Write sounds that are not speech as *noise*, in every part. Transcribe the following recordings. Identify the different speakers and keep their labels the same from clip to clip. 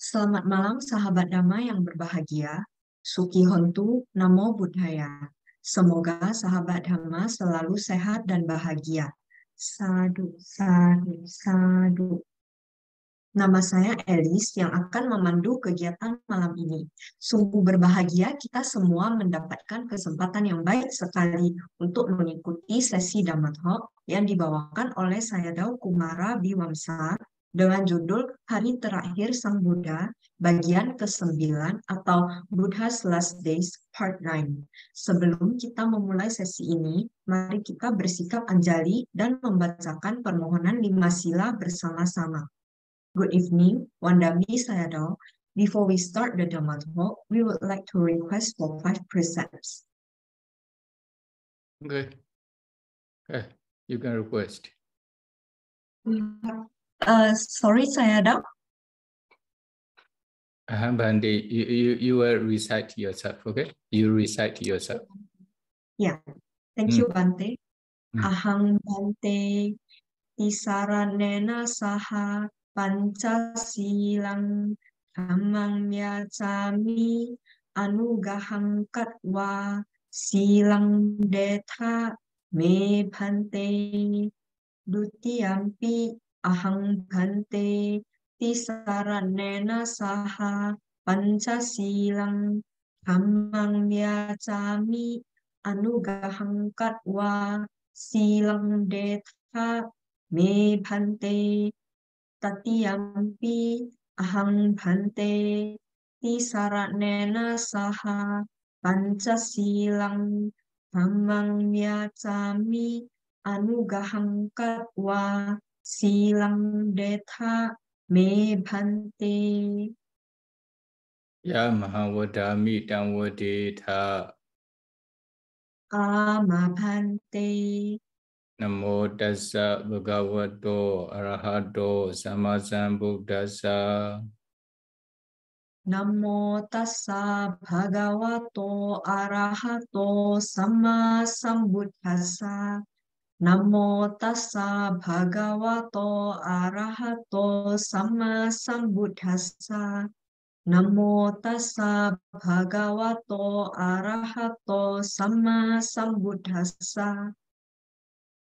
Speaker 1: Selamat malam sahabat dhamma yang berbahagia. Suki Hontu, Namo Buddhaya. Semoga sahabat dhamma selalu sehat dan bahagia. Sadu, sadu, sadu. Nama saya Elis yang akan memandu kegiatan malam ini. Sungguh berbahagia kita semua mendapatkan kesempatan yang baik sekali untuk mengikuti sesi Dhamma Talk yang dibawakan oleh saya Sayadaw Kumara Biwamsa dengan judul Hari Terakhir Sang Buddha bagian ke-9 atau Buddha's Last Days Part 9. Sebelum kita memulai sesi ini, mari kita bersikap anjali dan membacakan permohonan lima sila bersama-sama. Good evening, Wandami Sayadaw. Before we start the Dhamma talk, we would like to request for five precepts.
Speaker 2: Okay. Okay,
Speaker 3: you can request.
Speaker 1: Eh, sorry, saya down.
Speaker 3: Uh Bandi, you, you, you will recite yourself, okay? You recite yourself.
Speaker 1: Yeah. Thank mm. you, hmm. Bante. Mm. Ahang Bante tisaranena saha pancasilang amang yacami anugahang katwa silang detha me bante dutiampi ahang bante bhante tisaranena saha pancasilang hamang biacami anugahang wa silang detha me bhante tatiyampi ahang bante bhante tisaranena saha pancasilang hamang biacami anugahang wa silang detha me bhante
Speaker 3: ya mahavadami
Speaker 2: tamvadetha
Speaker 1: amabhante
Speaker 3: namo tassa bhagavato arahato sama sam sammasambuddhassa
Speaker 1: Namo tassa bhagavato arahato sama sam sammasambuddhassa nam Namo tassa bhagavato arahato samma sambuddhassa. Namo tassa bhagavato arahato samma sambuddhassa.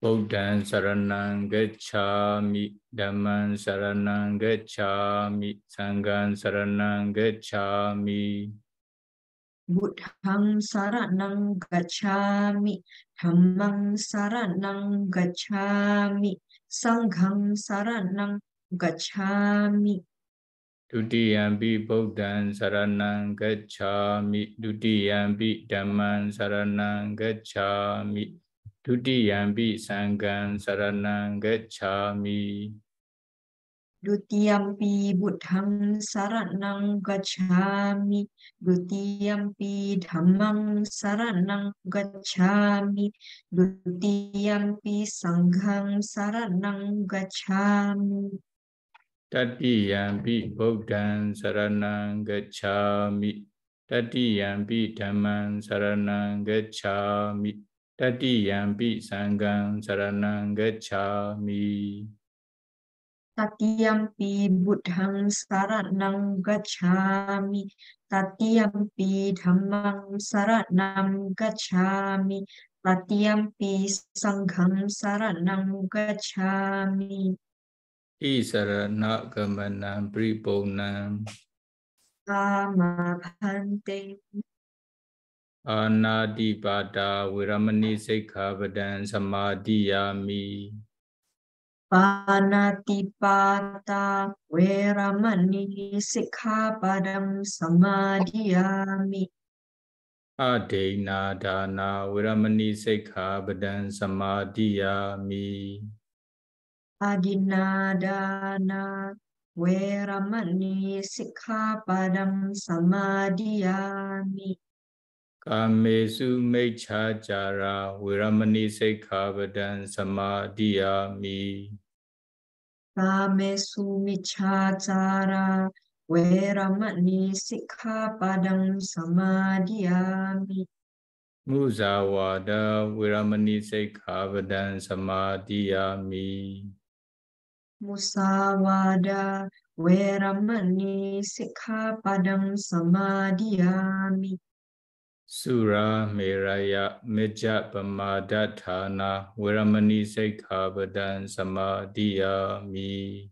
Speaker 3: Buddhan saranang gacchami, Dhamman saranang gacchami, Sanghan saranang gacchami.
Speaker 1: Buddhang saranang gacchami, Dhammang saranang gacchami. Sanghang saranang gacchami.
Speaker 3: Dutiyampi bodhan saranang gacchami. Dutiyampi Dhamman saranang gacchami. Dutiyampi Sanghan saranang gacchami.
Speaker 1: Dutiampi buddham saranang gacchami. Dutiampi dhammang saranang gacchami. Dutiampi sanghang saranang gacchami.
Speaker 3: Tatiyampi buddham saranang gacchami. Tatiyampi dhammang saranang gacchami. Tatiyampi sanghang saranang gacchami.
Speaker 1: Tatyampi buddhang saranam gacchami. Tatiyampi dhammang saranam gacchami. Tatiyampi sangham saranam gacchami.
Speaker 3: Isaranagamanam pribonam. Anadi pada wiramani sekhabadam samadiyami.
Speaker 1: ပါဏာတိပါတာဝေရမဏိစိกขาပါဒံသမာဓိယာမိ
Speaker 3: အဒိနာဒါနာဝေရမဏိစိกขาပဒံသမာဓိယာမိ
Speaker 1: အဒိနာဒါနာဝေရမဏိစိกขาပါဒံသမာဓိယာမိ
Speaker 3: ကာမေစုမိတ်္ချာจาราဝေရမဏိစိกขาပဒံသမာဓိယာမိ
Speaker 1: Same sumichacara weramani sikha padang samadhiyami.
Speaker 3: Muzawada weramani sikha padang samadhiyami.
Speaker 1: Musawada weramani sikha padang samadhiyami.
Speaker 3: Sura meraya meja pemada thana wiramani sekhabadan samadhiya mi.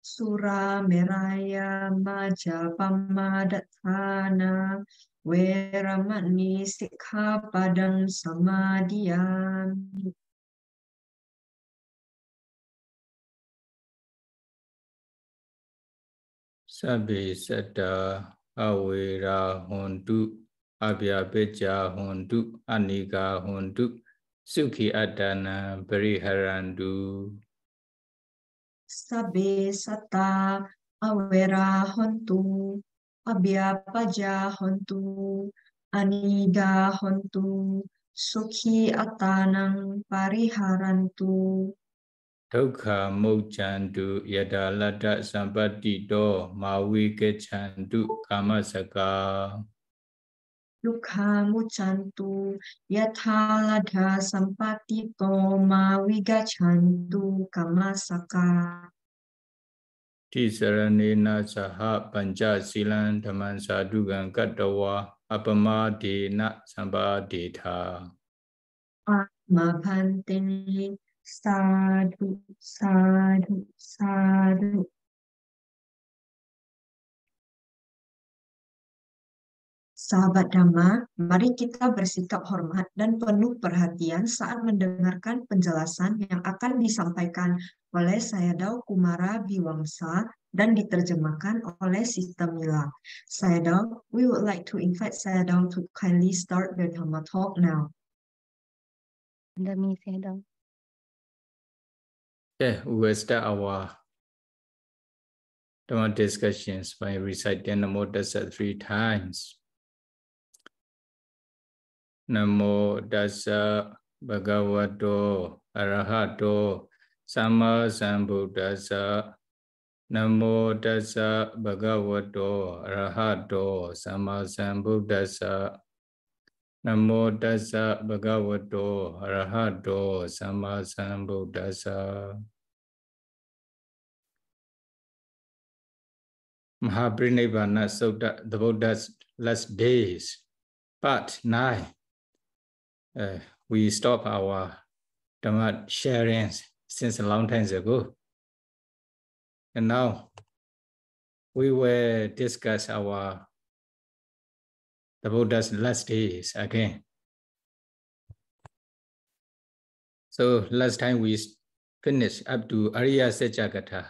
Speaker 1: Sura meraya meja pemada thana wiramani sekhabadan samadhiya
Speaker 3: Sabi sada awira hontu Abia beja hontu anika hontu sukhi adana periharandu
Speaker 1: sabe sata awera hontu abya paja hontu aniga hontu sukhi atanang pariharantu
Speaker 3: Dukha mokchandu yada lada sampati do mawi kechandu kamasaka
Speaker 1: lukhamucantu yathalada sampatito mavigacantu kamasaka
Speaker 3: di sarane na saha panca silan dhaman sadugan kattawa apamade na
Speaker 1: Ma amabhante sadhu sadhu sadhu Sahabat Dhamma, mari kita bersikap hormat dan penuh perhatian saat mendengarkan penjelasan yang akan disampaikan oleh Sayadaw Kumara Biwangsa dan diterjemahkan oleh Sister Mila. Sayadaw, we would like to invite Sayadaw to kindly start the Dhamma talk now. Under me, Sayadaw.
Speaker 2: Okay, we will start our
Speaker 3: Dhamma discussions by reciting the Dhamma three times. namo dasa bhagavato arahato sama sambuddhasa namo dasa bhagavato arahato sama sambuddhasa namo dasa bhagavato arahato sama
Speaker 2: sambuddhasa
Speaker 3: Mahabrinivana Sutta, the Buddha's last days, part nine uh, we stopped our Dhamma sharing since a long time ago. And now
Speaker 2: we will discuss our the Buddha's last days again. So
Speaker 3: last time we finished up to Arya Satyagatha,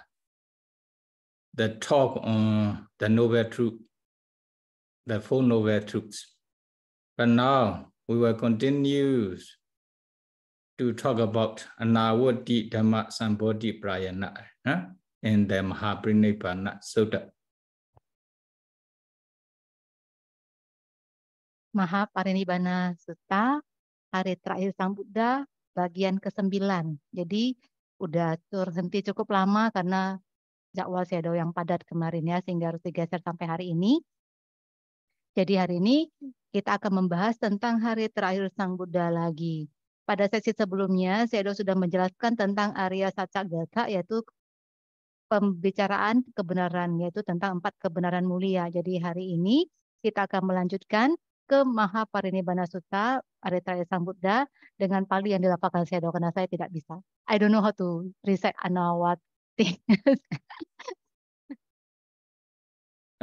Speaker 3: the talk on the Noble Truth, the Four Noble Truths. But now we will continue to talk about Anavati Dhamma Sambodhi Prayana huh? in the Mahaprinipana
Speaker 2: Sutta.
Speaker 4: Mahaparinibbana Sutta, hari terakhir Sang Buddha, bagian ke-9. Jadi udah terhenti cukup lama karena jadwal shadow yang padat kemarin ya, sehingga harus digeser sampai hari ini. Jadi hari ini kita akan membahas tentang hari terakhir Sang Buddha lagi. Pada sesi sebelumnya, Sedo sudah menjelaskan tentang area Satsagata, yaitu pembicaraan kebenaran, yaitu tentang empat kebenaran mulia. Jadi hari ini kita akan melanjutkan ke maha parinibbana Sutta, Hari terakhir Sang Buddha, dengan pali yang dilaporkan Sedo, karena saya tidak bisa. I don't know how to recite Anawati.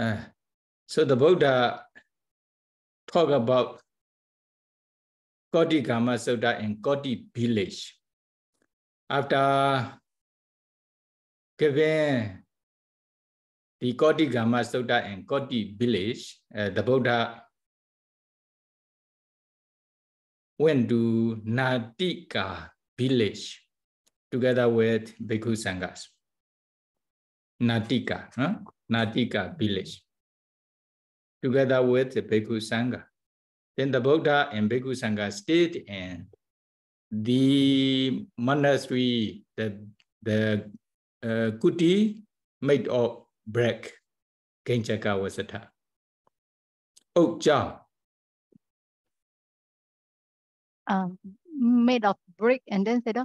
Speaker 2: uh, *laughs* so the Buddha talk about Koti Gama Sutta in Koti village. After giving the Koti Gama Sutta in Koti village, uh, the Buddha went to Natika village
Speaker 3: together with Bhikkhu Sanghas. Natika, huh? Natika village together with the Bhikkhu Sangha. Then the Buddha and Bhikkhu Sangha stayed in the monastery, the, the uh, kuti made of brick, Genchaka Wasata. Oh, jar.
Speaker 4: Um, made of brick and then said,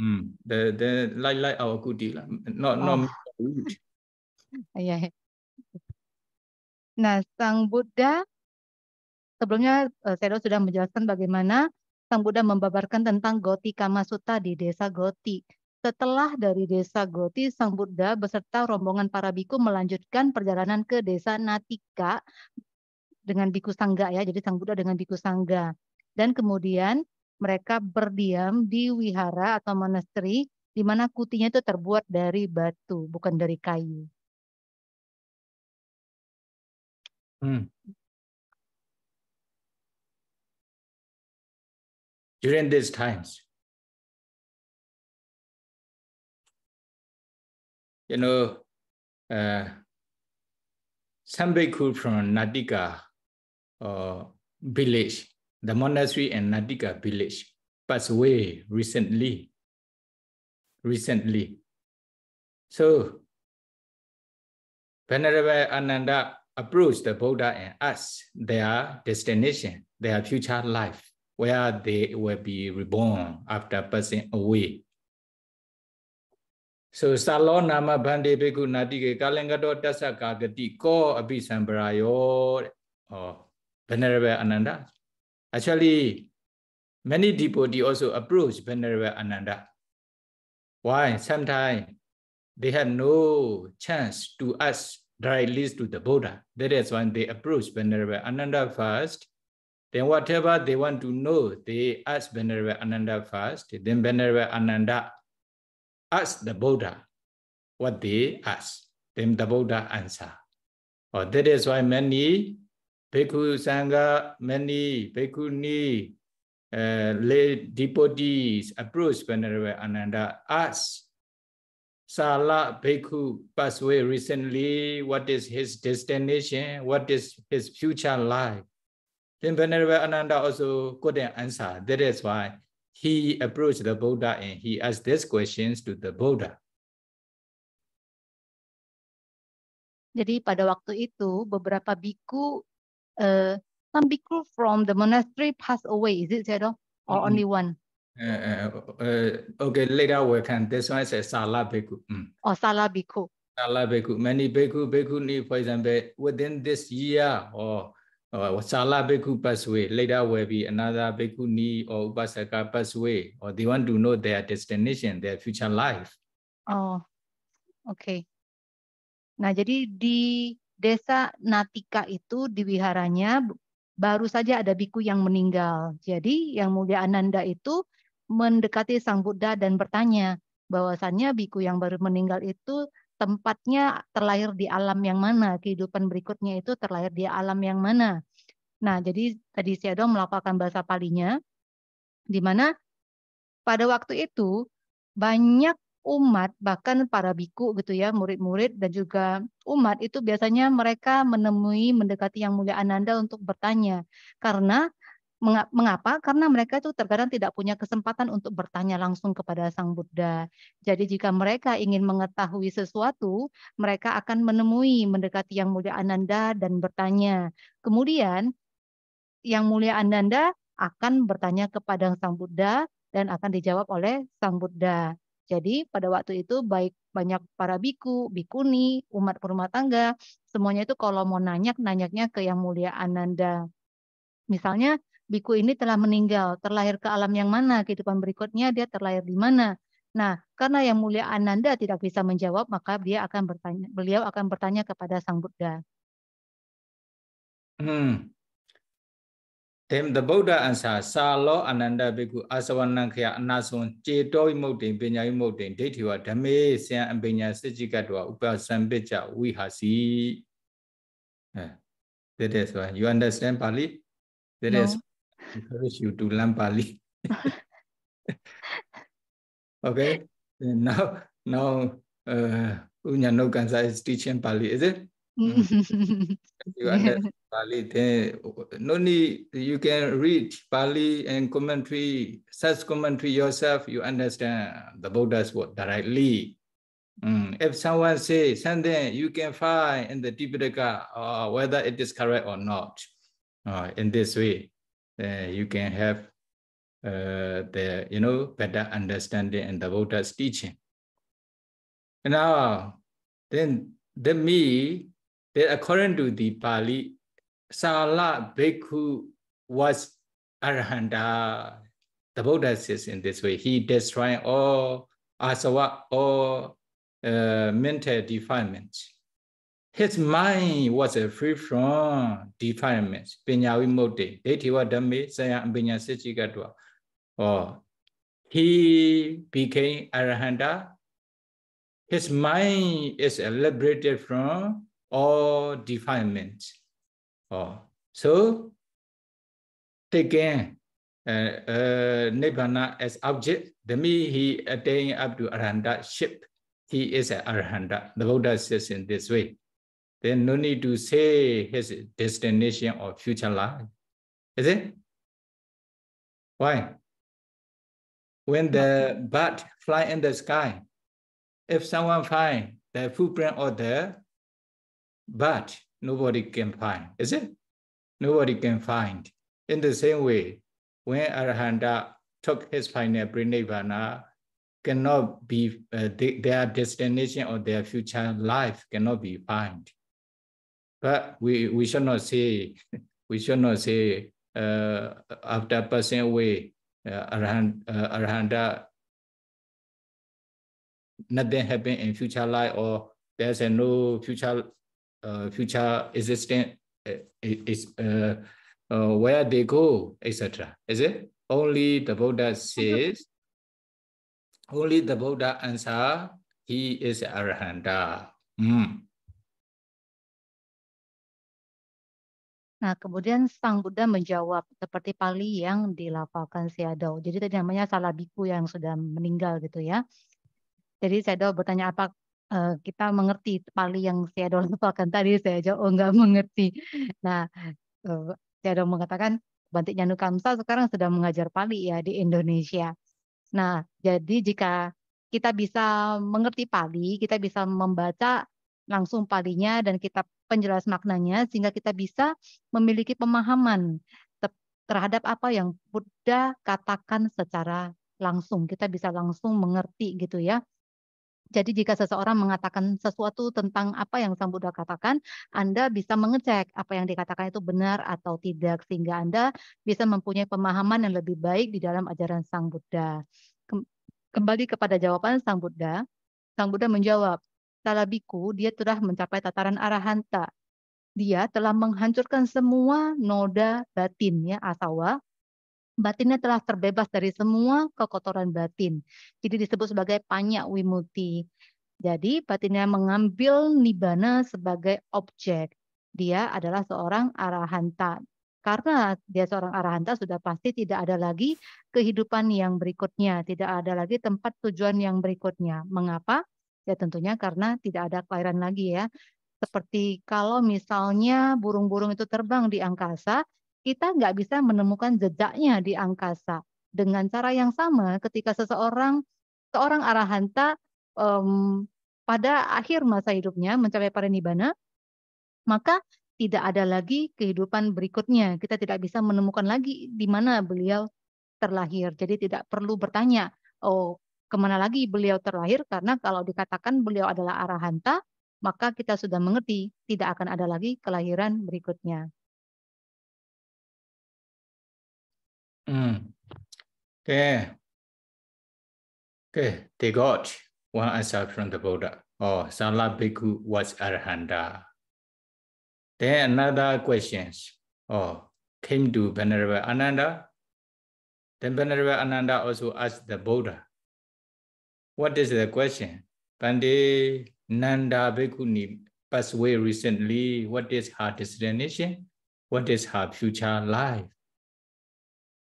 Speaker 2: mm, the, the, like, like our kuti, not, oh. not wood.
Speaker 4: *laughs* yeah. Nah, Sang Buddha sebelumnya eh, saya sudah menjelaskan bagaimana Sang Buddha membabarkan tentang Goti Kamasuta di desa Goti. Setelah dari desa Goti, Sang Buddha beserta rombongan para biku melanjutkan perjalanan ke desa Natika dengan biku Sangga ya. Jadi Sang Buddha dengan biku Sangga. Dan kemudian mereka berdiam di wihara atau monastery di mana kutinya itu terbuat dari batu, bukan dari kayu.
Speaker 2: Mm. During these times, you know, uh,
Speaker 3: Sambhiku from Nadika uh, village, the monastery in Nadika village, passed away recently. Recently. So, Venerable Ananda approach the Buddha and ask their destination, their future life, where they will be reborn after passing away. So Salo Nama Bhante Bhikkhu Natike Kalingato Dasa Kagati Ko Abhisambarayo or Venerable Ananda. Actually, many devotees also approach Venerable Ananda. Why? Sometimes they have no chance to ask direct leads to the Buddha. That is when they approach Venerable Ananda first. Then whatever they want to know, they ask Venerable Ananda first. Then Venerable Ananda asks the Buddha what they ask. Then the Buddha answer. Or oh, that is why many Bhikkhu Sangha, many Bhikkhuni, uh, lay devotees approach Venerable Ananda, ask Sala Bhikkhu passed away recently. What is his destination? What is his future life? Then Venerable Ananda also couldn't answer. That is why he approached the Buddha and he asked these questions to the Buddha.
Speaker 4: Jadi pada waktu itu beberapa biku, uh, eh, some biku from the monastery passed away. Is it Sedo? Or mm -hmm. only one?
Speaker 3: Uh, okay, later we can. This one says a Sala Bhikkhu. Mm. Oh, Sala Bhikkhu. Sala Beku, Many ni for example, within this year or or Sala Bhikkhu passed away. Later will be another ni or Upasaka passed away. Or they want to know their destination, their future life.
Speaker 4: Oh, oke. Okay. Nah, jadi di desa Natika itu di wiharanya baru saja ada biku yang meninggal. Jadi yang mulia Ananda itu mendekati Sang Buddha dan bertanya bahwasannya biku yang baru meninggal itu tempatnya terlahir di alam yang mana, kehidupan berikutnya itu terlahir di alam yang mana. Nah, jadi tadi Siado melaporkan bahasa palinya, di mana pada waktu itu banyak umat bahkan para biku gitu ya murid-murid dan juga umat itu biasanya mereka menemui mendekati yang mulia Ananda untuk bertanya karena Mengapa? Karena mereka itu terkadang tidak punya kesempatan untuk bertanya langsung kepada Sang Buddha. Jadi jika mereka ingin mengetahui sesuatu, mereka akan menemui mendekati Yang Mulia Ananda dan bertanya. Kemudian Yang Mulia Ananda akan bertanya kepada Sang Buddha dan akan dijawab oleh Sang Buddha. Jadi pada waktu itu baik banyak para biku, bikuni, umat rumah tangga, semuanya itu kalau mau nanya, nanyanya ke Yang Mulia Ananda. Misalnya biku ini telah meninggal, terlahir ke alam yang mana, kehidupan berikutnya dia terlahir di mana. Nah, karena yang mulia Ananda tidak bisa menjawab, maka dia akan bertanya, beliau akan bertanya kepada Sang Buddha.
Speaker 3: Hmm. Then the Buddha ansa Salo Ananda biku Bhikkhu Asavanankhya Anasun Ceto Imuddin Pinya Imuddin Deithiwa Dhamme sejika dua Sijikatwa Upasampicha Wihasi. That is why. You understand Pali? That no. is encourage you to learn Pali. *laughs* okay, and now now uh, Kansa is teaching Pali, is it?
Speaker 5: *laughs* you
Speaker 3: understand Pali, then no need, you can read Pali and commentary, such commentary yourself, you understand the Buddha's word directly. Mm. If someone says something, you can find in the Tipitaka uh, whether it is correct or not. Uh, in this way, you can have uh, the you know better understanding and the Buddha's teaching. Now, then the me that according to the Pali, Sala Bhikkhu was Arahanta. The Buddha says in this way, he destroying all asava, all uh, mental defilements. his mind was free from defilements ပညာဝိမုတ်တိဒိဋ္ဌိဝဓမ္မေဆရာအပညာစစ်ကြီးကတောဩ he became arahanta his mind is liberated from all defilements ဩ so taken uh, uh nibbana as object the me he attain up to arahanta ship he is an arahanta the buddha says in this way Then no need to say his destination or future life.
Speaker 2: Is it? Why? When the bat
Speaker 3: fly in the sky, if someone find the footprint or the bat nobody can find, is it? Nobody can find. In the same way, when Arhanta took his final pranibbana, cannot be uh, the, their destination or their future life cannot be found. But we, we should not say, we should not say uh, after passing away, uh, Arhan, uh, nothing happened in future life or there's a no future uh, future existence uh, is uh, uh, where they go, etc. Is it? Only the Buddha says, only the Buddha answer, he is Arhanda.
Speaker 5: Mm.
Speaker 4: Nah, kemudian Sang Buddha menjawab seperti Pali yang dilafalkan Siado. Jadi tadi namanya salah biku yang sudah meninggal gitu ya. Jadi Siado bertanya apa eh, kita mengerti Pali yang Siado lafalkan *laughs* tadi. Saya jawab, oh enggak mengerti. Nah, eh, Siado mengatakan Bantik Nyanu Kamsa sekarang sudah mengajar Pali ya di Indonesia. Nah, jadi jika kita bisa mengerti Pali, kita bisa membaca langsung palinya dan kita penjelas maknanya sehingga kita bisa memiliki pemahaman terhadap apa yang Buddha katakan secara langsung. Kita bisa langsung mengerti gitu ya. Jadi jika seseorang mengatakan sesuatu tentang apa yang Sang Buddha katakan, Anda bisa mengecek apa yang dikatakan itu benar atau tidak sehingga Anda bisa mempunyai pemahaman yang lebih baik di dalam ajaran Sang Buddha. Kembali kepada jawaban Sang Buddha, Sang Buddha menjawab, Talabiku, dia telah mencapai tataran arahanta. Dia telah menghancurkan semua noda batin, ya, asawa. Batinnya telah terbebas dari semua kekotoran batin. Jadi disebut sebagai panyak wimuti. Jadi batinnya mengambil nibana sebagai objek. Dia adalah seorang arahanta. Karena dia seorang arahanta sudah pasti tidak ada lagi kehidupan yang berikutnya, tidak ada lagi tempat tujuan yang berikutnya. Mengapa? Ya tentunya karena tidak ada kelahiran lagi ya. Seperti kalau misalnya burung-burung itu terbang di angkasa, kita nggak bisa menemukan jejaknya di angkasa. Dengan cara yang sama, ketika seseorang, seorang arahanta um, pada akhir masa hidupnya mencapai parinibbana, maka tidak ada lagi kehidupan berikutnya. Kita tidak bisa menemukan lagi di mana beliau terlahir. Jadi tidak perlu bertanya, oh kemana lagi beliau terlahir karena kalau dikatakan beliau adalah arahanta, maka kita sudah mengerti tidak akan ada lagi kelahiran berikutnya.
Speaker 2: Hmm. Oke. Okay. Oke,
Speaker 3: okay. they got one answer from the Buddha. Oh, Sala Bhikkhu was Arhanta. Then another questions. Oh, came to Venerable Ananda. Then Venerable Ananda also asked the Buddha, What is the question? Pandey Nanda Bhikkhuni passed away recently. What is her destination? What is her future life?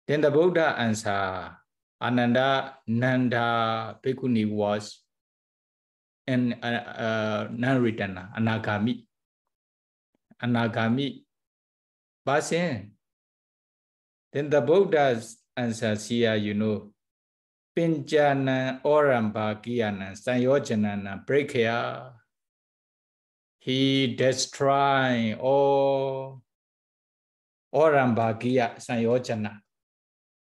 Speaker 3: Then the Buddha answered, Ananda Nanda Bhikkhuni was an uh, uh, non-returner, anagami.
Speaker 2: Anagami person.
Speaker 3: Then the Buddha's answer here, you know, ပင်ဂျာနံဩရံဘာကိယနံစံယောဂျနနံဘရိခယ he destroying all ဩရံဘာကိယစံယောဂျန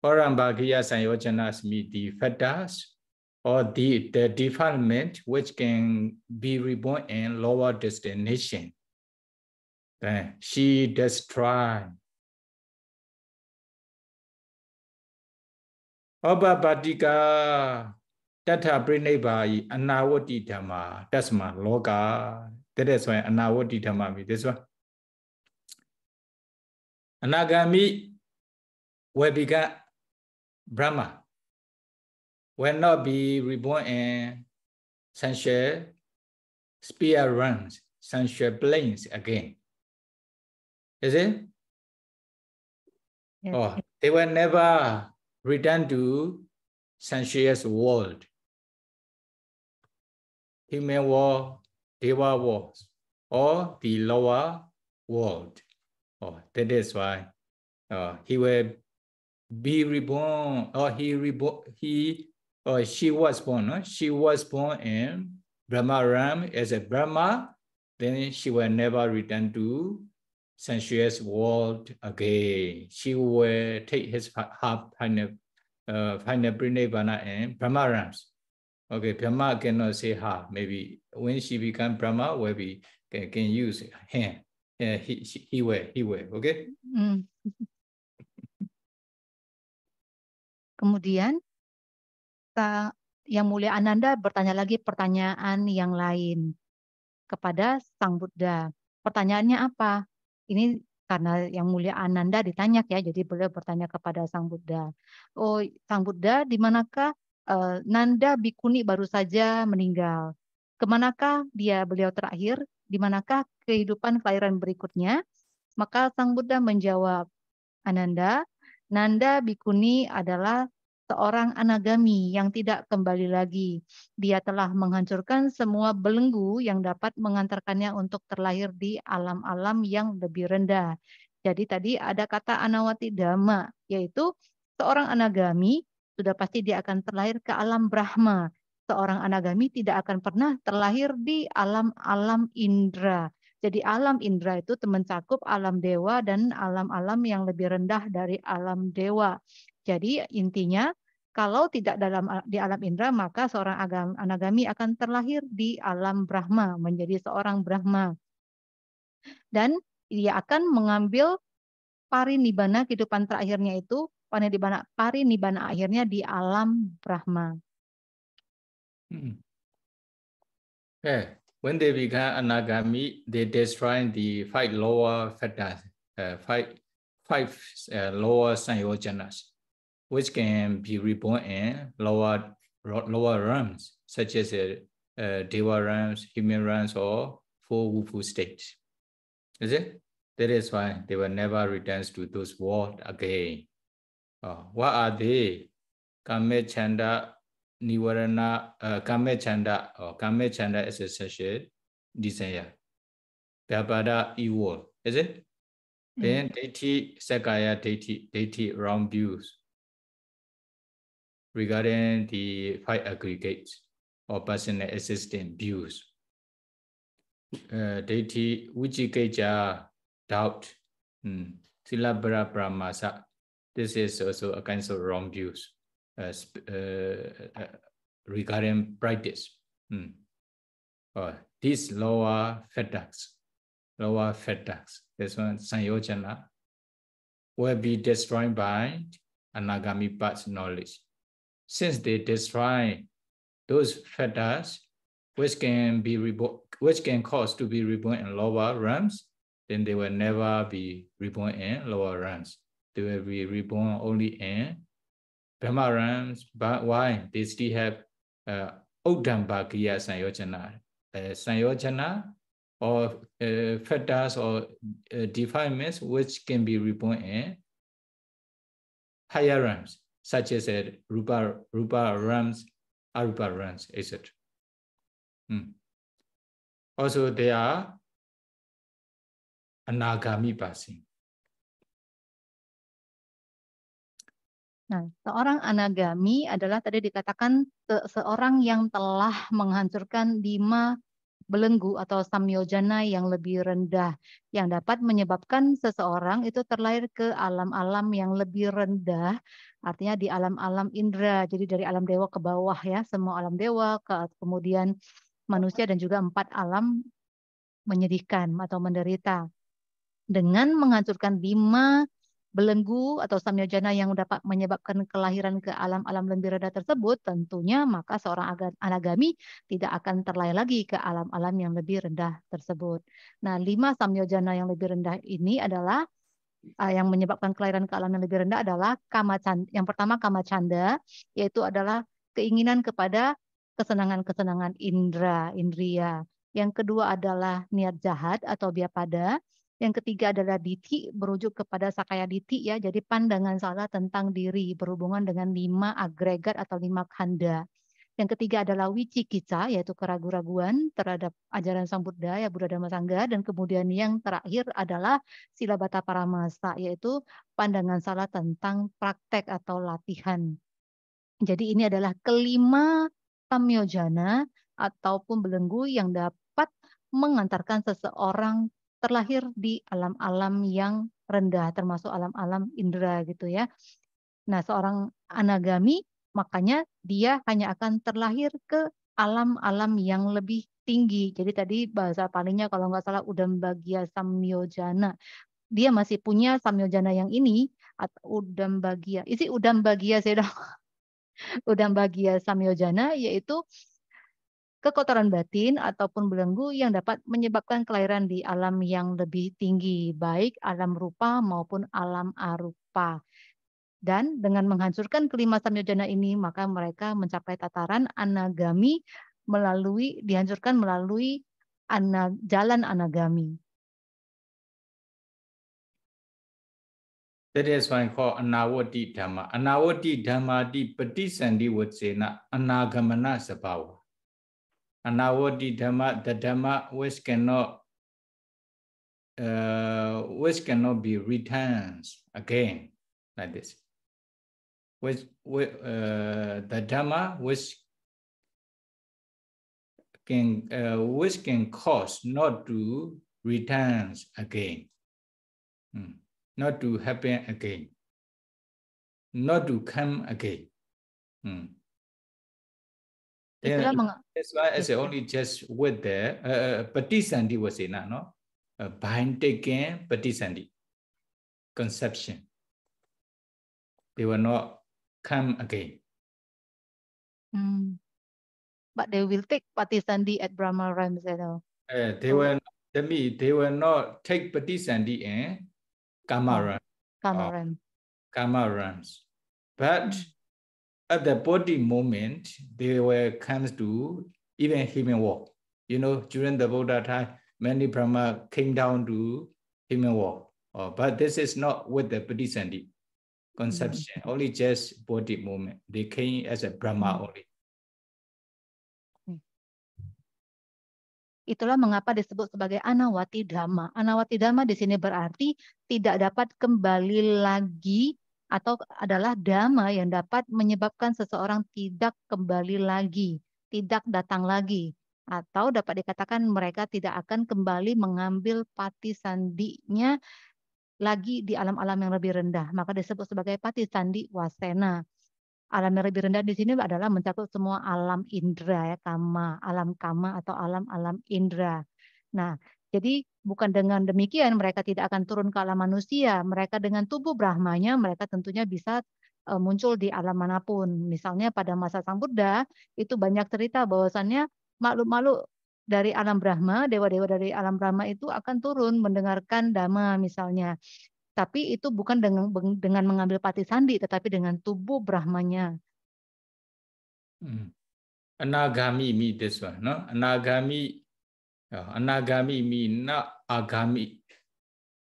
Speaker 3: ဩရံဘာကိယစံယောဂျန is me the factors or the the defilement which can be reborn in lower destination then she destroyed ဩပပါတိကတထပြိနိဗ္ဗာယိအနာဝတိဓမ္မာတသမလောကတဲ့တဲ့ဆိုရင်အနာဝတိဓမ္မာပြီဒီဆိုအနာဂามိ
Speaker 2: ဝေဘိက Brahma will not be reborn in sensual spear runs sensual planes again is it
Speaker 5: yes. oh
Speaker 3: they were never return to sensuous world. Human world, Deva world, or the lower world. Oh, that is why uh, he will be reborn, or he reborn, he or she was born. No? She was born in Brahma realm as a Brahma. Then she will never return to sensuous world again. She will take his half final, uh, final Prinivana and Brahmarams. Okay, Brahma cannot say ha. Maybe when she become Brahma, will be can, can use him. Yeah, he, she, he will, he will. Okay.
Speaker 4: Mm. Kemudian yang mulia Ananda bertanya lagi pertanyaan yang lain kepada Sang Buddha. Pertanyaannya apa? Ini karena yang mulia Ananda ditanya ya, jadi beliau bertanya kepada Sang Buddha, oh Sang Buddha, di manakah eh, Nanda Bikuni baru saja meninggal? Kemanakah dia beliau terakhir? Di manakah kehidupan kelahiran berikutnya? Maka Sang Buddha menjawab, Ananda, Nanda Bikuni adalah seorang anagami yang tidak kembali lagi. Dia telah menghancurkan semua belenggu yang dapat mengantarkannya untuk terlahir di alam-alam yang lebih rendah. Jadi tadi ada kata anawati dhamma, yaitu seorang anagami sudah pasti dia akan terlahir ke alam Brahma. Seorang anagami tidak akan pernah terlahir di alam-alam indra. Jadi alam indra itu mencakup alam dewa dan alam-alam yang lebih rendah dari alam dewa. Jadi intinya kalau tidak dalam di alam indra, maka seorang agam, anagami akan terlahir di alam Brahma, menjadi seorang Brahma. Dan dia akan mengambil parinibbana kehidupan terakhirnya itu parinibbana parinibbana akhirnya di alam Brahma.
Speaker 3: Hmm. Okay. When they become anagami, they destroy the five lower fetas, uh, five five uh, lower sanyojanas. which can be reborn in lower lower realms, such as a, uh, uh, deva realms, human realms, or four woeful states. Is it? That is why they will never return to those world again. Uh, what are they? Kame Chanda Nivarana, uh, Kame Chanda, or oh, Kame Chanda is a sachet desire. evil, is it? Mm -hmm. Then deity, Sakaya deity, deity, round views, regarding the file aggregate or personal assistant views. Uh, Deity Wichikeja doubt. Hmm, Silabra Brahmasa. This is also a kind of wrong views uh, uh, uh, regarding practice. Mm. Oh, these lower fetax, lower fetax. this one, Sanyojana, will be destroyed by Anagami Path knowledge since they destroy those fetters, which can be which can cause to be reborn in lower realms, then they will never be reborn in lower realms. They will be reborn only in Brahma realms. But why? They still have uh, bhagya Sanyojana. Uh, Sanyojana or uh, or uh, defilements which can be reborn in higher realms. such as at rupa, rupa rams, arupa rams, etc. Mm. Also, they are
Speaker 2: anagami passing.
Speaker 4: Nah, seorang anagami adalah tadi dikatakan seorang yang telah menghancurkan lima belenggu atau samyojana yang lebih rendah yang dapat menyebabkan seseorang itu terlahir ke alam-alam yang lebih rendah artinya di alam-alam indra jadi dari alam dewa ke bawah ya semua alam dewa ke, kemudian manusia dan juga empat alam menyedihkan atau menderita dengan menghancurkan lima belenggu atau samyajana yang dapat menyebabkan kelahiran ke alam-alam lebih rendah tersebut, tentunya maka seorang anagami tidak akan terlahir lagi ke alam-alam yang lebih rendah tersebut. Nah, lima samyajana yang lebih rendah ini adalah eh, yang menyebabkan kelahiran ke alam yang lebih rendah adalah kama canda. Yang pertama kama canda, yaitu adalah keinginan kepada kesenangan-kesenangan indra, indria. Yang kedua adalah niat jahat atau biapada. Yang ketiga adalah diti berujuk kepada sakaya diti ya. Jadi pandangan salah tentang diri berhubungan dengan lima agregat atau lima khanda. Yang ketiga adalah kita, yaitu keraguan-raguan terhadap ajaran Sang Buddha, ya Buddha Dhamma Sangha. Dan kemudian yang terakhir adalah sila para paramasa, yaitu pandangan salah tentang praktek atau latihan. Jadi ini adalah kelima tamyojana ataupun belenggu yang dapat mengantarkan seseorang terlahir di alam-alam yang rendah termasuk alam-alam indera gitu ya. Nah, seorang anagami makanya dia hanya akan terlahir ke alam-alam yang lebih tinggi. Jadi tadi bahasa palingnya kalau nggak salah udam bagia samyojana. Dia masih punya samyojana yang ini atau udam bagia. Isi udam bagia saya udah *laughs* udam bagia samyojana yaitu kekotoran batin ataupun belenggu yang dapat menyebabkan kelahiran di alam yang lebih tinggi, baik alam rupa maupun alam arupa. Dan dengan menghancurkan kelima samyojana ini, maka mereka mencapai tataran anagami melalui dihancurkan melalui ana, jalan anagami.
Speaker 3: That is why called Anawati Dhamma. Anawati Dhamma di Padisanti Wacena Anagamana sebawah And dhamma, the dhamma which cannot uh, which cannot be returned again, like this. Which, which uh, the dhamma which can uh, which can cause not to returns again, hmm. not to happen again, not to come again. Hmm.
Speaker 5: Yeah, that's
Speaker 3: why it's only just with the uh, uh patisandhi was enough, ah, no? Uh, behind taking patisandhi, conception. They will not come again.
Speaker 4: Mm. But they will take patisandhi at Brahma realms at eh, all.
Speaker 3: Uh, they oh. will that means they will not take patisandhi in eh? Kama Kamaran. Oh, Kama oh. realms. But mm at the body moment, they were comes to even human walk. You know, during the Buddha time, many Brahma came down to human walk. Oh, but this is not with the Buddhism conception, mm-hmm. only just body movement. They came as a Brahma mm-hmm. only. Hmm.
Speaker 4: Itulah mengapa disebut sebagai anawati dhamma. Anawati dhamma di sini berarti tidak dapat kembali lagi atau adalah dhamma yang dapat menyebabkan seseorang tidak kembali lagi, tidak datang lagi, atau dapat dikatakan mereka tidak akan kembali mengambil pati sandinya lagi di alam-alam yang lebih rendah. Maka disebut sebagai pati sandi wasena. Alam yang lebih rendah di sini adalah mencakup semua alam indera ya, kama, alam kama atau alam-alam indera. Nah, jadi Bukan dengan demikian mereka tidak akan turun ke alam manusia. Mereka dengan tubuh Brahmanya mereka tentunya bisa e, muncul di alam manapun. Misalnya pada masa Sang Buddha itu banyak cerita bahwasannya makhluk-makhluk dari alam Brahma, dewa-dewa dari alam Brahma itu akan turun mendengarkan dhamma misalnya. Tapi itu bukan dengan dengan mengambil pati sandi, tetapi dengan tubuh Brahmanya.
Speaker 3: Hmm. Anagami mi this no? Anagami, ya, anagami mi na agami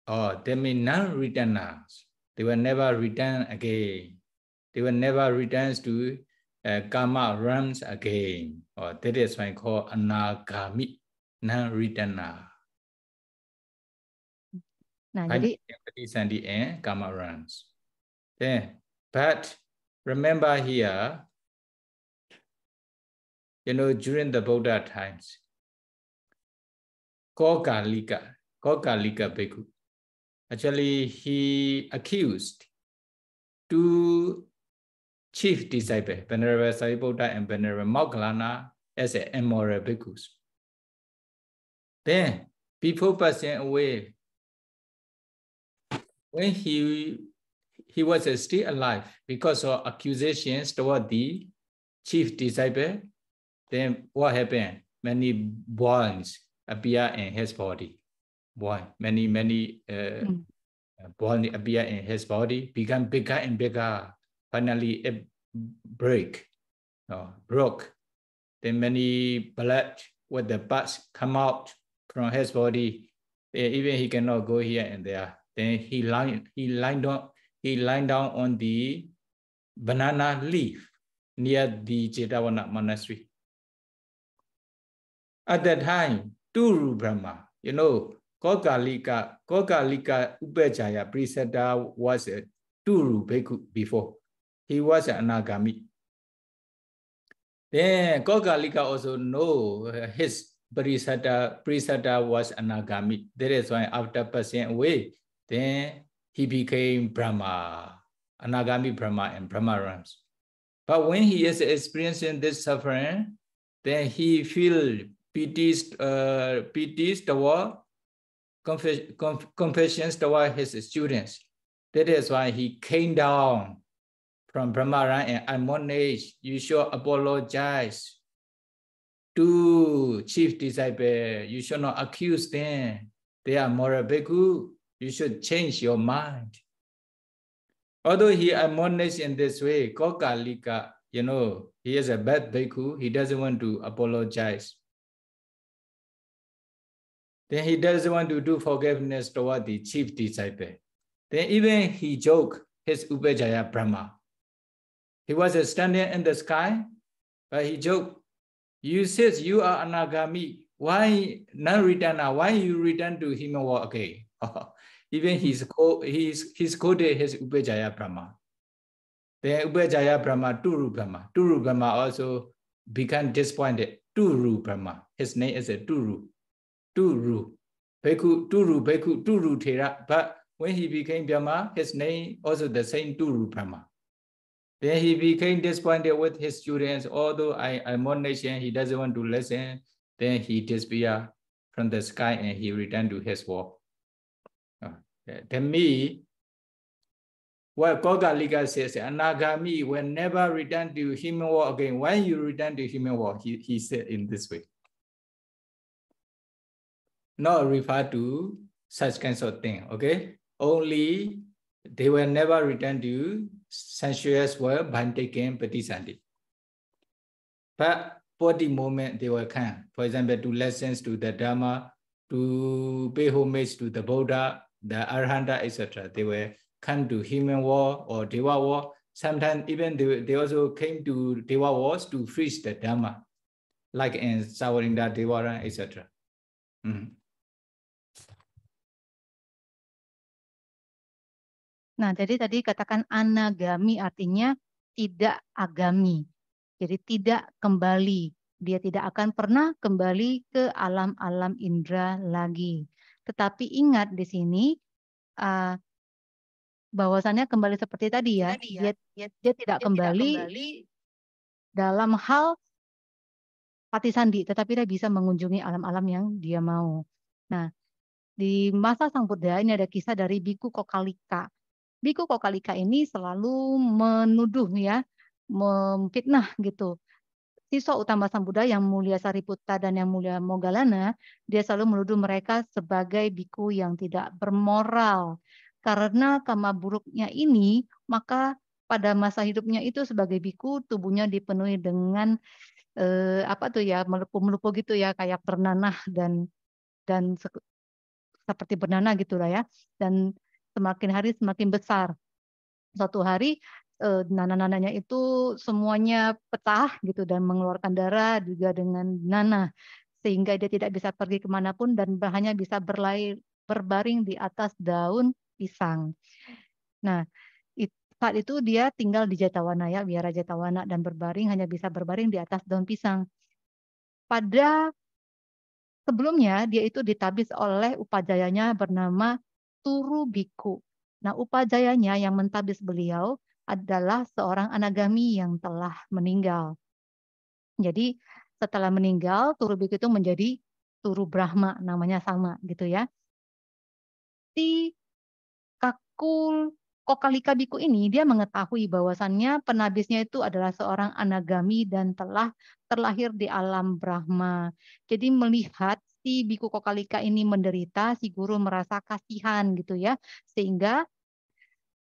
Speaker 3: or they may not return us they will never return again they will never return to uh, karma realms again or that is why called anagami non returner နာယတိပတိစန္တိ and karma realms
Speaker 2: then but remember here
Speaker 3: you know during the buddha times Gokalika, Gokalika Bhikkhu. Actually, he accused two chief disciples, Venerable Sariputta and Venerable Mokkalana, as immoral bhikkhus. Then, before passing away, when he he was still alive because of accusations toward the chief disciple, then what happened? Many bonds appear in his body. Why? Many, many uh, mm. Uh, appear in his body, become bigger and bigger. Finally, it break, uh, broke. Then many blood with the parts come out from his body. Eh, even he cannot go here and there. Then he lie, he lying down, he lying down on the banana leaf near the Jetavana monastery. At that time, Turu Brahma. You know, Kokalika, Kokalika Upajaya Prisada was a Turu Bhikkhu before. He was an Anagami. Then Lika also know his Prisada, Prisada was Anagami. That is why after passing away, then he became Brahma, Anagami Brahma and Brahma But when he is experiencing this suffering, then he feel P.T.S. uh, BD's Dawah confessions conf his students. That is why he came down from Brahmaran and at you should apologize to chief disciple. You should not accuse them. They are moral bhikkhu. You should change your mind. Although he admonished in this way, Kokalika, you know, he is a bad bhikkhu. He doesn't want to apologize. Then he doesn't want to do forgiveness toward the chief disciple. Then even he joked his Upajaya Brahma. He was standing in the sky, but he joked, you says you are Anagami, why non-returner, why you return to Himawa again? *laughs* even he's, he's, he's quoted his Upajaya Brahma. Then Upajaya Brahma, Turu Brahma. Turu Brahma also became disappointed. Turu Brahma, his name is a Turu. Turu, beku Turu, beku Turu Thera. But when he became Brahma, his name also the same Turu Brahma. Then he became disappointed with his students. Although I admonish him, he doesn't want to listen. Then he disappeared from the sky and he returned to his world. Then ah, To me, what Liga says, Anagami will never return to human world again. When you return to human world, he, he said in this way not refer to such kinds of thing, okay? Only they will never return to sensuous world by taking patisanti. But for the moment they will come, for example, to lessons to the Dharma, to pay homage to the Buddha, the Arhanta, etc. They will come to human war or Deva war. Sometimes even they, they also came to Deva wars to preach the Dharma, like in Savarinda Devara, etc.
Speaker 2: Mm -hmm.
Speaker 4: Nah, jadi tadi katakan anagami artinya tidak agami. Jadi tidak kembali. Dia tidak akan pernah kembali ke alam-alam indera lagi. Tetapi ingat di sini uh, bahwasannya kembali seperti tadi ya, tadi ya. Dia, dia, dia tidak kembali, tidak kembali dalam hal pati sandi, tetapi dia bisa mengunjungi alam-alam yang dia mau. Nah, di masa Sang Buddha ini ada kisah dari Biku Kokalika. Biku Kokalika ini selalu menuduh ya, memfitnah gitu. Siswa utama Sang Buddha yang mulia Sariputta dan yang mulia Mogalana, dia selalu menuduh mereka sebagai biku yang tidak bermoral. Karena karma buruknya ini, maka pada masa hidupnya itu sebagai biku tubuhnya dipenuhi dengan eh, apa tuh ya melupu melupu gitu ya kayak bernanah dan dan seperti bernanah gitulah ya dan semakin hari semakin besar. Suatu hari eh, nana-nananya itu semuanya petah gitu dan mengeluarkan darah juga dengan nana sehingga dia tidak bisa pergi kemanapun dan hanya bisa berlari berbaring di atas daun pisang. Nah, saat itu dia tinggal di Jatawana ya, biara Jatawana dan berbaring hanya bisa berbaring di atas daun pisang. Pada sebelumnya dia itu ditabis oleh upajayanya bernama Turu Biku. Nah, upajayanya yang mentabis beliau adalah seorang anagami yang telah meninggal. Jadi setelah meninggal, Turu Biku itu menjadi Turu Brahma, namanya sama gitu ya. Si Kakul Kokalika Biku ini dia mengetahui bahwasannya penabisnya itu adalah seorang anagami dan telah terlahir di alam Brahma. Jadi melihat si biku kokalika ini menderita, si guru merasa kasihan gitu ya, sehingga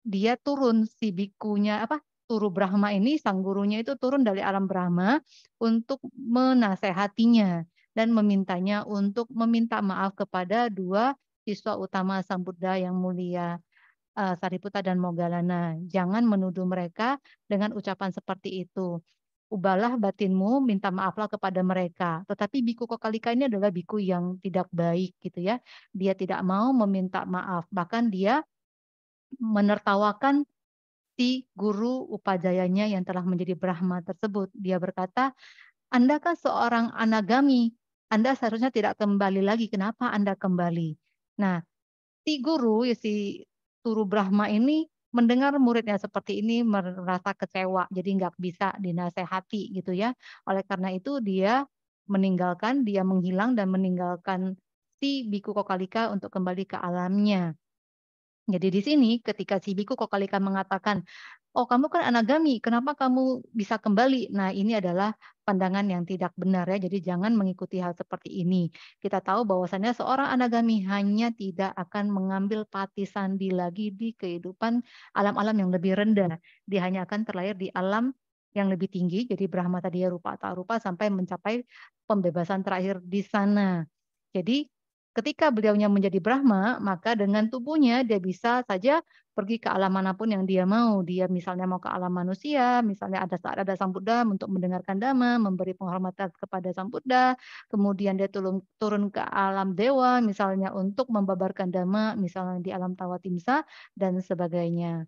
Speaker 4: dia turun si bikunya apa Turu Brahma ini sang gurunya itu turun dari alam Brahma untuk menasehatinya dan memintanya untuk meminta maaf kepada dua siswa utama Sang Buddha yang mulia eh, Sariputa dan Mogalana. Jangan menuduh mereka dengan ucapan seperti itu ubahlah batinmu, minta maaflah kepada mereka. Tetapi biku kokalika ini adalah biku yang tidak baik gitu ya. Dia tidak mau meminta maaf, bahkan dia menertawakan si guru upajayanya yang telah menjadi Brahma tersebut. Dia berkata, anda kan seorang anagami? Anda seharusnya tidak kembali lagi. Kenapa Anda kembali? Nah, si guru, si Turu Brahma ini mendengar muridnya seperti ini merasa kecewa, jadi nggak bisa dinasehati gitu ya. Oleh karena itu dia meninggalkan, dia menghilang dan meninggalkan si biku kokalika untuk kembali ke alamnya. Jadi di sini ketika si biku kokalika mengatakan oh kamu kan anagami, kenapa kamu bisa kembali? Nah, ini adalah pandangan yang tidak benar ya. Jadi jangan mengikuti hal seperti ini. Kita tahu bahwasannya seorang anagami hanya tidak akan mengambil pati sandi lagi di kehidupan alam-alam yang lebih rendah. Dia hanya akan terlahir di alam yang lebih tinggi, jadi Brahma tadi ya, rupa tak rupa sampai mencapai pembebasan terakhir di sana. Jadi Ketika beliaunya menjadi Brahma, maka dengan tubuhnya dia bisa saja pergi ke alam manapun yang dia mau. Dia misalnya mau ke alam manusia, misalnya ada saat ada Sang Buddha untuk mendengarkan dhamma, memberi penghormatan kepada Sang Buddha, kemudian dia turun, turun ke alam dewa misalnya untuk membabarkan dhamma misalnya di alam Tawatimsa dan sebagainya.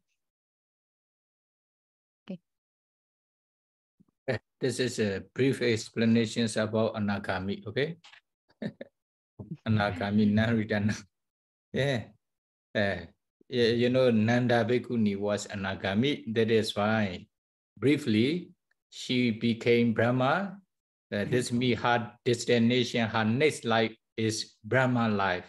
Speaker 3: Eh, this is a brief explanation about anagami, okay? *laughs* Anagami Naridana. *laughs* Yeah. Uh, you know, Nanda Bhikkhuni was Anagami. That is why briefly she became Brahma. Uh, this me her destination, her next life is Brahma life.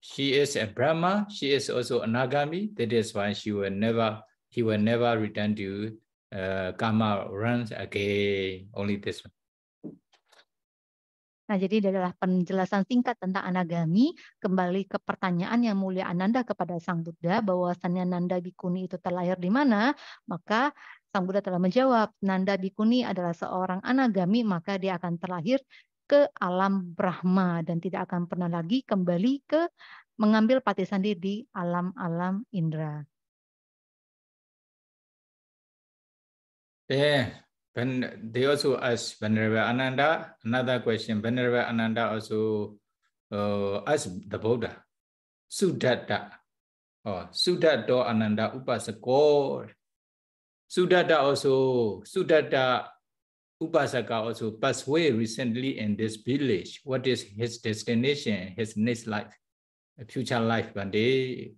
Speaker 3: She is a Brahma. She is also Anagami. That is why she will never, he will never return to uh, karma runs again. Only this one.
Speaker 4: Nah, jadi ini adalah penjelasan singkat tentang anagami. Kembali ke pertanyaan yang mulia Ananda kepada Sang Buddha, bahwasannya Nanda Bikuni itu terlahir di mana, maka Sang Buddha telah menjawab, Nanda Bikuni adalah seorang anagami, maka dia akan terlahir ke alam Brahma dan tidak akan pernah lagi kembali ke mengambil pati sandi di alam-alam Indra.
Speaker 3: When they also asked Venerable Ananda another question. Venerable Ananda also uh, asked the Buddha, Sudatta, or Sudatta Ananda Upasako. Sudatta also, Sudatta Upasaka also passed away recently in this village. What is his destination, his next life, future life one day?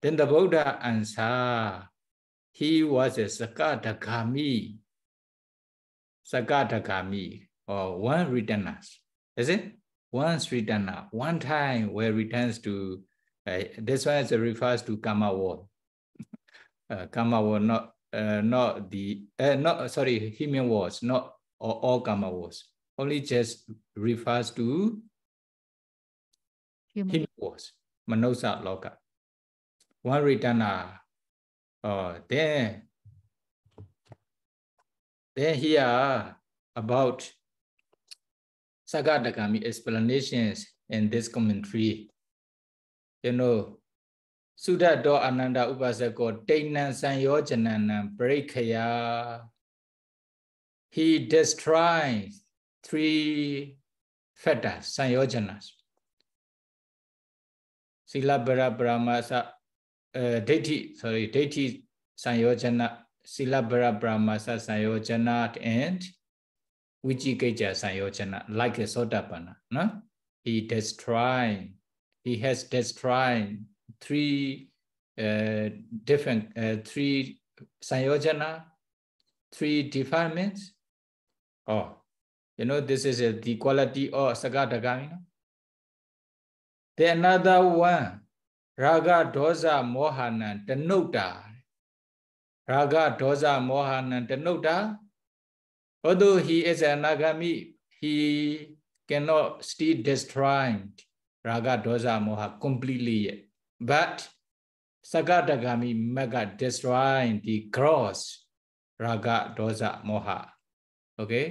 Speaker 3: Then the Buddha answered, he was a Sakadagami. Sakatagami or one returns. Is it? Once returner one time where returns to, uh, this one refers to Kama war uh, Kama war not, uh, not the, uh, not, sorry, human wars not or all Kama wars Only just refers to human, human words, Manosa Loka. One returner, uh, then Then here are about Sagadagami explanations in this commentary. You know, Sudha Do Ananda Upasako Tainan Sanyojananam Breakaya. He destroys three fetters, Sanyojanas. Sila Brahma, uh, Deity, sorry, Deity Sanyojana Sila Brahmasa Sanyojana and Vijikeja Sanyojana, like a Sotapana. No? He destroyed, he has destroyed three uh, different, uh, three Sanyojana, three defilements. Oh, you know, this is uh, the quality of Sagataka, No, know. another one, Raga, Dosa, Mohana, Tanuta, ရာဂဒေါသမောဟနံတနုတာ although he is an anagami he cannot still destroying raga dosa moha completely yet but sagatagami mega destroying the gross raga dosa moha okay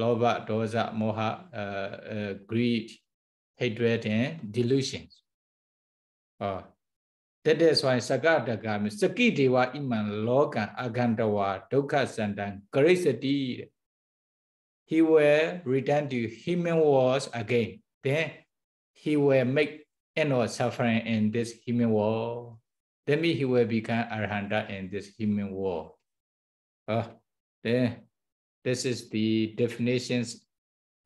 Speaker 3: lobha dosa moha uh, uh, greed hatred and delusions uh, That is why Iman တတ္တဆိုရင်စကတကမြစကိဒေဝဣမံလောကံအခန္တဝါဒုက္ခစန္တံဂရိစတိတဲ့ he will return to human world again then he will make end of suffering in this human world that means he will become arhanta in this human world uh, ah, then this is the definitions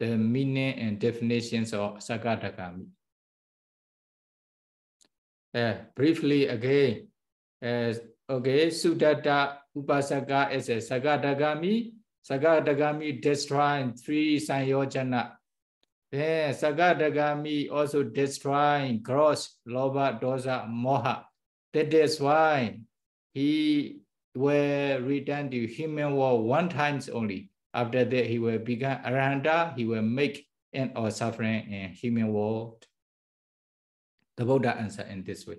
Speaker 3: the meaning and definitions of sakatagami uh, briefly again uh, okay sudatta upasaka as a sagadagami sagadagami destroying three sanyojana then sagadagami also destroying gross lobha dosa moha that is why he will return to human world one times only after that he will become arahanta he will make end or suffering in human world
Speaker 2: The Buddha answered in this way.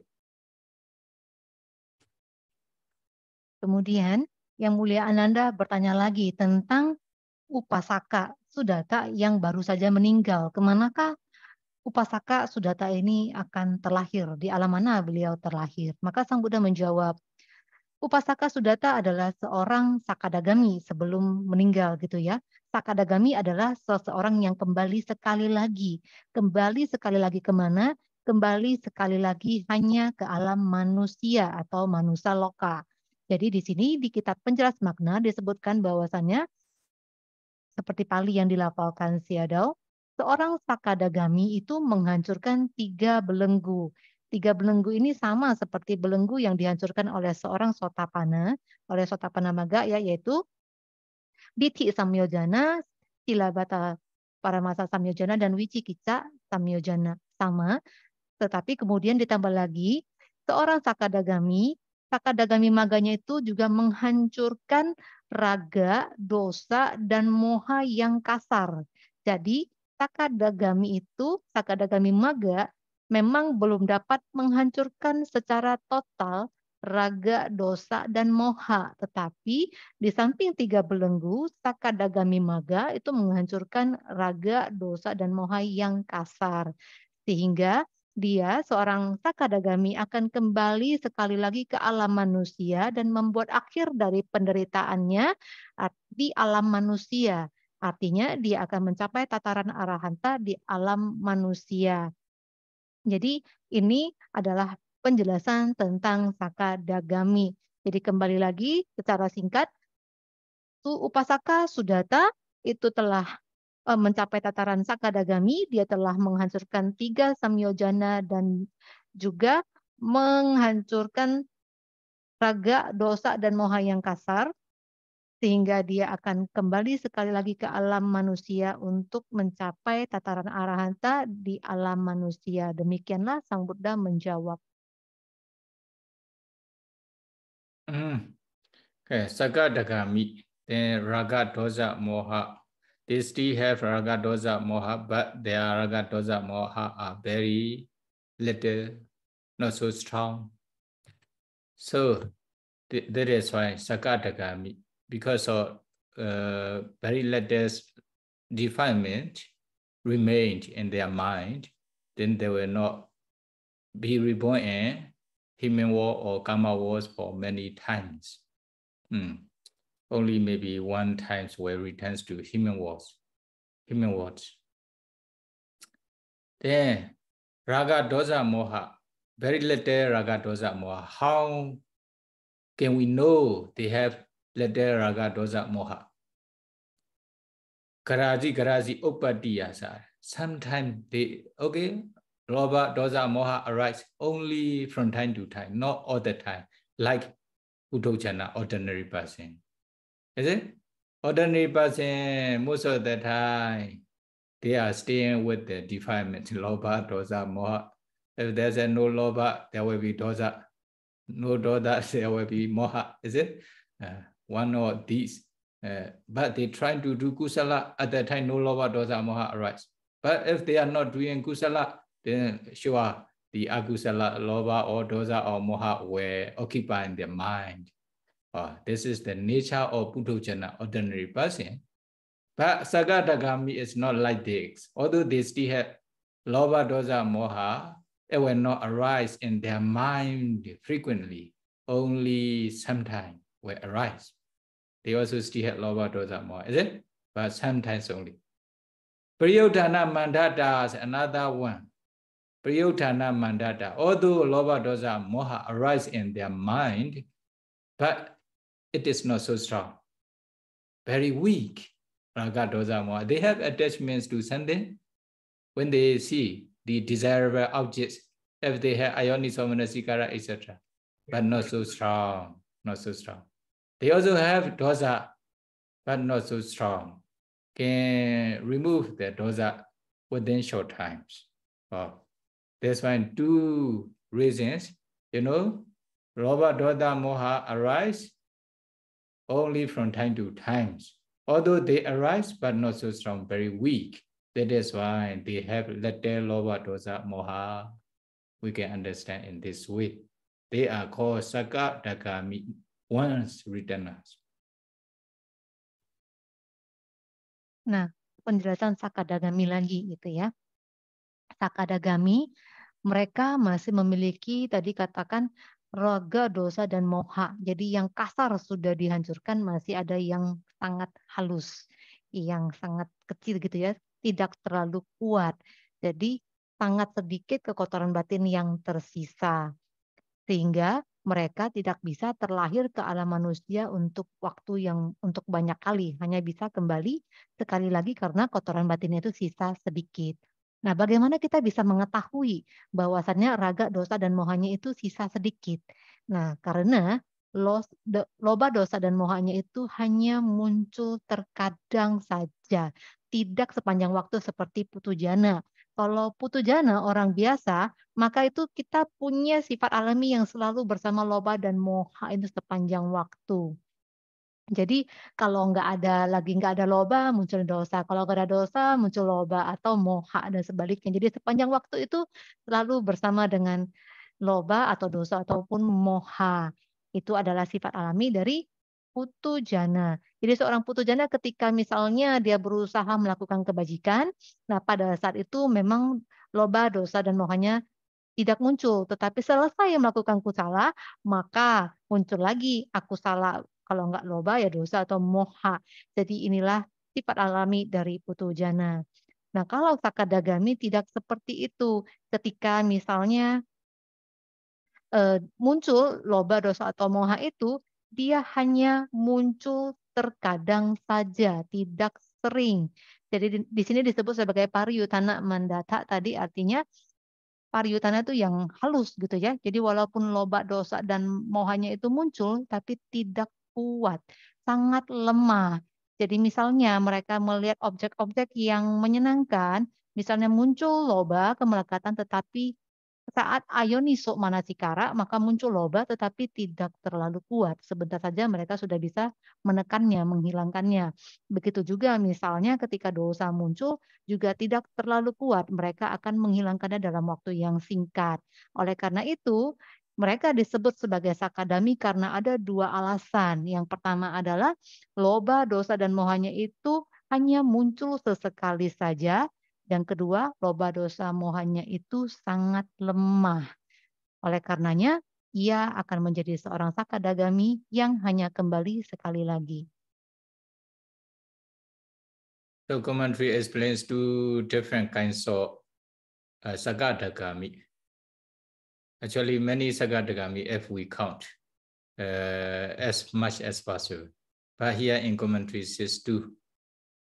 Speaker 4: Kemudian, Yang Mulia Ananda bertanya lagi tentang Upasaka Sudata yang baru saja meninggal. Kemanakah Upasaka Sudata ini akan terlahir? Di alam mana beliau terlahir? Maka Sang Buddha menjawab, Upasaka Sudata adalah seorang Sakadagami sebelum meninggal gitu ya. Sakadagami adalah seseorang yang kembali sekali lagi. Kembali sekali lagi kemana? kembali sekali lagi hanya ke alam manusia atau manusia lokal. Jadi di sini di kitab penjelas makna disebutkan bahwasannya seperti pali yang dilafalkan Siadau, seorang sakadagami itu menghancurkan tiga belenggu. Tiga belenggu ini sama seperti belenggu yang dihancurkan oleh seorang sotapana, oleh sotapana maga ya, yaitu Diti Samyojana, Silabata Paramasa Samyojana, dan Wici Kica Samyojana. Sama, tetapi kemudian ditambah lagi seorang sakadagami, sakadagami maganya itu juga menghancurkan raga, dosa, dan moha yang kasar. Jadi sakadagami itu, sakadagami maga, memang belum dapat menghancurkan secara total raga, dosa, dan moha. Tetapi di samping tiga belenggu, sakadagami maga itu menghancurkan raga, dosa, dan moha yang kasar. Sehingga dia, seorang Takadagami akan kembali sekali lagi ke alam manusia dan membuat akhir dari penderitaannya di alam manusia. Artinya dia akan mencapai tataran arahanta di alam manusia. Jadi ini adalah penjelasan tentang Sakadagami. Jadi kembali lagi secara singkat, Tu Upasaka Sudata itu telah Eh, mencapai tataran sakadagami, dia telah menghancurkan tiga samyojana dan juga menghancurkan raga, dosa, dan moha yang kasar, sehingga dia akan kembali sekali lagi ke alam manusia untuk mencapai tataran arahanta di alam manusia. Demikianlah Sang Buddha menjawab.
Speaker 2: Hmm.
Speaker 3: Oke, okay. raga, dosa, moha, They still have raga, dosa, moha, but their raga, dosa, moha are very little, not so strong. So th that is why Sakatagami, because of uh, very little defilement remained in their mind, then they will not be reborn in human war or karma wars for many times. Mm only maybe one times where it returns to human words, human words. Then raga, dosa, moha, very little raga, dosa, moha. How can we know they have little raga, dosa, moha? Karaji, karaji, upatiya, Sometimes they, okay, Loba, dosa, moha arise only from time to time, not all the time, like Uddhojana, ordinary person. Is it? Ordinary person, most of the time, they are staying with the defilement, *laughs* loba dosa, moha. If there's a no loba, there will be dosa. No dosa, *laughs* there will be moha. Is it? Uh, one or these. Uh, but they try to do kusala, at that time no loba dosa, moha arise. But if they are not doing kusala, then sure, the agusala loba or dosa, or moha were occupying their mind. Uh, this is the nature of Buddha ordinary person. But Sagadagami is not like this. Although they still have Loba, Dosa, Moha, it will not arise in their mind frequently, only sometimes will arise. They also still have Loba, Dosa, Moha, is it? But sometimes only. Priyodhana Mandata is another one. Priyodhana Mandata, although Loba, Dosa, Moha arise in their mind, but it is not so strong. Very weak, raga, dosa, moha. They have attachments to something. When they see the desirable objects, if they have ioniso manasikara, etc., but not so strong, not so strong. They also have dosa, but not so strong. Can remove the dosa within short times. Oh. That's why two reasons, you know, Robha, dosa Moha arise only from time to times. Although they arise, but not so strong, very weak. That is why they have let their lower dosa, moha. We can understand in this way. They are called saka dagami,
Speaker 2: once returners.
Speaker 4: Nah, penjelasan sakadagami lagi gitu ya. Sakadagami mereka masih memiliki tadi katakan raga, dosa, dan moha. Jadi yang kasar sudah dihancurkan, masih ada yang sangat halus, yang sangat kecil gitu ya, tidak terlalu kuat. Jadi sangat sedikit kekotoran batin yang tersisa. Sehingga mereka tidak bisa terlahir ke alam manusia untuk waktu yang untuk banyak kali, hanya bisa kembali sekali lagi karena kotoran batinnya itu sisa sedikit. Nah, bagaimana kita bisa mengetahui bahwasannya raga, dosa, dan mohanya itu sisa sedikit? Nah, karena los, do, loba dosa dan mohanya itu hanya muncul terkadang saja, tidak sepanjang waktu seperti putu jana. Kalau putu jana orang biasa, maka itu kita punya sifat alami yang selalu bersama loba dan moha itu sepanjang waktu. Jadi kalau nggak ada lagi nggak ada loba muncul dosa, kalau nggak ada dosa muncul loba atau moha dan sebaliknya. Jadi sepanjang waktu itu selalu bersama dengan loba atau dosa ataupun moha itu adalah sifat alami dari putu jana. Jadi seorang putu jana ketika misalnya dia berusaha melakukan kebajikan, nah pada saat itu memang loba dosa dan mohanya tidak muncul, tetapi selesai melakukan kusala, maka muncul lagi aku salah kalau enggak loba ya dosa atau moha. Jadi inilah sifat alami dari putu jana. Nah kalau sakadagami tidak seperti itu. Ketika misalnya eh, muncul loba dosa atau moha itu, dia hanya muncul terkadang saja, tidak sering. Jadi di, di sini disebut sebagai pariyutana mandata tadi artinya pariyutana itu yang halus gitu ya. Jadi walaupun loba dosa dan mohanya itu muncul tapi tidak kuat, sangat lemah. Jadi misalnya mereka melihat objek-objek yang menyenangkan, misalnya muncul loba kemelekatan tetapi saat ayoniso manasikara maka muncul loba tetapi tidak terlalu kuat. Sebentar saja mereka sudah bisa menekannya, menghilangkannya. Begitu juga misalnya ketika dosa muncul juga tidak terlalu kuat. Mereka akan menghilangkannya dalam waktu yang singkat. Oleh karena itu mereka disebut sebagai sakadami karena ada dua alasan. Yang pertama adalah loba, dosa, dan mohanya itu hanya muncul sesekali saja. Yang kedua, loba, dosa, mohanya itu sangat lemah. Oleh karenanya, ia akan menjadi seorang sakadagami yang hanya kembali sekali lagi.
Speaker 3: The commentary explains two different kinds of uh, sakadagami. Actually, many Sagadagami, if we count uh, as much as possible. But here in commentary says two.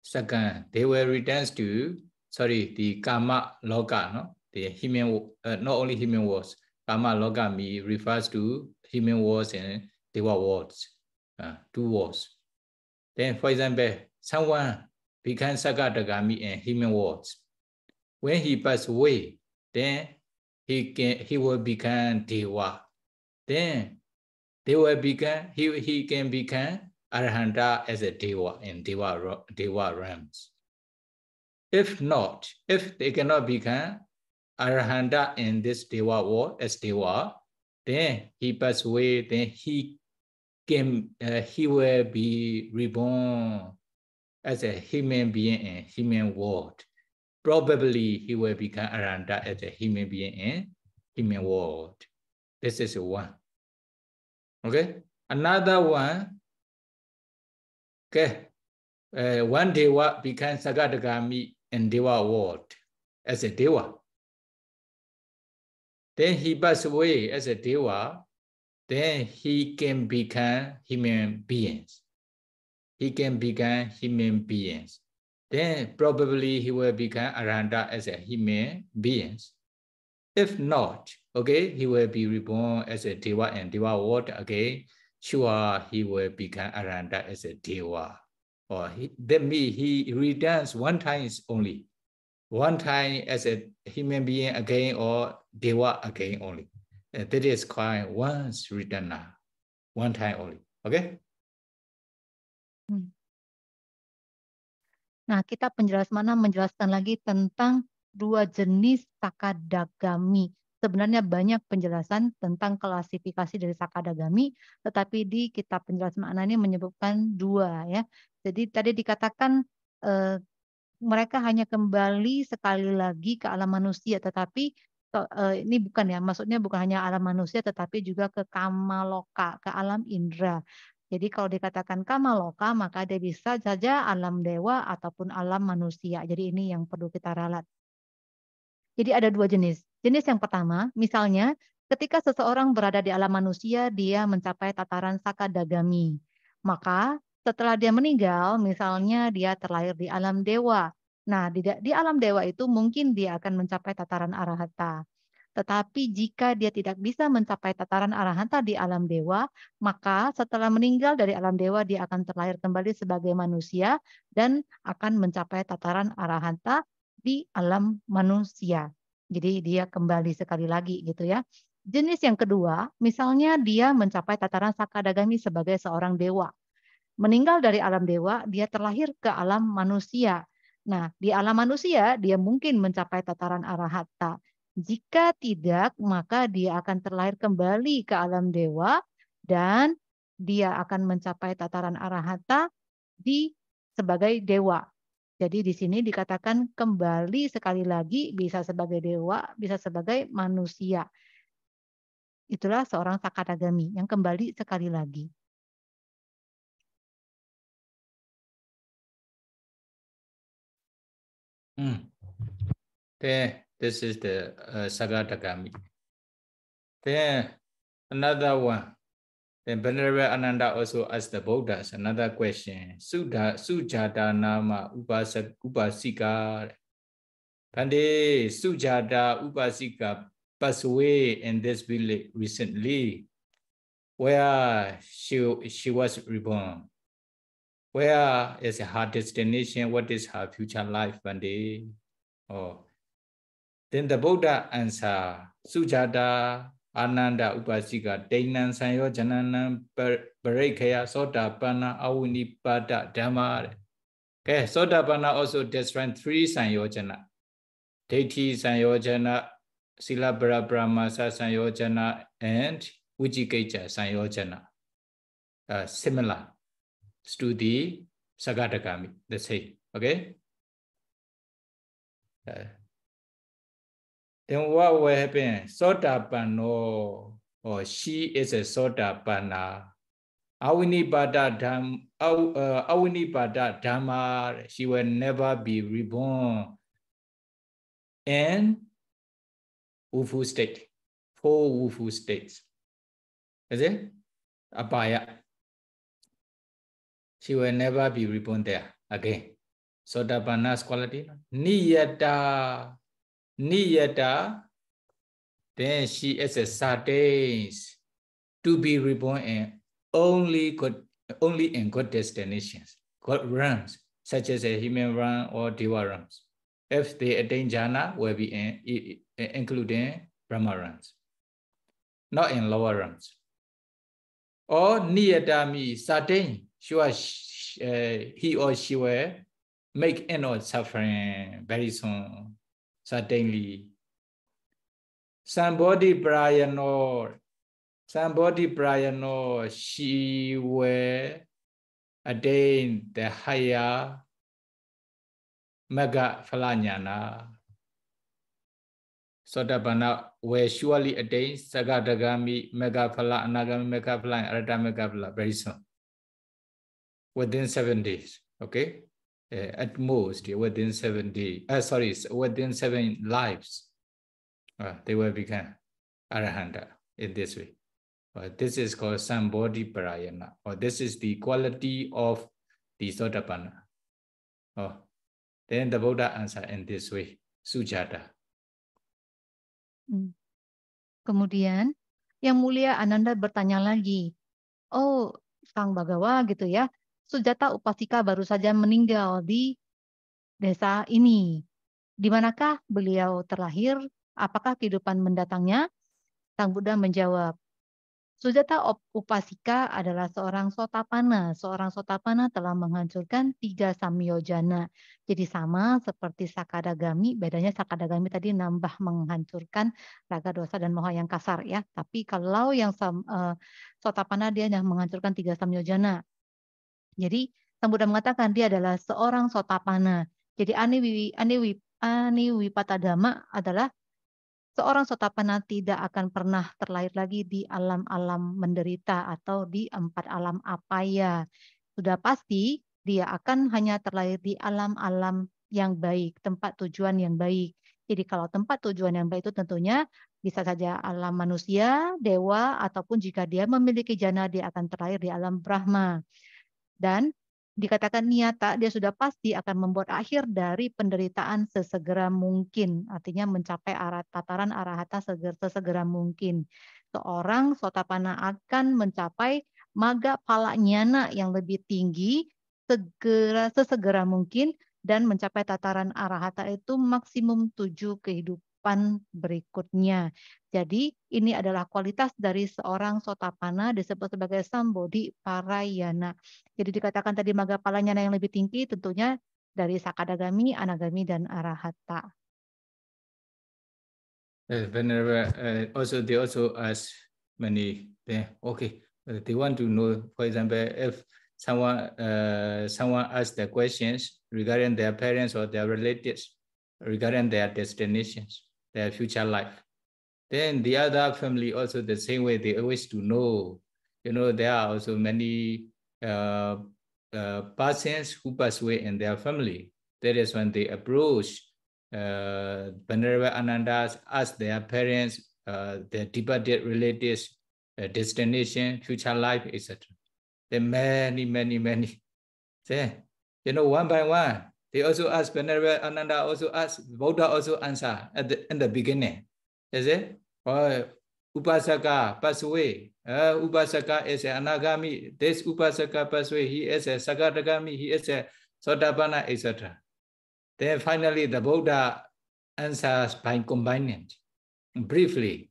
Speaker 3: Second, they were return to, sorry, the Kama Loka, no? the human, uh, not only human worlds. Kama Loka me refers to human worlds and Deva worlds, uh, two worlds. Then, for example, someone becomes Sagadagami and human worlds. When he passed away, then he can he will become deva. Then they will become he he can become arahanta as a deva in deva deva realms. If not, if they cannot become arahanta in this deva world as deva, then he pass away. Then he can uh, he will be reborn as a human being in human world probably he will become Aranda as a human being in human world. This is one. Okay. Another one. Okay. Uh, one Dewa became Sagadagami in Dewa world as a Dewa. Then he passed away as a Dewa. Then he can become human beings. He can become human beings then probably he will become Aranda as a human being. If not, okay, he will be reborn as a Deva and Deva what again? Sure, he will become Aranda as a Deva. Or he, that means he returns one time only. One time as a human being again or Deva again only. And that is called once returner, one time only. Okay?
Speaker 4: Mm. Nah, kita penjelas mana menjelaskan lagi tentang dua jenis sakadagami. Sebenarnya banyak penjelasan tentang klasifikasi dari sakadagami, tetapi di kitab penjelas makna ini menyebutkan dua ya. Jadi tadi dikatakan eh, mereka hanya kembali sekali lagi ke alam manusia, tetapi eh, ini bukan ya, maksudnya bukan hanya alam manusia, tetapi juga ke kamaloka, ke alam indera. Jadi kalau dikatakan kama loka, maka dia bisa saja alam dewa ataupun alam manusia. Jadi ini yang perlu kita ralat. Jadi ada dua jenis. Jenis yang pertama, misalnya ketika seseorang berada di alam manusia, dia mencapai tataran sakadagami. Maka setelah dia meninggal, misalnya dia terlahir di alam dewa. Nah, di, di alam dewa itu mungkin dia akan mencapai tataran arahata. Tetapi jika dia tidak bisa mencapai tataran arahanta di alam dewa, maka setelah meninggal dari alam dewa dia akan terlahir kembali sebagai manusia dan akan mencapai tataran arahanta di alam manusia. Jadi dia kembali sekali lagi gitu ya. Jenis yang kedua, misalnya dia mencapai tataran sakadagami sebagai seorang dewa. Meninggal dari alam dewa, dia terlahir ke alam manusia. Nah, di alam manusia dia mungkin mencapai tataran arahanta. Jika tidak, maka dia akan terlahir kembali ke alam dewa dan dia akan mencapai tataran arahata di sebagai dewa. Jadi di sini dikatakan kembali sekali lagi bisa sebagai dewa, bisa sebagai manusia. Itulah seorang sakatagami yang kembali sekali lagi.
Speaker 2: Hmm.
Speaker 3: Oke. This is the uh, Sagatagami. Then another one. Then Venerable Ananda also asked the Buddhas another question. Sudha, Sujata Nama Upasak, Upasika. Pande Sujata Upasika passed away in this village recently, where she, she was reborn. Where is her destination? What is her future life, Pande? Oh, then the buddha answer sujata ananda upasika tainan sanyo jananan parikhaya sotapanna awinipada dhamma တဲ့ကဲ sotapanna also describe three sanyojana ဒိဋ္ဌိ sanyojana sila para brahmasa sanyojana and ujikeja sanyojana uh, similar to the sagatakami the same okay uh, then what will happen? Sotapanno, or she is a Sotapanna. Avinipada Dhamma, uh, Avinipada Dhamma, she will never be reborn. And Wufu state, four Wufu states. Is it? Abaya. She will never be reborn there again. Sotapanna's quality. Niyata. Niyata, then she is a sardines to be reborn and only God, only in God destinations, God realms, such as a human realm or Deva realms. If they attain jhana, will be in, including Brahma realms, not in lower realms. Or niyatami sardine, she was, uh, he or she will make end of suffering very soon စတိန်လီစံဘောဓိပရာယနောစံဘောဓိပရာယနောရှိဝေ attain the higher mega phalanyana sotabana will surely attain sagadagami mega phala anagami mega phala and arata mega phala very soon within 7 days okay Uh, at most within seven days. Uh, sorry, within seven lives, uh, they will become arahanta in this way. Uh, this is called Parayana, or this is the quality of the sotapanna. Oh, then the
Speaker 2: Buddha answered in this way, sujata.
Speaker 4: Hmm. Kemudian, Yang Mulia Ananda bertanya lagi, oh, Sang Bagawa gitu ya, Sujata Upasika baru saja meninggal di desa ini. Di manakah beliau terlahir? Apakah kehidupan mendatangnya? Sang Buddha menjawab, Sujata Upasika adalah seorang sotapana. Seorang sotapana telah menghancurkan tiga samyojana. Jadi sama seperti sakadagami, bedanya sakadagami tadi nambah menghancurkan raga dosa dan moha yang kasar ya. Tapi kalau yang eh, sotapana dia yang menghancurkan tiga samyojana. Jadi sang Buddha mengatakan dia adalah seorang sotapana. Jadi aniwi aniwi aniwipatadama adalah seorang sotapana tidak akan pernah terlahir lagi di alam-alam menderita atau di empat alam apa ya. Sudah pasti dia akan hanya terlahir di alam-alam yang baik, tempat tujuan yang baik. Jadi kalau tempat tujuan yang baik itu tentunya bisa saja alam manusia, dewa, ataupun jika dia memiliki jana, dia akan terlahir di alam Brahma. Dan dikatakan niata dia sudah pasti akan membuat akhir dari penderitaan sesegera mungkin artinya mencapai arah tataran arahata segera sesegera mungkin seorang sotapana akan mencapai maga pala nyana yang lebih tinggi segera sesegera mungkin dan mencapai tataran arahata itu maksimum tujuh kehidupan kehidupan berikutnya. Jadi ini adalah kualitas dari seorang sotapana disebut sebagai sambodi parayana. Jadi dikatakan tadi maga palanyana yang lebih tinggi tentunya dari sakadagami, anagami, dan arahata.
Speaker 3: Yes, uh, eh, also they also ask many. They, eh, okay, eh, they want to know, for example, if someone uh, someone asks the questions regarding their parents or their relatives regarding their destinations. their future life. Then the other family also the same way, they always to know, you know, there are also many uh, uh, persons who pass away in their family. That is when they approach uh, Venerable Anandas as their parents, uh, their departed relatives, uh, destination, future life, etc. There are many, many, many. Then, you know, one by one, they also ask. Venerable Ananda, also ask. Buddha also answer. at the, in the beginning. Is it? Oh, Upasaka, pass away. Uh, Upasaka is an anagami. This Upasaka pass away. He is a Sagatagami. He is a Sotapanna, etc. Then finally, the Buddha answers by combining. Briefly,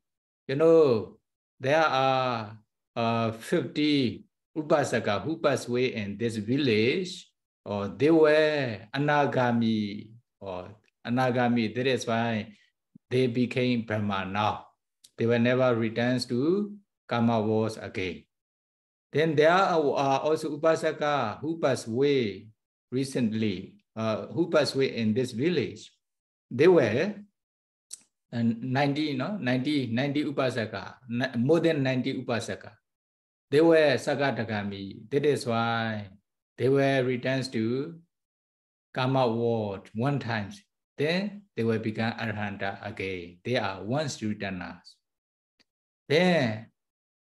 Speaker 3: you know, there are uh, 50 Upasaka who away in this village or they were anagami or anagami. That is why they became Brahma now. They were never returns to karma wars again. Then there are uh, also Upasaka who passed away recently, uh, who passed away in this village. They were and uh, 90, no, 90, 90 Upasaka, more than 90 Upasaka. They were Sagatagami. That is why they will return to karma world one times. Then they will become arhanta again. They are once returners. Then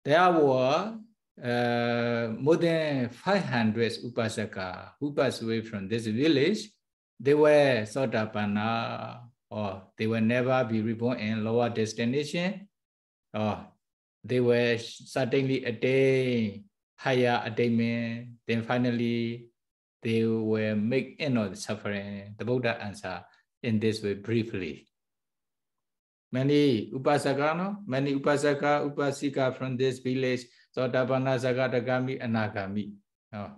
Speaker 3: there were uh, more than 500 upasaka who passed away from this village. They were sotapanna, uh, or they will never be reborn in lower destination, or they were certainly attain higher attainment then finally they will make end of the suffering the buddha answer in this way briefly many upasaka no many upasaka upasika from this village sotapanna sagatagami anagami no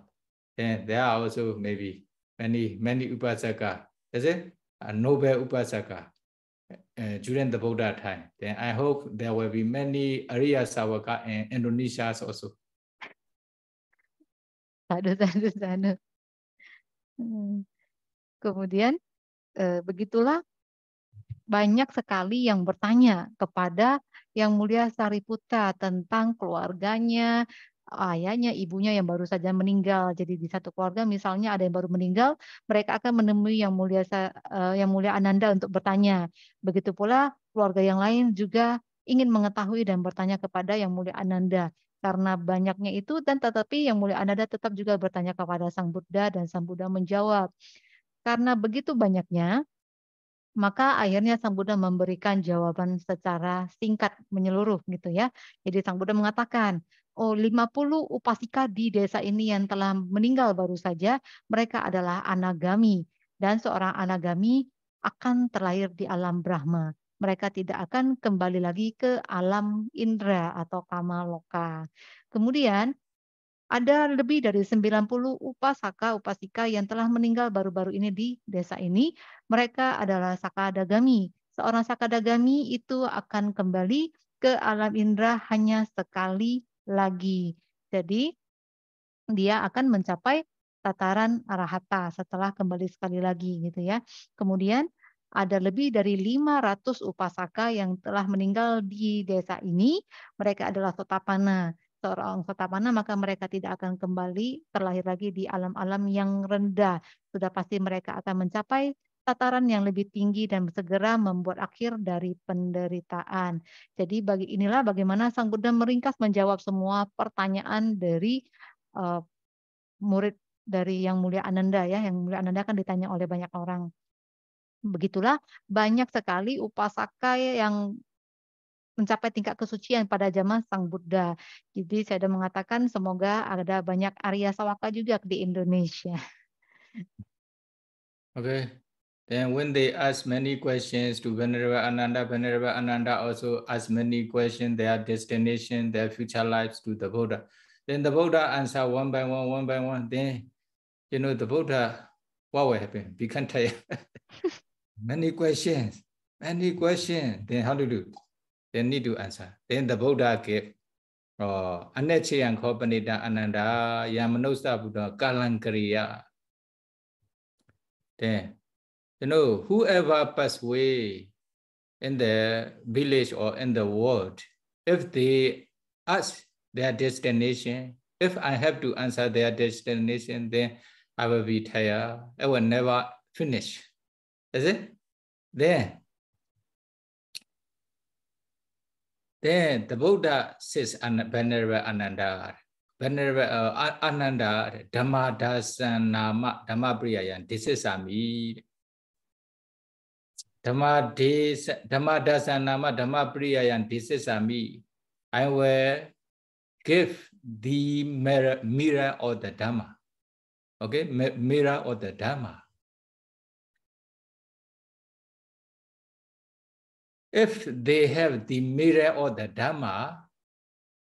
Speaker 3: then there are also maybe many many upasaka is it a noble upasaka uh, during the buddha time then i hope there will be many ariya savaka in indonesia also
Speaker 4: sadu sadu sadu Kemudian eh, begitulah banyak sekali yang bertanya kepada Yang Mulia Sariputa tentang keluarganya, ayahnya, ibunya yang baru saja meninggal. Jadi di satu keluarga misalnya ada yang baru meninggal, mereka akan menemui Yang Mulia eh, Yang Mulia Ananda untuk bertanya. Begitu pula keluarga yang lain juga ingin mengetahui dan bertanya kepada Yang Mulia Ananda. Karena banyaknya itu dan tetapi yang mulia Ananda tetap juga bertanya kepada Sang Buddha dan Sang Buddha menjawab. Karena begitu banyaknya, maka akhirnya Sang Buddha memberikan jawaban secara singkat menyeluruh gitu ya. Jadi Sang Buddha mengatakan, oh 50 upasika di desa ini yang telah meninggal baru saja, mereka adalah anagami dan seorang anagami akan terlahir di alam Brahma mereka tidak akan kembali lagi ke alam indera atau kama loka. Kemudian ada lebih dari 90 upasaka upasika yang telah meninggal baru-baru ini di desa ini. Mereka adalah saka dagami. Seorang saka dagami itu akan kembali ke alam indera hanya sekali lagi. Jadi dia akan mencapai tataran arahata setelah kembali sekali lagi gitu ya. Kemudian ada lebih dari 500 upasaka yang telah meninggal di desa ini. Mereka adalah sotapana. Seorang sotapana maka mereka tidak akan kembali terlahir lagi di alam-alam yang rendah. Sudah pasti mereka akan mencapai tataran yang lebih tinggi dan segera membuat akhir dari penderitaan. Jadi bagi inilah bagaimana Sang Buddha meringkas menjawab semua pertanyaan dari uh, murid dari yang mulia Ananda ya, yang mulia Ananda akan ditanya oleh banyak orang. Begitulah banyak sekali upasaka yang mencapai tingkat kesucian pada zaman Sang Buddha. Jadi saya ada mengatakan semoga ada banyak Arya Sawaka juga di Indonesia.
Speaker 3: Okay. Then when they ask many questions to Venerable Ananda, Venerable Ananda also ask many questions, their destination, their future lives to the Buddha. Then the Buddha answer one by one, one by one. Then, you know, the Buddha, what will happen? Become tired. *laughs* many questions, many questions, then how to do? They need to answer. Then the Buddha gave uh, Anachayan Kopanita Ananda Yamanosa Buddha Kalankariya. Then, you know, whoever pass away in the village or in the world, if they ask their destination, if I have to answer their destination, then I will be tired. I will never finish. Is it? There. Then the Buddha says Venerable Ananda. Venerable uh, Ananda, Dhamma Dasanama, Dhamma Priyayan, this is Ami. Dhamma Dasanama, Dhamma Priyayan, this is Ami. I will give the mirror, mirror of the Dhamma. Okay, mirror of the Dhamma. if they have the mirror or the Dhamma,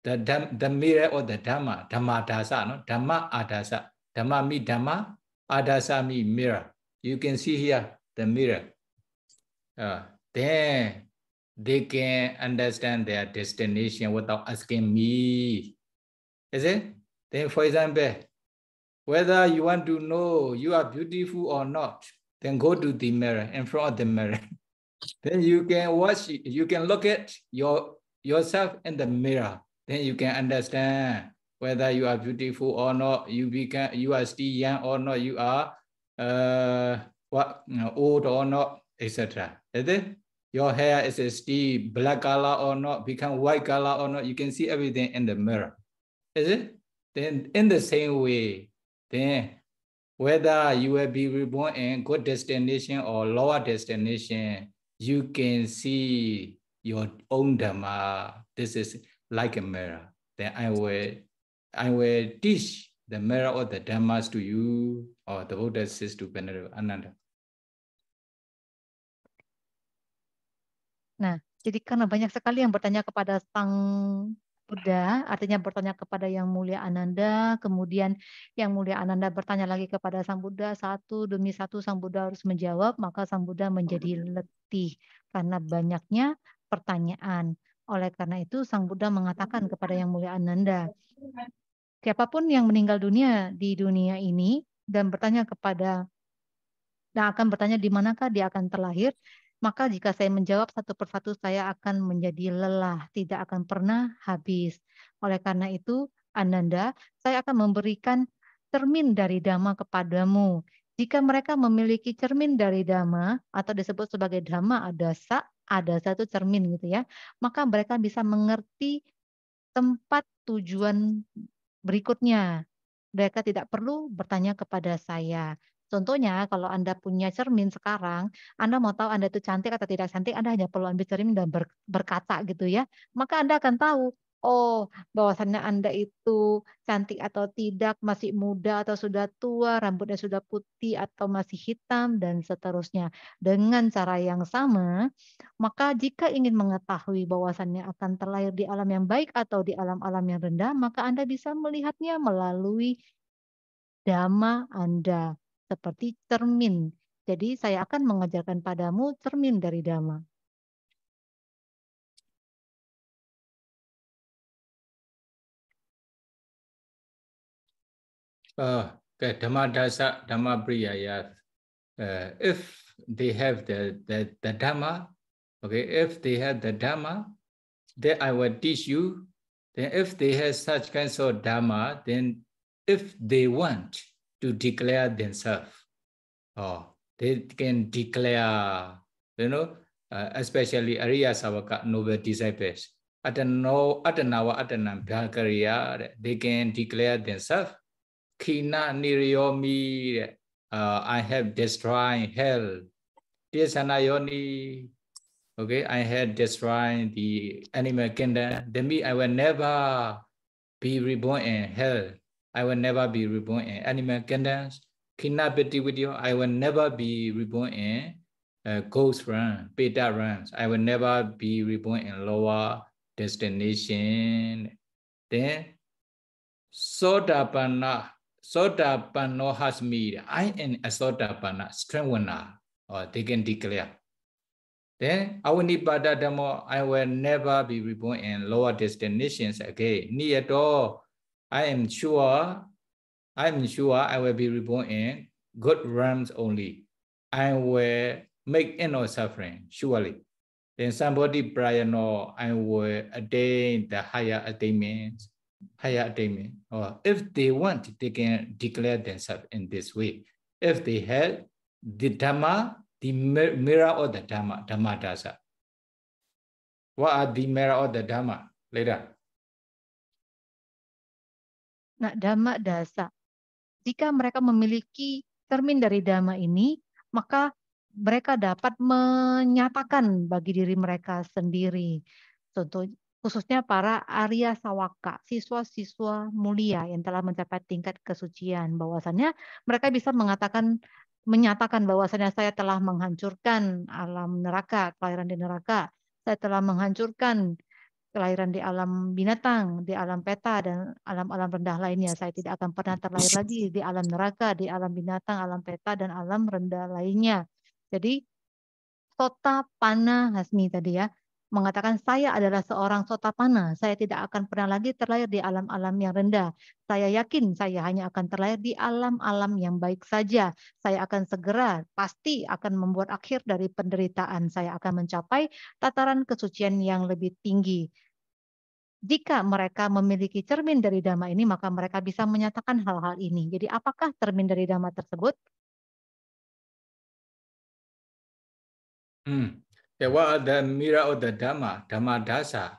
Speaker 3: the, the mirror or the Dhamma, Dhamma Dasa, no? Dhamma Adasa, Dhamma mi Dhamma, Adasa mi mirror. You can see here the mirror. Uh, then they can understand their destination without asking me. Is it? Then, for example, whether you want to know you are beautiful or not, then go to the mirror in front of the mirror. *laughs* Then you can watch, you can look at your yourself in the mirror. Then you can understand whether you are beautiful or not, you become you are still young or not, you are uh, what you know, old or not, etc. Is it? Your hair is still black color or not, become white color or not. You can see everything in the mirror. Is it? Then in the same way, then whether you will be reborn in good destination or lower destination, you can see your own dharma. This is like a mirror. Then I will, I will teach the mirror or the Dhammas to you or the Buddha says to Venerable Ananda.
Speaker 4: Nah, jadi karena banyak sekali yang bertanya kepada Sang Buddha, artinya bertanya kepada Yang Mulia Ananda, kemudian Yang Mulia Ananda bertanya lagi kepada Sang Buddha, satu demi satu Sang Buddha harus menjawab, maka Sang Buddha menjadi letih karena banyaknya pertanyaan. Oleh karena itu Sang Buddha mengatakan kepada Yang Mulia Ananda, siapapun yang meninggal dunia di dunia ini dan bertanya kepada dan akan bertanya di manakah dia akan terlahir, maka jika saya menjawab satu persatu saya akan menjadi lelah, tidak akan pernah habis. Oleh karena itu, Ananda, saya akan memberikan cermin dari dhamma kepadamu. Jika mereka memiliki cermin dari dhamma atau disebut sebagai dhamma ada sa, ada satu cermin gitu ya, maka mereka bisa mengerti tempat tujuan berikutnya. Mereka tidak perlu bertanya kepada saya. Contohnya, kalau Anda punya cermin sekarang, Anda mau tahu Anda itu cantik atau tidak cantik, Anda hanya perlu ambil cermin dan ber, berkata gitu ya. Maka Anda akan tahu, oh, bahwasannya Anda itu cantik atau tidak, masih muda atau sudah tua, rambutnya sudah putih atau masih hitam, dan seterusnya. Dengan cara yang sama, maka jika ingin mengetahui bahwasannya akan terlahir di alam yang baik atau di alam-alam yang rendah, maka Anda bisa melihatnya melalui dama Anda seperti cermin. Jadi saya akan mengajarkan padamu cermin dari Dhamma.
Speaker 3: Uh, okay, Dhamma dasa, Dhamma priya ya. Uh, if they have the, the, the Dhamma, okay, if they have the Dhamma, then I will teach you. Then if they have such kinds of Dhamma, then if they want, to declare themselves. Oh, they can declare, you know, uh, especially Arya Savaka noble disciples. At an hour, at an Bhagariya, they can declare themselves. Kina niriyomi, uh, I have destroyed hell. Desanayoni, okay, I have destroyed the animal kingdom. Then me, I will never be reborn in hell. I will never be reborn in animal kingdom. Kinapiti with you, I will never be reborn in uh, ghost realm, beta realms. I will never be reborn in lower destination. Then Sotapanna, Sotapanno has me. I am a Sotapanna, strengthener, or they can declare. Then Awanipada Dhammo, I will never be reborn in lower destinations again. Ni at all. I am sure, I am sure I will be reborn in good realms only. I will make end of suffering, surely. Then somebody prayer no, I will attain the higher attainment, higher attainment. Or if they want, they can declare themselves in this way. If they have the Dhamma, the mirror or the Dhamma, Dhamma Dasa. What are the mirror or the Dhamma?
Speaker 2: Later.
Speaker 4: Nah, dhamma dasa. Jika mereka memiliki termin dari dhamma ini, maka mereka dapat menyatakan bagi diri mereka sendiri. Contoh, khususnya para Arya Sawaka, siswa-siswa mulia yang telah mencapai tingkat kesucian. Bahwasannya mereka bisa mengatakan menyatakan bahwasanya saya telah menghancurkan alam neraka, kelahiran di neraka. Saya telah menghancurkan kelahiran di alam binatang, di alam peta dan alam-alam rendah lainnya. Saya tidak akan pernah terlahir lagi di alam neraka, di alam binatang, alam peta dan alam rendah lainnya. Jadi tota panah hasmi tadi ya mengatakan saya adalah seorang sotapana, saya tidak akan pernah lagi terlahir di alam-alam yang rendah. Saya yakin saya hanya akan terlahir di alam-alam yang baik saja. Saya akan segera pasti akan membuat akhir dari penderitaan. Saya akan mencapai tataran kesucian yang lebih tinggi. Jika mereka memiliki cermin dari dhamma ini, maka mereka bisa menyatakan hal-hal ini. Jadi apakah cermin dari dhamma tersebut?
Speaker 3: Hmm. Okay, what are the mirror of the Dhamma? Dhamma Dasa.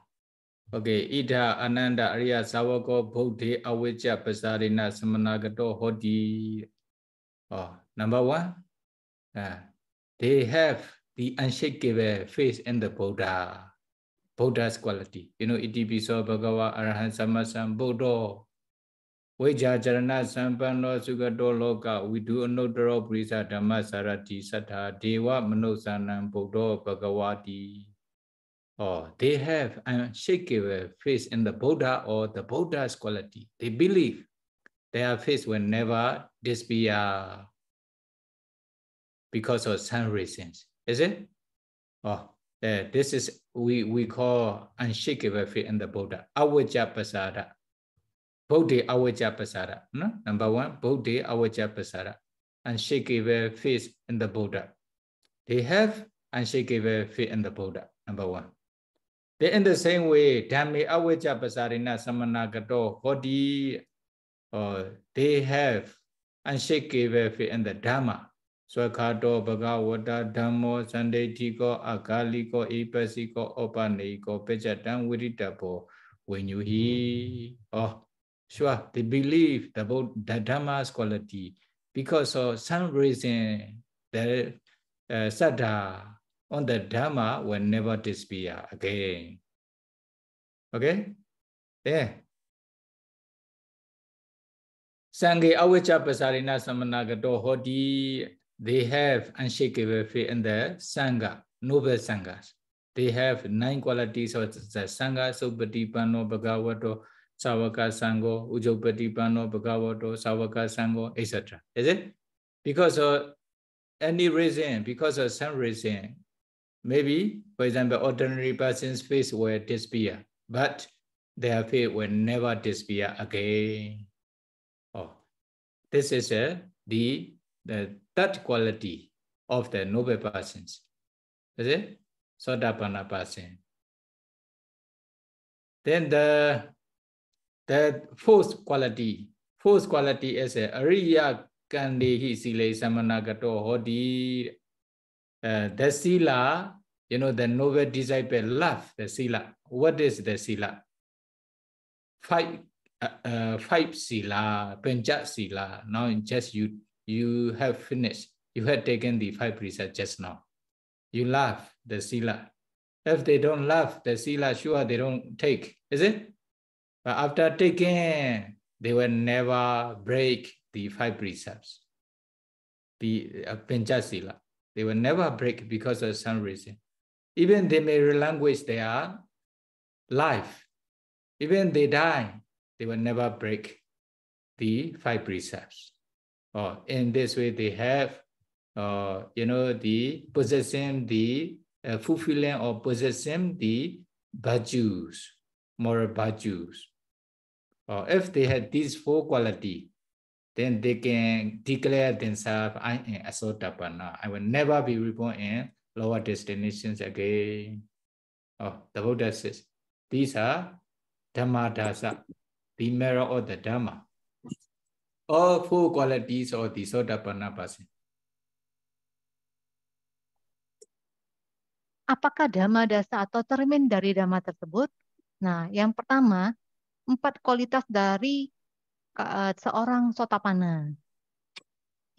Speaker 3: Okay, Ida Ananda Arya Savako Bodhi Avijja Pasarina Samanagato Hodi. Oh, number one, uh, they have the unshakable faith in the Buddha. Buddha's quality. You know, Iti Piso Bhagava Arahant Sammasambuddho. ဝိဇာจรณะสัมปันโนสุกโตโลกวิทุอนุตตรปริสธรรมสารติสัทธาเทวมนุสานังพุทโธภควาติ Oh, they have unshakable faith in the Buddha or the Buddha's quality. They believe their faith will never disappear because of some reasons. Is it? Oh, uh, this is we we call unshakable faith in the Buddha, avijja Bodhi Avaja Pasara. No? Number one, Bodhi Avaja Pasara. Unshakable faith in the Buddha. They have unshakable faith in the Buddha. Number one. Then in the same way, Dhammi Avaja Pasarina Samanagato Bodhi. Or uh, they have unshakable faith in the Dhamma. dhammo oh sure they believe about the Dharma's quality because of some reason the uh, on the Dharma will never disappear again. Okay? Yeah. Sangha Avicca Pasarina Samanagato Hodi, they have unshakable faith in the Sangha, noble Sanghas. They have nine qualities of the Sangha, Supatipanno, Bhagavato, Savaka vaka sango, ujjapati Pano, bhagavato, Savaka vaka sango, etc. Is it? Because of any reason, because of some reason, maybe, for example, ordinary person's face will disappear, but their faith will never disappear again. Oh, this is uh, the, the third quality of the noble persons. Is it? Sotapanna person. Then the the fourth quality, fourth quality is a Ariya Kandehi Sile Samanagato Hodi. Uh, the Sila, you know, the noble disciple love the Sila. What is the Sila? Five, uh, uh, five Sila, Pancha Sila. Now just you, you have finished. You had taken the five precepts just now. You love the Sila. If they don't love the Sila, sure they don't take, is it? But after taking, they will never break the five precepts, the uh, Panchasila. They will never break because of some reason. Even they may relinquish their life. Even they die, they will never break the five precepts. Or in this way, they have, uh, you know, the possessing the uh, fulfilling or possessing the virtues moral virtues. Or if they have these four quality, then they can declare themselves, I am sotapanna. I will never be reborn in lower destinations again. Oh, the Buddha says, these are Dhamma Dasa, the mirror of the Dhamma. All four qualities of the Sotapanna person.
Speaker 4: Apakah Dhamma Dasa atau termin dari Dhamma tersebut Nah, yang pertama, empat kualitas dari eh, seorang sotapana.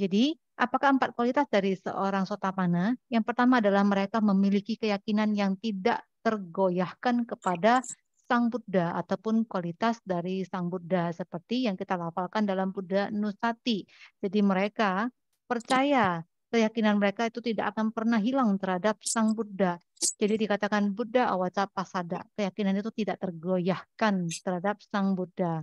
Speaker 4: Jadi, apakah empat kualitas dari seorang sotapana? Yang pertama adalah mereka memiliki keyakinan yang tidak tergoyahkan kepada Sang Buddha ataupun kualitas dari Sang Buddha seperti yang kita lafalkan dalam Buddha Nusati. Jadi mereka percaya keyakinan mereka itu tidak akan pernah hilang terhadap Sang Buddha. Jadi dikatakan Buddha awaca pasada. Keyakinan itu tidak tergoyahkan terhadap Sang Buddha.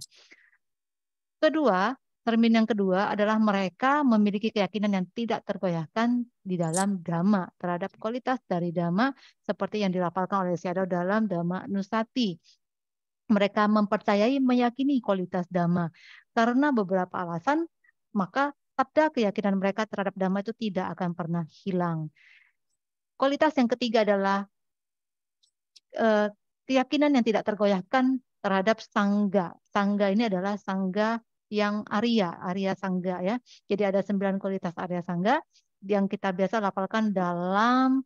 Speaker 4: Kedua, termin yang kedua adalah mereka memiliki keyakinan yang tidak tergoyahkan di dalam dhamma terhadap kualitas dari dhamma seperti yang dilaporkan oleh Syado dalam dhamma Nusati. Mereka mempercayai meyakini kualitas dhamma karena beberapa alasan maka Sabda keyakinan mereka terhadap damai itu tidak akan pernah hilang. Kualitas yang ketiga adalah eh, keyakinan yang tidak tergoyahkan terhadap sangga. Sangga ini adalah sangga yang Arya, Arya Sangga ya. Jadi ada sembilan kualitas Arya Sangga yang kita biasa lapalkan dalam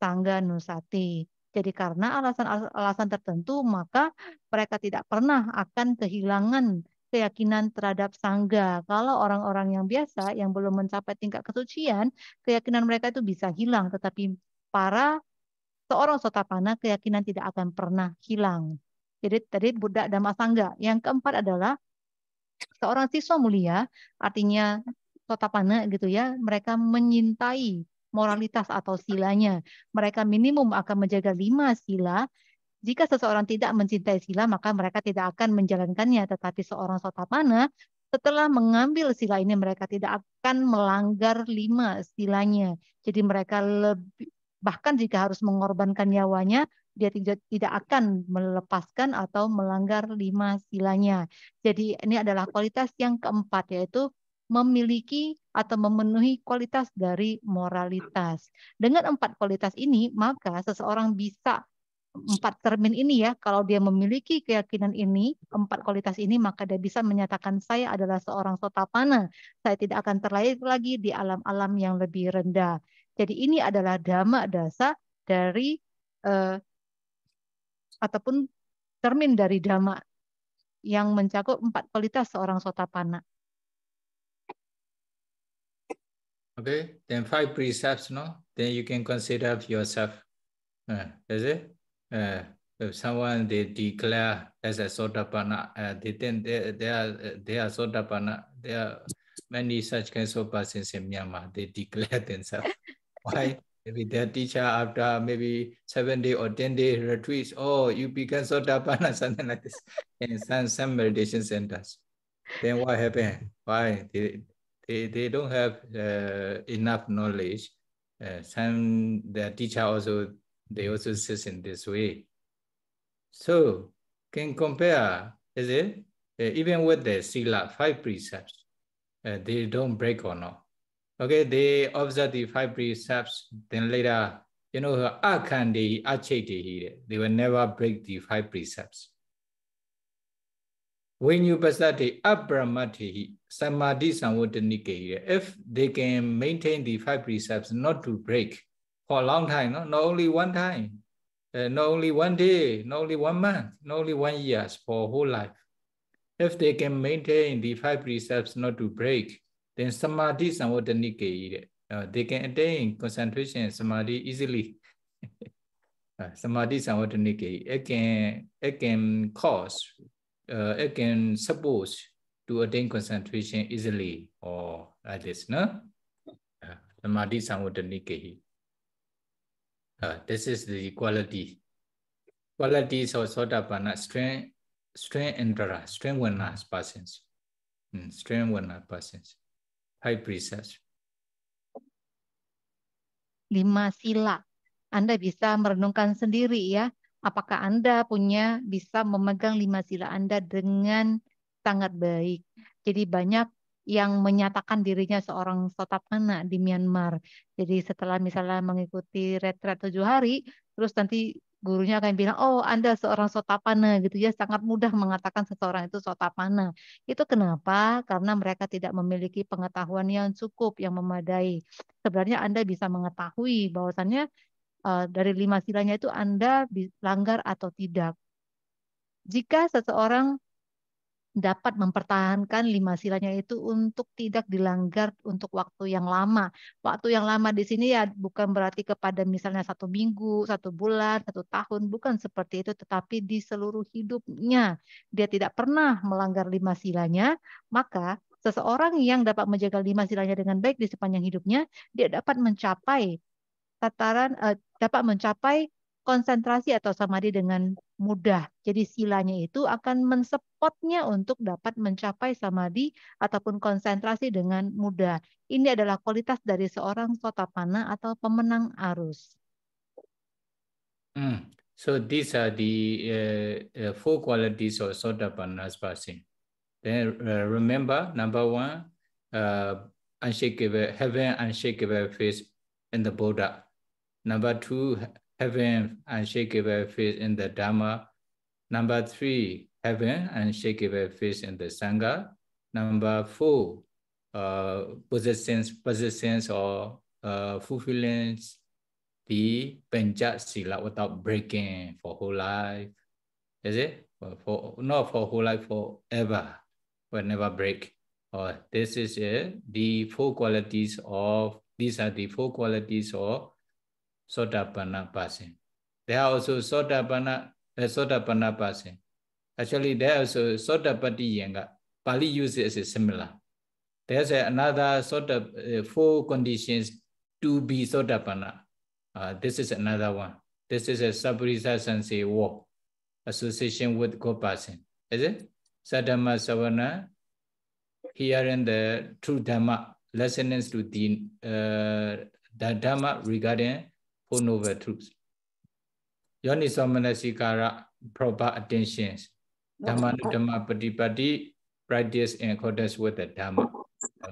Speaker 4: Sangga Nusati. Jadi karena alasan-alasan tertentu maka mereka tidak pernah akan kehilangan keyakinan terhadap sangga. Kalau orang-orang yang biasa yang belum mencapai tingkat kesucian, keyakinan mereka itu bisa hilang. Tetapi para seorang sotapana keyakinan tidak akan pernah hilang. Jadi tadi Buddha Dhamma Sangga. Yang keempat adalah seorang siswa mulia, artinya sotapana gitu ya, mereka menyintai moralitas atau silanya. Mereka minimum akan menjaga lima sila jika seseorang tidak mencintai sila, maka mereka tidak akan menjalankannya. Tetapi seorang sotapana, setelah mengambil sila ini, mereka tidak akan melanggar lima silanya. Jadi mereka lebih, bahkan jika harus mengorbankan nyawanya, dia tidak, tidak akan melepaskan atau melanggar lima silanya. Jadi ini adalah kualitas yang keempat, yaitu memiliki atau memenuhi kualitas dari moralitas. Dengan empat kualitas ini, maka seseorang bisa empat termin ini ya, kalau dia memiliki keyakinan ini, empat kualitas ini, maka dia bisa menyatakan saya adalah seorang sotapana. Saya tidak akan terlahir lagi di alam-alam yang lebih rendah. Jadi ini adalah dhamma dasa dari eh, ataupun termin dari dhamma yang mencakup empat kualitas seorang sotapana.
Speaker 3: Okay, then five precepts, no? Then you can consider yourself. Uh, nah, is it? uh, if someone they declare as a sotapanna, uh, they then they, they are they are sotapanna. There are many such kinds of persons in Myanmar. They declare *laughs* themselves. Why? Maybe their teacher after maybe seven day or ten day retreats. Oh, you become sotapanna, *laughs* something like this. In some some meditation centers, then what happened? Why they they, they don't have uh, enough knowledge. Uh, some their teacher also they also says in this way. So can compare, is it? Uh, even with the sila, five precepts, uh, they don't break or not. Okay, they observe the five precepts, then later, you know, akandi, achete, they will never break the five precepts. When you pass that the abramatihi, samadhi samvodhanike, if they can maintain the five precepts not to break, for a long time, no? not only one time, uh, not only one day, not only one month, not only one year, for whole life. If they can maintain the five precepts not to break, then samadhi samvodhanike, uh, they can attain concentration samadhi easily. *laughs* uh, samadhi samvodhanike, it can, it can cause, uh, it can suppose to attain concentration easily or like this, no? Uh, samadhi samvodhanike. Uh, this is the quality. Qualities of strain strength, strength strain strength winners persons. Mm, strength winner persons. high precepts.
Speaker 4: Lima sila. Anda bisa merenungkan sendiri ya. Apakah Anda punya bisa memegang lima sila Anda dengan sangat baik. Jadi banyak yang menyatakan dirinya seorang sotapana di Myanmar. Jadi setelah misalnya mengikuti retret tujuh hari, terus nanti gurunya akan bilang, oh Anda seorang sotapana gitu ya, sangat mudah mengatakan seseorang itu sotapana. Itu kenapa? Karena mereka tidak memiliki pengetahuan yang cukup, yang memadai. Sebenarnya Anda bisa mengetahui bahwasannya eh, dari lima silanya itu Anda langgar atau tidak. Jika seseorang dapat mempertahankan lima silanya itu untuk tidak dilanggar untuk waktu yang lama. Waktu yang lama di sini ya bukan berarti kepada misalnya satu minggu, satu bulan, satu tahun, bukan seperti itu, tetapi di seluruh hidupnya dia tidak pernah melanggar lima silanya, maka seseorang yang dapat menjaga lima silanya dengan baik di sepanjang hidupnya, dia dapat mencapai tataran eh, dapat mencapai konsentrasi atau samadhi dengan mudah. Jadi silanya itu akan mensepotnya untuk dapat mencapai samadhi ataupun konsentrasi dengan mudah. Ini adalah kualitas dari seorang sotapana atau pemenang arus.
Speaker 3: Hmm. So these are the uh, uh, four qualities of sotapanna's passing. Then uh, remember, number one, uh, unshakable, having unshakable faith in the Buddha. Number two, having unshakable faith in the Dharma. Number three, having unshakable faith in the Sangha. Number four, uh, possessions, or uh, fulfilling the Pancha Sila without breaking for whole life. Is it? For, for Not for whole life, forever, but never break. Or this is it, the four qualities of, these are the four qualities of sotapanna person. They are also sotapanna, uh, sotapanna person. Actually, they are also sotapati yanga. Pali uses is similar. There's another sort of uh, four conditions to be sotapanna. Uh, this is another one. This is a sabrisa sensei walk association with co-person. Is it? Sadama savana, hearing the true dharma, listening to the, uh, the dharma regarding four noble truths. Yonisomanasikara, proper attentions. Dhammanudhamma patipati, practice in accordance with the Dhamma.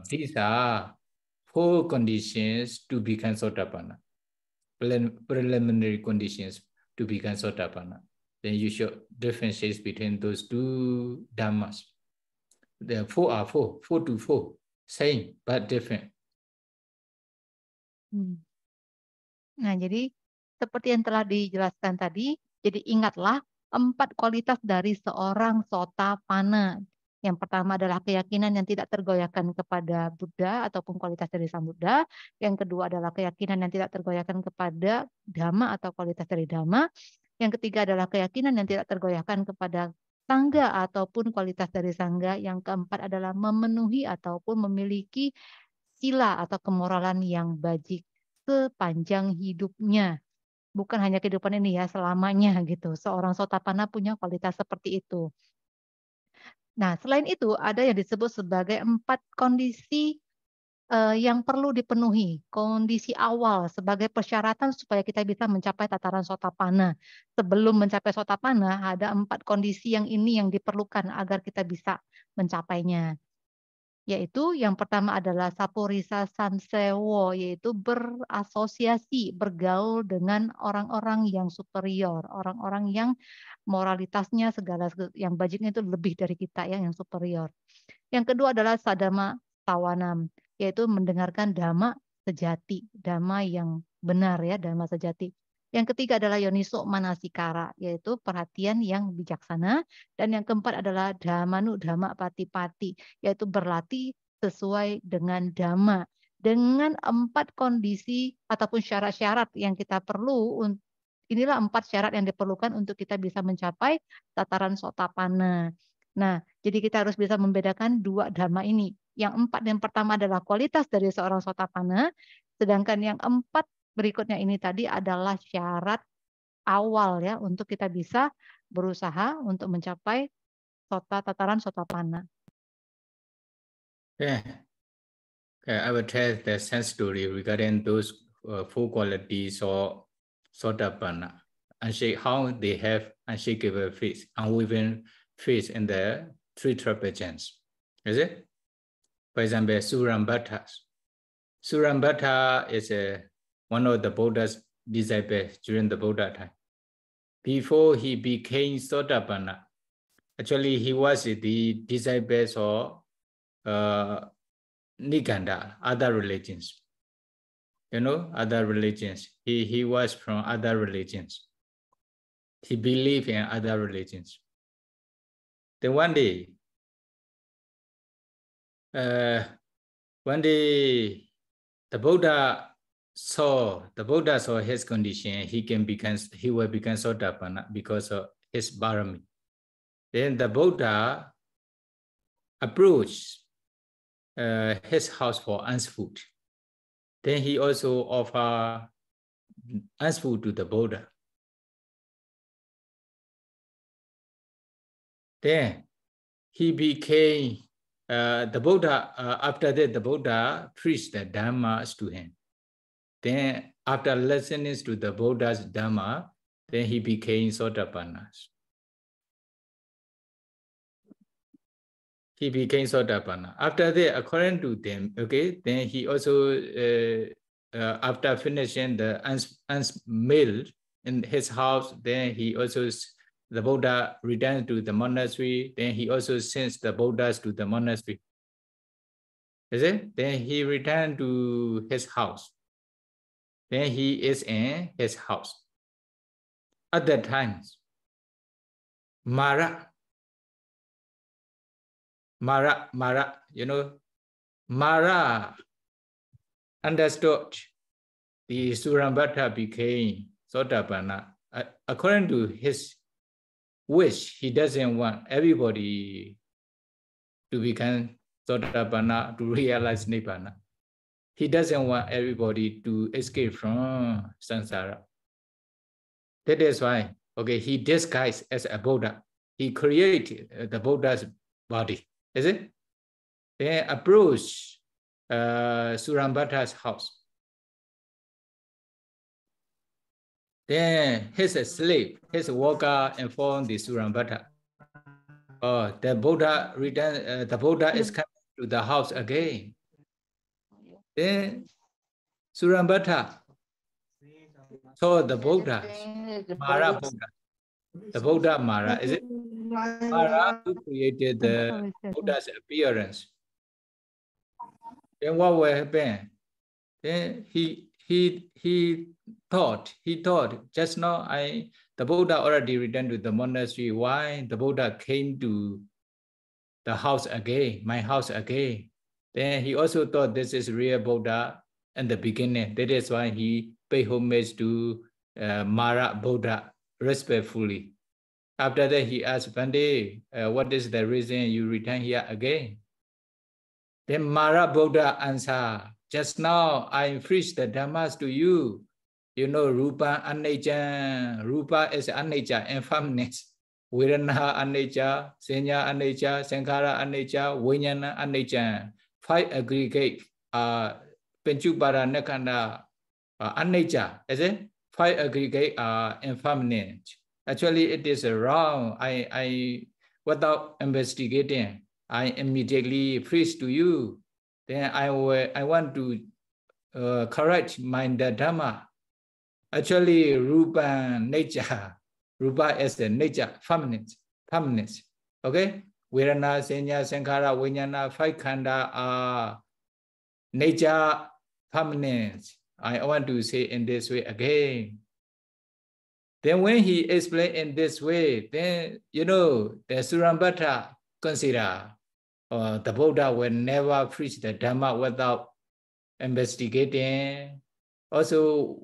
Speaker 3: these are four conditions to become Sotapanna, preliminary conditions to become Sotapanna. Then you show differences between those two Dhammas. The four are ah, four, four to four,
Speaker 2: same but different.
Speaker 4: Mm. Nah, jadi seperti yang telah dijelaskan tadi, jadi ingatlah empat kualitas dari seorang sota pana. Yang pertama adalah keyakinan yang tidak tergoyahkan kepada Buddha ataupun kualitas dari Sang Buddha. Yang kedua adalah keyakinan yang tidak tergoyahkan kepada Dhamma atau kualitas dari Dhamma. Yang ketiga adalah keyakinan yang tidak tergoyahkan kepada Sangga ataupun kualitas dari Sangga. Yang keempat adalah memenuhi ataupun memiliki sila atau kemoralan yang bajik sepanjang hidupnya. Bukan hanya kehidupan ini ya, selamanya gitu. Seorang sotapana punya kualitas seperti itu. Nah, selain itu ada yang disebut sebagai empat kondisi uh, yang perlu dipenuhi. Kondisi awal sebagai persyaratan supaya kita bisa mencapai tataran sotapana. Sebelum mencapai sotapana, ada empat kondisi yang ini yang diperlukan agar kita bisa mencapainya yaitu yang pertama adalah saporisa sansewo yaitu berasosiasi bergaul dengan orang-orang yang superior orang-orang yang moralitasnya segala yang bajingan itu lebih dari kita yang yang superior yang kedua adalah sadama tawanam yaitu mendengarkan dhamma sejati dhamma yang benar ya dhamma sejati yang ketiga adalah yoniso manasikara, yaitu perhatian yang bijaksana. Dan yang keempat adalah dhamanu dhamma pati-pati, yaitu berlatih sesuai dengan dhamma. Dengan empat kondisi ataupun syarat-syarat yang kita perlu Inilah empat syarat yang diperlukan untuk kita bisa mencapai tataran sotapana. Nah, jadi kita harus bisa membedakan dua dhamma ini. Yang empat yang pertama adalah kualitas dari seorang sotapana, sedangkan yang empat berikutnya ini tadi adalah syarat awal ya untuk kita bisa berusaha untuk mencapai sota tataran sotapana.
Speaker 3: Yeah. Okay, I will tell the sense story regarding those uh, four qualities or sota panah and shake how they have unshakable faith, unwavering faith in the three trapezians. Is it? For example, Surambhatta. Surambhatta is a one of the Buddha's disciples during the Buddha time. Before he became Sotapanna, actually he was the disciple of uh, Nikanda, other religions. You know, other religions. He, he was from other religions. He believed in other religions.
Speaker 2: Then one day, uh,
Speaker 3: one day, the Buddha so the Buddha saw his condition, he can become he will become sotapanna because of his barami. Then the Buddha approached uh, his house for ants food. Then he also offered
Speaker 2: ants food to the Buddha.
Speaker 3: Then he became uh, the Buddha. Uh, after that, the Buddha preached the Dhammas to him. Then after listening to the Buddha's Dharma, then he became Sotapanna. He became Sotapanna. After that, according to them, okay, then he also, uh, uh, after finishing the uns, uns meal in his house, then he also, the Buddha returned to the monastery, then he also sends the Buddhas to the monastery. Is it? Then he returned to his house when he is in his house. At that time, Mara,
Speaker 2: Mara, Mara, you know,
Speaker 3: Mara understood the Surambata became Sotapanna. Uh, according to his wish, he doesn't want everybody to become Sotapanna, uh, to realize Nibbana. He doesn't want everybody to escape from samsara. That is why, okay, he disguised as a Buddha. He created uh, the Buddha's body, is it? Then approach uh, house. Then his slave, his worker informed the Surambata, oh, the Buddha returned. uh, the Buddha is coming to the house again. Then Surambata saw the Buddha,
Speaker 5: Mara Buddha.
Speaker 3: The Buddha Mara, is it? Mara who created the Buddha's appearance. Then what will happen? Then he he he thought, he thought, just now I the Buddha already returned to the monastery. Why the Buddha came to the house again, my house again? Then he also thought this is real Buddha in the beginning. That is why he paid homage to uh, Mara Buddha respectfully. After that, he asked Bande, uh, what is the reason you return here again? Then Mara Buddha answered, just now I preached the Dhammas to you. You know, Rupa Anicca. Rupa is Anicca, infirmness. Vedana Anicca, Senya Anicca, Sankhara Anicca, Vijnana Anicca five aggregate are Panchupara Nakanda uh, anicca, uh, as in five aggregate uh, are impermanent. Actually, it is wrong. I, I, without investigating, I immediately preach to you. Then I will, I want to uh, correct my dharma. Actually, Rupa nature, Rupa is the nature, feminine feminine Okay, ဝေဒနာစဉ္ညာသင်္ခါရဝိညာဏ five ခန္ဓာ are nature permanence i want to say in this way again then when he explain in this way then you know the surambatta consider uh, the buddha will never preach the dhamma without investigating also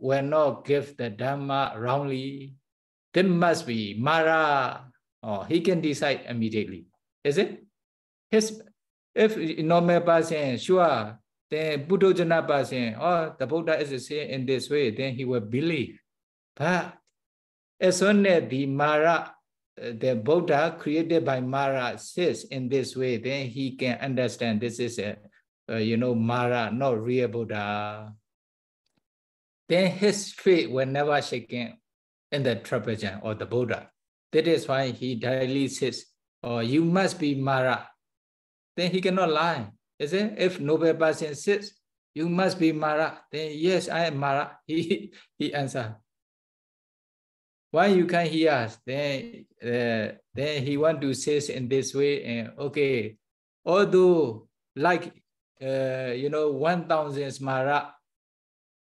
Speaker 3: will not give the dhamma wrongly there must be mara or oh, uh, he can decide immediately is it? His, if normal person, sure, then Buddha person, or oh, the Buddha is saying in this way, then he will believe. But as soon as the Mara, the Buddha created by Mara says in this way, then he can understand this is a, you know, Mara, not real Buddha. Then his faith will never shaken in the Trapajam or the Buddha. That is why he directly says, or you must be Mara, then he cannot lie. Is it? If noble person says, you must be Mara, then yes, I am Mara, *laughs* he, he answer. Why you can't hear us? Then, uh, then he want to say in this way, and okay, although like, uh, you know, 1,000 Mara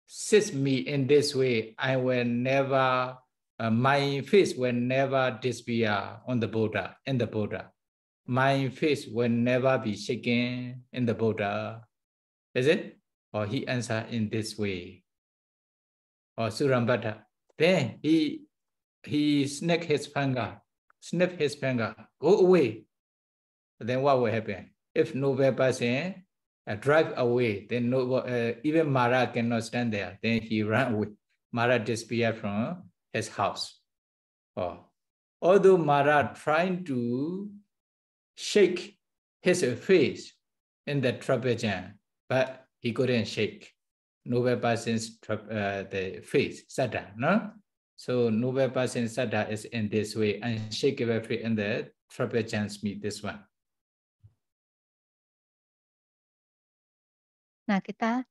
Speaker 3: sits me in this way, I will never uh, my face will never disappear on the Buddha, in the Buddha. My face will never be shaken in the Buddha. Is it? Or he answered in this way. Or Surambata. Then he he snake his finger, snip his finger, go away. Then what will happen? If pass person uh, drive away, then no, uh, even Mara cannot stand there. Then he *laughs* ran away. Mara disappeared from his house. Oh. Although Mara trying to shake his face in the trapezium, but he couldn't shake. Nobel person's uh, the face, sada, no? So Nobel person sada is in this way, and every face in the trapezium's meet this one.
Speaker 4: Nah, kita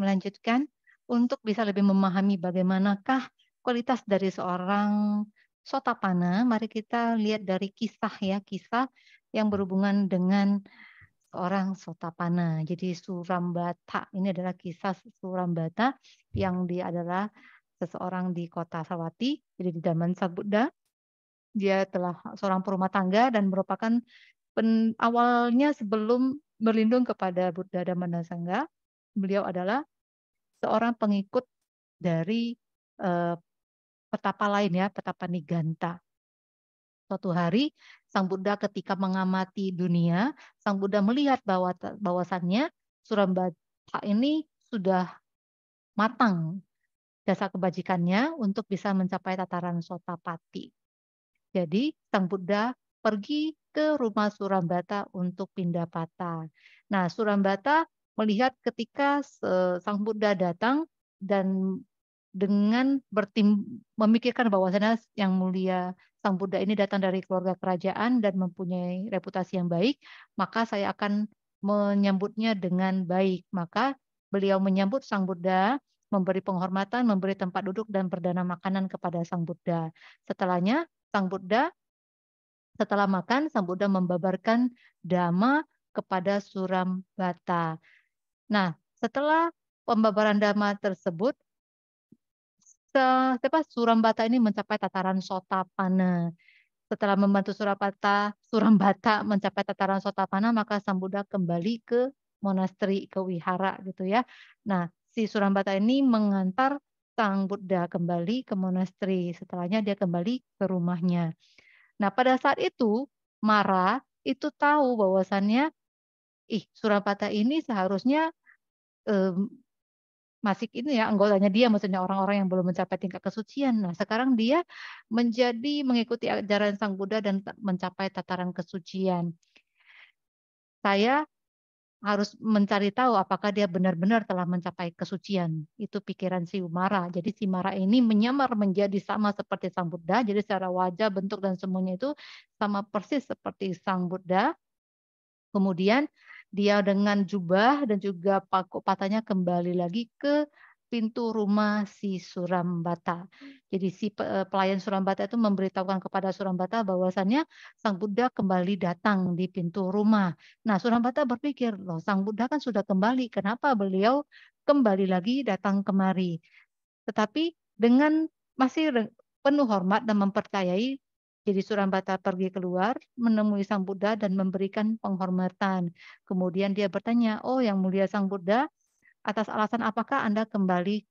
Speaker 4: melanjutkan untuk bisa lebih memahami bagaimanakah kualitas dari seorang sotapana, mari kita lihat dari kisah ya, kisah yang berhubungan dengan seorang sotapana. Jadi Surambata ini adalah kisah Surambata yang dia adalah seseorang di kota Sawati. Jadi di zaman Sabudha dia telah seorang perumah tangga dan merupakan pen, awalnya sebelum berlindung kepada Buddha Dhamma Sangha, beliau adalah seorang pengikut dari uh, petapa lain ya, petapa Niganta. Suatu hari Sang Buddha ketika mengamati dunia, Sang Buddha melihat bahwa bahwasannya Surambata ini sudah matang jasa kebajikannya untuk bisa mencapai tataran sotapati. Jadi Sang Buddha pergi ke rumah Surambata untuk pindah patah. Nah, Surambata melihat ketika Sang Buddha datang dan dengan bertim memikirkan bahwasanya yang mulia Sang Buddha ini datang dari keluarga kerajaan dan mempunyai reputasi yang baik, maka saya akan menyambutnya dengan baik. Maka beliau menyambut Sang Buddha, memberi penghormatan, memberi tempat duduk dan perdana makanan kepada Sang Buddha. Setelahnya Sang Buddha setelah makan Sang Buddha membabarkan dhamma kepada Surambata. Nah, setelah pembabaran dhamma tersebut, apa Surambata ini mencapai tataran Sotapana. Setelah membantu Surabata,
Speaker 6: Surambata
Speaker 4: mencapai tataran Sotapana, maka Sang Buddha kembali ke monasteri, ke wihara gitu ya. Nah, si Surambata ini mengantar Sang Buddha kembali ke monasteri. Setelahnya dia kembali ke rumahnya. Nah, pada saat itu Mara itu tahu bahwasannya ih Surapata ini seharusnya masih ini ya anggotanya dia maksudnya orang-orang yang belum mencapai tingkat kesucian. Nah, sekarang dia menjadi mengikuti ajaran Sang Buddha dan mencapai tataran kesucian. Saya harus mencari tahu apakah dia benar-benar telah mencapai kesucian. Itu pikiran si Umara. Jadi si Mara ini menyamar menjadi sama seperti Sang Buddha. Jadi secara wajah, bentuk dan semuanya itu sama persis seperti Sang Buddha. Kemudian dia dengan jubah dan juga paku patahnya kembali lagi ke pintu rumah si Surambata. Jadi si eh, pelayan Surambata itu memberitahukan kepada Surambata bahwasannya Sang Buddha kembali datang di pintu rumah. Nah, Surambata berpikir, loh Sang Buddha kan sudah kembali, kenapa beliau kembali lagi datang kemari? Tetapi dengan masih penuh hormat dan mempercayai jadi Surambata pergi keluar, menemui Sang Buddha dan memberikan penghormatan. Kemudian dia bertanya, oh yang mulia Sang Buddha, atas alasan apakah Anda kembali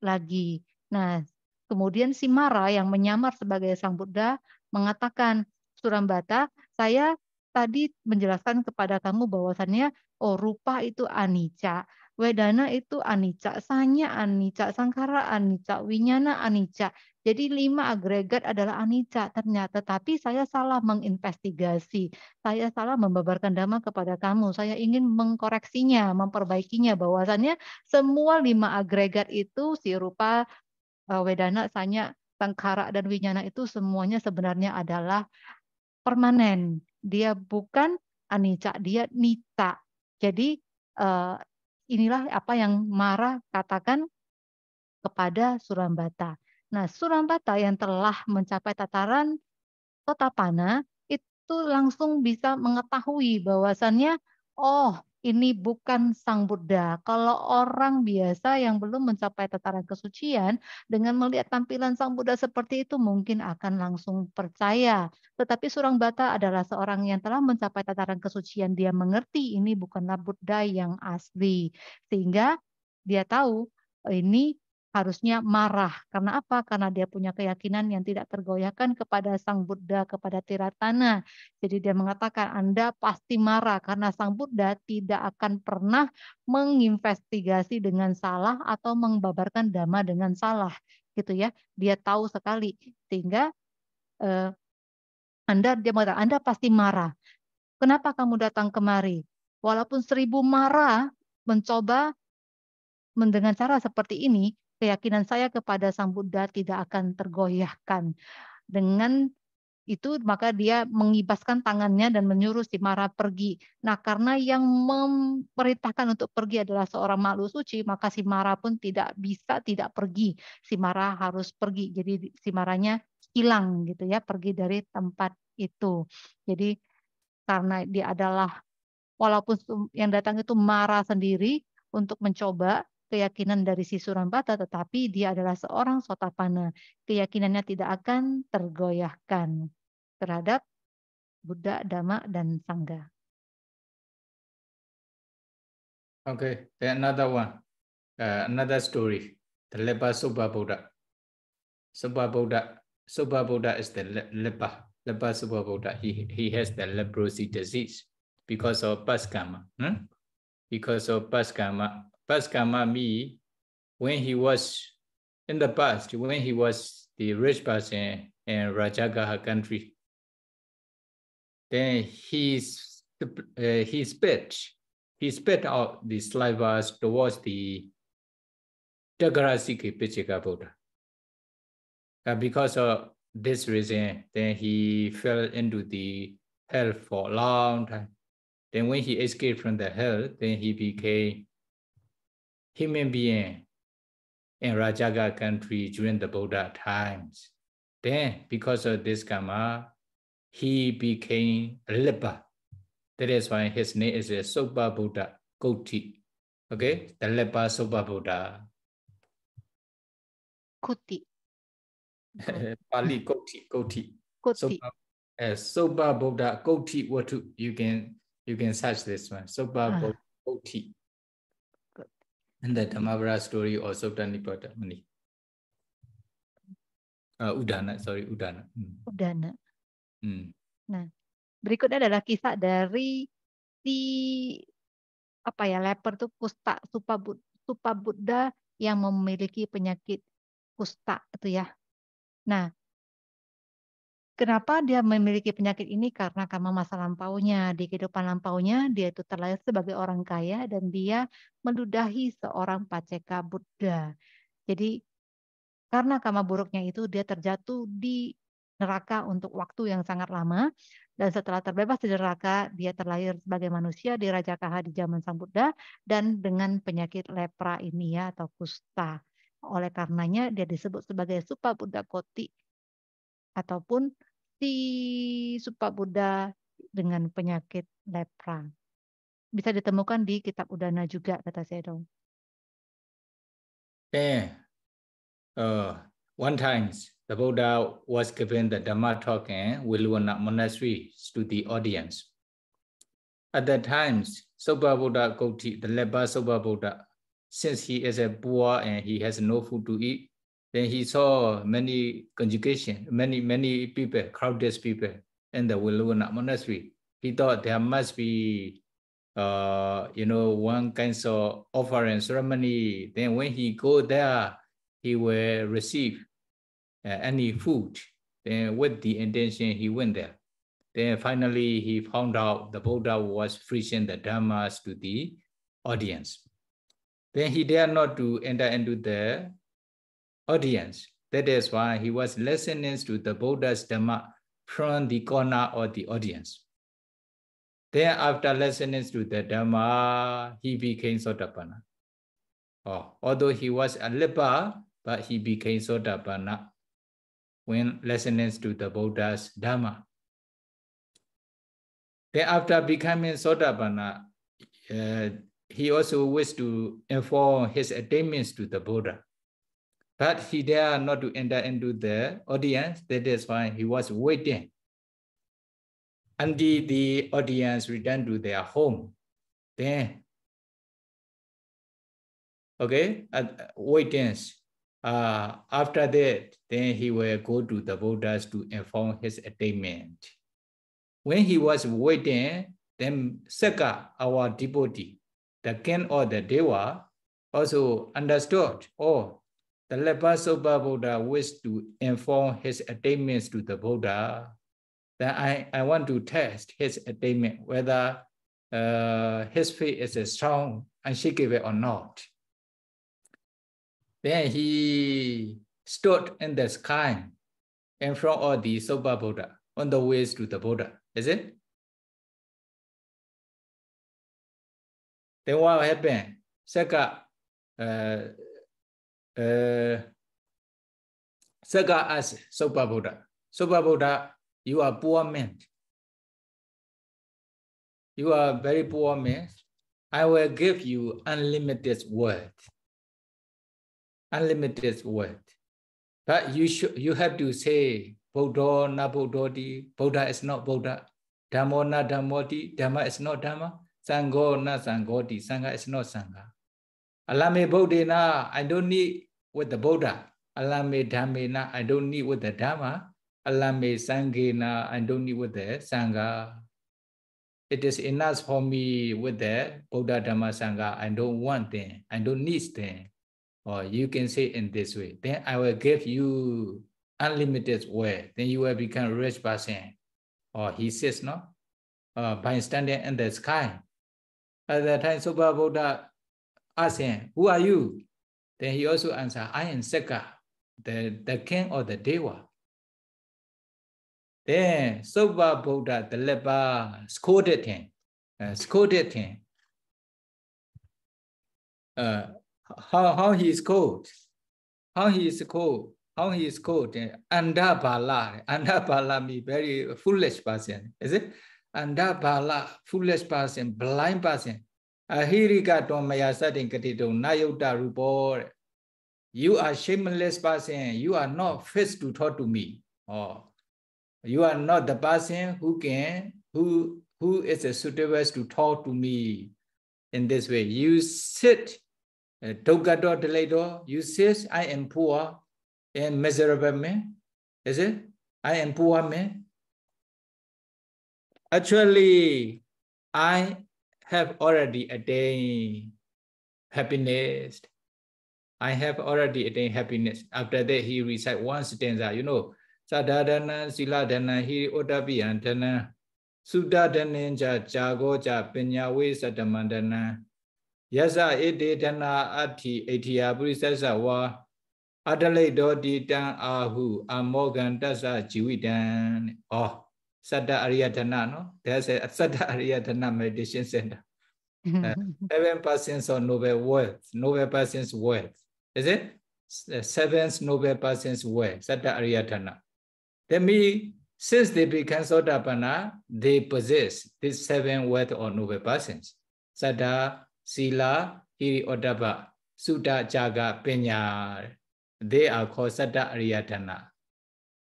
Speaker 4: lagi? Nah, kemudian si Mara yang menyamar sebagai Sang Buddha mengatakan, Surambata, saya tadi menjelaskan kepada kamu bahwasannya, oh rupa itu anicca, Wedana itu anicca, sanya anicca, sangkara anicca, winyana anicca. Jadi lima agregat adalah anicca ternyata. Tapi saya salah menginvestigasi. Saya salah membabarkan dhamma kepada kamu. Saya ingin mengkoreksinya, memperbaikinya. Bahwasannya semua lima agregat itu si rupa e, wedana, sanya, sangkara, dan winyana itu semuanya sebenarnya adalah permanen. Dia bukan anicca, dia nita Jadi eh, Inilah apa yang Mara katakan kepada Surambata. Nah, Surambata yang telah mencapai tataran Kota Pana itu langsung bisa mengetahui bahwasannya, oh ini bukan Sang Buddha. Kalau orang biasa yang belum mencapai tataran kesucian, dengan melihat tampilan Sang Buddha seperti itu mungkin akan langsung percaya. Tetapi Surang Bata adalah seorang yang telah mencapai tataran kesucian. Dia mengerti ini bukanlah Buddha yang asli. Sehingga dia tahu oh, ini harusnya marah. Karena apa? Karena dia punya keyakinan yang tidak tergoyahkan kepada Sang Buddha, kepada Tiratana. Jadi dia mengatakan Anda pasti marah karena Sang Buddha tidak akan pernah menginvestigasi dengan salah atau membabarkan dhamma dengan salah gitu ya. Dia tahu sekali sehingga eh, Anda dia mengatakan Anda pasti marah. Kenapa kamu datang kemari? Walaupun seribu marah mencoba dengan cara seperti ini, keyakinan saya kepada Sang Buddha tidak akan tergoyahkan. Dengan itu maka dia mengibaskan tangannya dan menyuruh si Mara pergi. Nah karena yang memerintahkan untuk pergi adalah seorang makhluk suci, maka si Mara pun tidak bisa tidak pergi. Si Mara harus pergi. Jadi si Maranya hilang gitu ya, pergi dari tempat itu. Jadi karena dia adalah walaupun yang datang itu Mara sendiri untuk mencoba keyakinan dari si Surambata, tetapi dia adalah seorang sotapana. Keyakinannya tidak akan tergoyahkan terhadap Buddha, Dhamma, dan Sangha.
Speaker 2: Okay,
Speaker 3: then another one, uh, another story. The Lepa Subha Buddha. Subha Buddha, Subha Buddha is the Lepa. Lepa Subha Buddha, he, he has the leprosy disease because of past karma. Hmm? Because of past karma, me, when he was in the past, when he was the rich person in Rajagaha country, then his, uh, he spit, he spit out the slivers towards the Dagarasiki Pichika Buddha. Uh, because of this reason, then he fell into the hell for a long time. Then when he escaped from the hell, then he became human being in Rajaga country during the Buddha times. Then, because of this karma, he became Lipa. That is why his name is Sopa Buddha Koti. Okay, the Lipa Sopa Buddha. Koti. *laughs* Pali Koti, Koti. Koti. Sopa uh, Buddha Koti what You can you can search this one. Sopa ah. Buddha Koti. and the Dhamavara story or of Muni. Uh, Udana, sorry, Udana. Hmm. Udana. Hmm.
Speaker 4: Nah, berikutnya adalah kisah dari si apa ya leper tuh kusta supabud supabuddha yang memiliki penyakit kusta itu ya. Nah, Kenapa dia memiliki penyakit ini? Karena karena masa lampaunya. Di kehidupan lampaunya, dia itu terlahir sebagai orang kaya dan dia mendudahi seorang paceka Buddha. Jadi karena karma buruknya itu dia terjatuh di neraka untuk waktu yang sangat lama dan setelah terbebas dari neraka dia terlahir sebagai manusia di Raja Kaha di zaman Sang Buddha dan dengan penyakit lepra ini ya atau kusta. Oleh karenanya dia disebut sebagai Supa Buddha Koti ataupun supa Supabuddha dengan penyakit lepra. Bisa ditemukan di kitab Udana juga, kata Sedo.
Speaker 3: Then, uh, one times the Buddha was given the Dhamma talk in eh, Vilvana Monastery to the audience. At that times, Sopa Buddha Gauti, the lepra Sopa Buddha, since he is a poor and he has no food to eat, Then he saw many congregation, many, many people, crowded people in the Willuna monastery. He thought there must be, uh, you know, one kind of offering ceremony. Then when he go there, he will receive uh, any food. Then with the intention, he went there. Then finally, he found out the Buddha was preaching the Dhammas to the audience. Then he dared not to enter into the audience. That is why he was listening to the Buddha's Dhamma from the corner of the audience. Then after listening to the Dhamma, he became Sotapanna. Oh, although he was a leper, but he became Sotapanna when listening to the Buddha's Dhamma. Then after becoming Sotapanna, uh, he also wished to inform his attainments to the Buddha. But he dare not to enter into the audience. That is why he was waiting until the audience returned to their home. Then, okay, at uh, waitings. Uh, after that, then he will go to the voters to inform his attainment. When he was waiting, then seka our devotee, the king or the Deva, also understood, oh, the leper Buddha wished to inform his attainments to the Buddha. Then I, I want to test his attainment, whether uh, his faith is strong, and she it or not. Then he stood in the sky in front of the Sopa Buddha on the ways to the Buddha, is it?
Speaker 2: Then what happened?
Speaker 3: Second, uh, Eh, as Saka Buddha. Sopabuddha, Buddha, you are poor man. You are very poor man. I will give you
Speaker 2: unlimited
Speaker 3: wealth. Unlimited wealth. But you should you have to say Buddha na Buddhodi. Buddha is not Buddha. Dhamma na di. Dhamma is not Dhamma. Sangha na di. Sangha is not Sangha. Alame Bodhina, I don't need with the Buddha. Alame Dhammena, I don't need with the Dhamma. Alame Sanghena, I don't need with the Sangha. It is enough for me with the Buddha Dhamma Sangha. I don't want them. I don't need them. Or you can say in this way, then I will give you unlimited wealth. Then you will become rich person. Or he says, no, uh, by standing in the sky. At that time, Subha Buddha ask him, Who are you? Then he also answered, I am Seka, the, the king of the Deva. Then sova Buddha, the leper, scolded him, uh, scolded him. Uh, how, how he is called, how he is called, how he is called, Andabala, Andabala means very foolish person, is it? Andabala, foolish person, blind person. အဟိရိကတောမယာစတင်ကတိတုံနာယုတ်တရူပောတဲ့ you are shameless person you are not fit to talk to me Oh, you are not the person who can who who is a suitable to talk to me in this way you sit ဒုက္ခတော်ဒလိတော် eh, you says i am poor and miserable man is it i am poor man actually i have already attained happiness I have already attained happiness after that he recite one stanza you know သာဒဒနံသီလဒနံဟိဩတ္တပိယံဒနံသုတဒနံကြဂျာကောကြပညာဝိသတမန္တနံယသဣတိဒနာအတ္ထိအဋ္ဌိယပရိသဇဝါအတလိတ်တော်တိတံအာဟုအမောကံတသဇီဝိတံတဲ့။အော် Satta Ariyadhana, no? There's a Satta *laughs* Ariyadhana Meditation Center. Mm-hmm. Uh, seven persons of Nobel worth, Nobel persons world, Is it? Uh, seventh Nobel persons worth, Satta Ariyadhana. That means since they become Sotapanna, they possess these seven worth or Nobel persons. Satta, Sila, Hiri Odaba, Sutta, Jaga, Penya. They are called Satta Ariyadhana.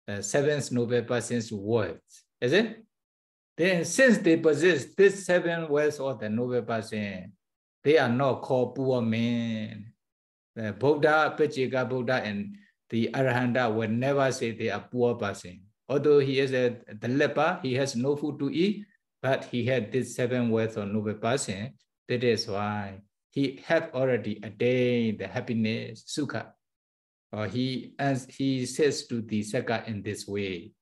Speaker 3: Uh, seventh Nobel persons world. Is it? Then since they possess these seven words of the noble person, eh, they are not called poor men. The Buddha, Pachika Buddha, and the Arahanta will never say they are poor person. Although he is a the leper, he has no food to eat, but he had these seven words of noble person. Eh. That is why he had already attained the happiness, sukha. Or he, as he says to the sukha in this way,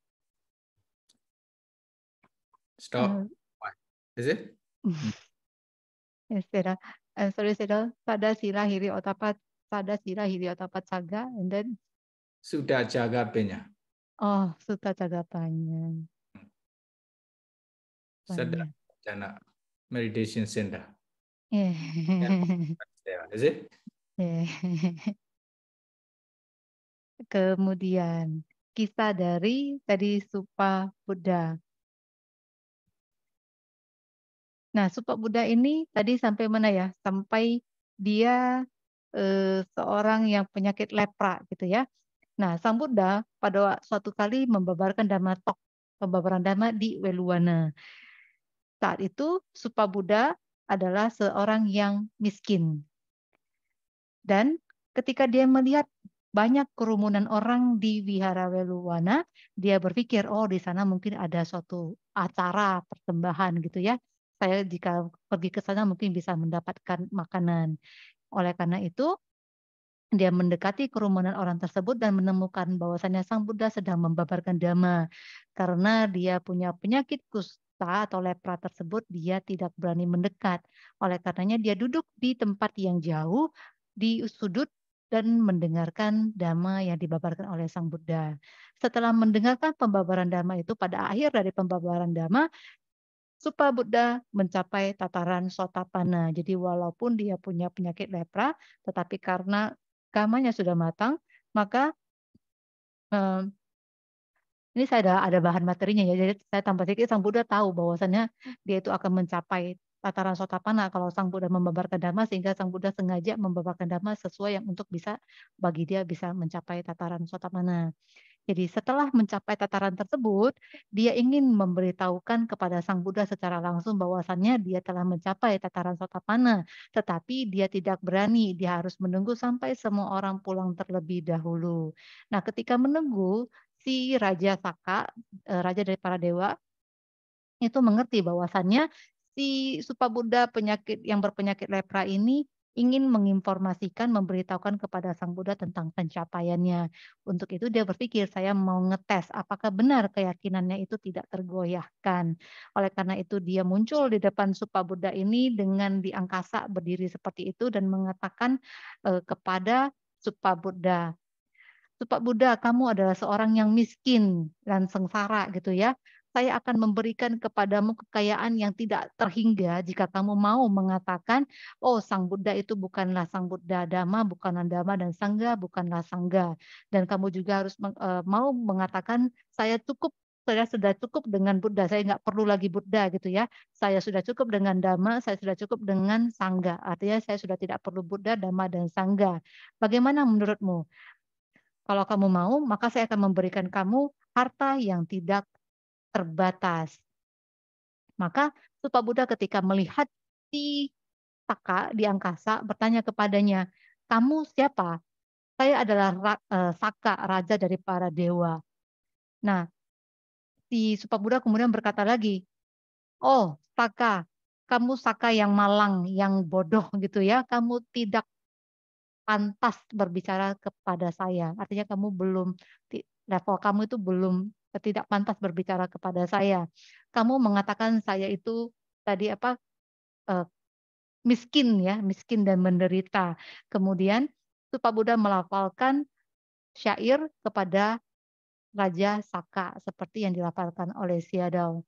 Speaker 3: stop.
Speaker 4: Uh, Is it? *laughs* Tera. I'm uh, sorry, Tera. Pada sila hiri otapat. Pada sila hiri otapat saga. And then?
Speaker 3: Sudah jaga penya.
Speaker 4: Oh, sudah jaga penya. Sada
Speaker 3: jana. Meditation center.
Speaker 4: Yeah. *laughs*
Speaker 3: yeah. Is it?
Speaker 4: Yeah. *laughs* Kemudian kisah dari tadi Supa Buddha. Nah, Supak Buddha ini tadi sampai mana ya? Sampai dia eh, seorang yang penyakit lepra gitu ya. Nah, Sang Buddha pada suatu kali membabarkan dharma tok, pembabaran dharma di Weluwana. Saat itu Supa Buddha adalah seorang yang miskin. Dan ketika dia melihat banyak kerumunan orang di Wihara Weluwana, dia berpikir, oh di sana mungkin ada suatu acara persembahan gitu ya saya jika pergi ke sana mungkin bisa mendapatkan makanan. Oleh karena itu, dia mendekati kerumunan orang tersebut dan menemukan bahwasannya Sang Buddha sedang membabarkan dhamma karena dia punya penyakit kusta atau lepra tersebut dia tidak berani mendekat oleh karenanya dia duduk di tempat yang jauh di sudut dan mendengarkan dhamma yang dibabarkan oleh Sang Buddha. Setelah mendengarkan pembabaran dhamma itu pada akhir dari pembabaran dhamma supaya Buddha mencapai tataran sotapana. Jadi walaupun dia punya penyakit lepra, tetapi karena kamanya sudah matang, maka eh, ini saya ada, ada bahan materinya ya. Jadi saya tambah sedikit, Sang Buddha tahu bahwasannya dia itu akan mencapai tataran sotapana kalau Sang Buddha membabarkan dhamma sehingga Sang Buddha sengaja membabarkan dhamma sesuai yang untuk bisa bagi dia bisa mencapai tataran sotapana. Jadi setelah mencapai tataran tersebut, dia ingin memberitahukan kepada Sang Buddha secara langsung bahwasannya dia telah mencapai tataran Sotapana, tetapi dia tidak berani, dia harus menunggu sampai semua orang pulang terlebih dahulu. Nah, ketika menunggu, si Raja Saka, eh, raja dari para dewa, itu mengerti bahwasannya si Supabuddha penyakit yang berpenyakit lepra ini ingin menginformasikan, memberitahukan kepada Sang Buddha tentang pencapaiannya. Untuk itu dia berpikir, saya mau ngetes apakah benar keyakinannya itu tidak tergoyahkan. Oleh karena itu dia muncul di depan Supa Buddha ini dengan di angkasa berdiri seperti itu dan mengatakan eh, kepada Supa Buddha, Supa Buddha, kamu adalah seorang yang miskin dan sengsara gitu ya saya akan memberikan kepadamu kekayaan yang tidak terhingga jika kamu mau mengatakan, oh Sang Buddha itu bukanlah Sang Buddha Dhamma, bukanlah Dhamma dan Sangga, bukanlah Sangga. Dan kamu juga harus eh, mau mengatakan, saya cukup saya sudah cukup dengan Buddha, saya nggak perlu lagi Buddha gitu ya. Saya sudah cukup dengan Dhamma, saya sudah cukup dengan Sangga. Artinya saya sudah tidak perlu Buddha, Dhamma, dan Sangga. Bagaimana menurutmu? Kalau kamu mau, maka saya akan memberikan kamu harta yang tidak terbatas. Maka Supa Buddha ketika melihat si Saka di angkasa bertanya kepadanya, "Kamu siapa?" "Saya adalah e, Saka, raja dari para dewa." Nah, si Supa Buddha kemudian berkata lagi, "Oh, Saka, kamu Saka yang malang, yang bodoh gitu ya. Kamu tidak pantas berbicara kepada saya. Artinya kamu belum level kamu itu belum tidak pantas berbicara kepada saya. Kamu mengatakan saya itu tadi apa eh, miskin ya, miskin dan menderita. Kemudian itu Buddha melafalkan syair kepada Raja Saka seperti yang dilafalkan oleh Siadau.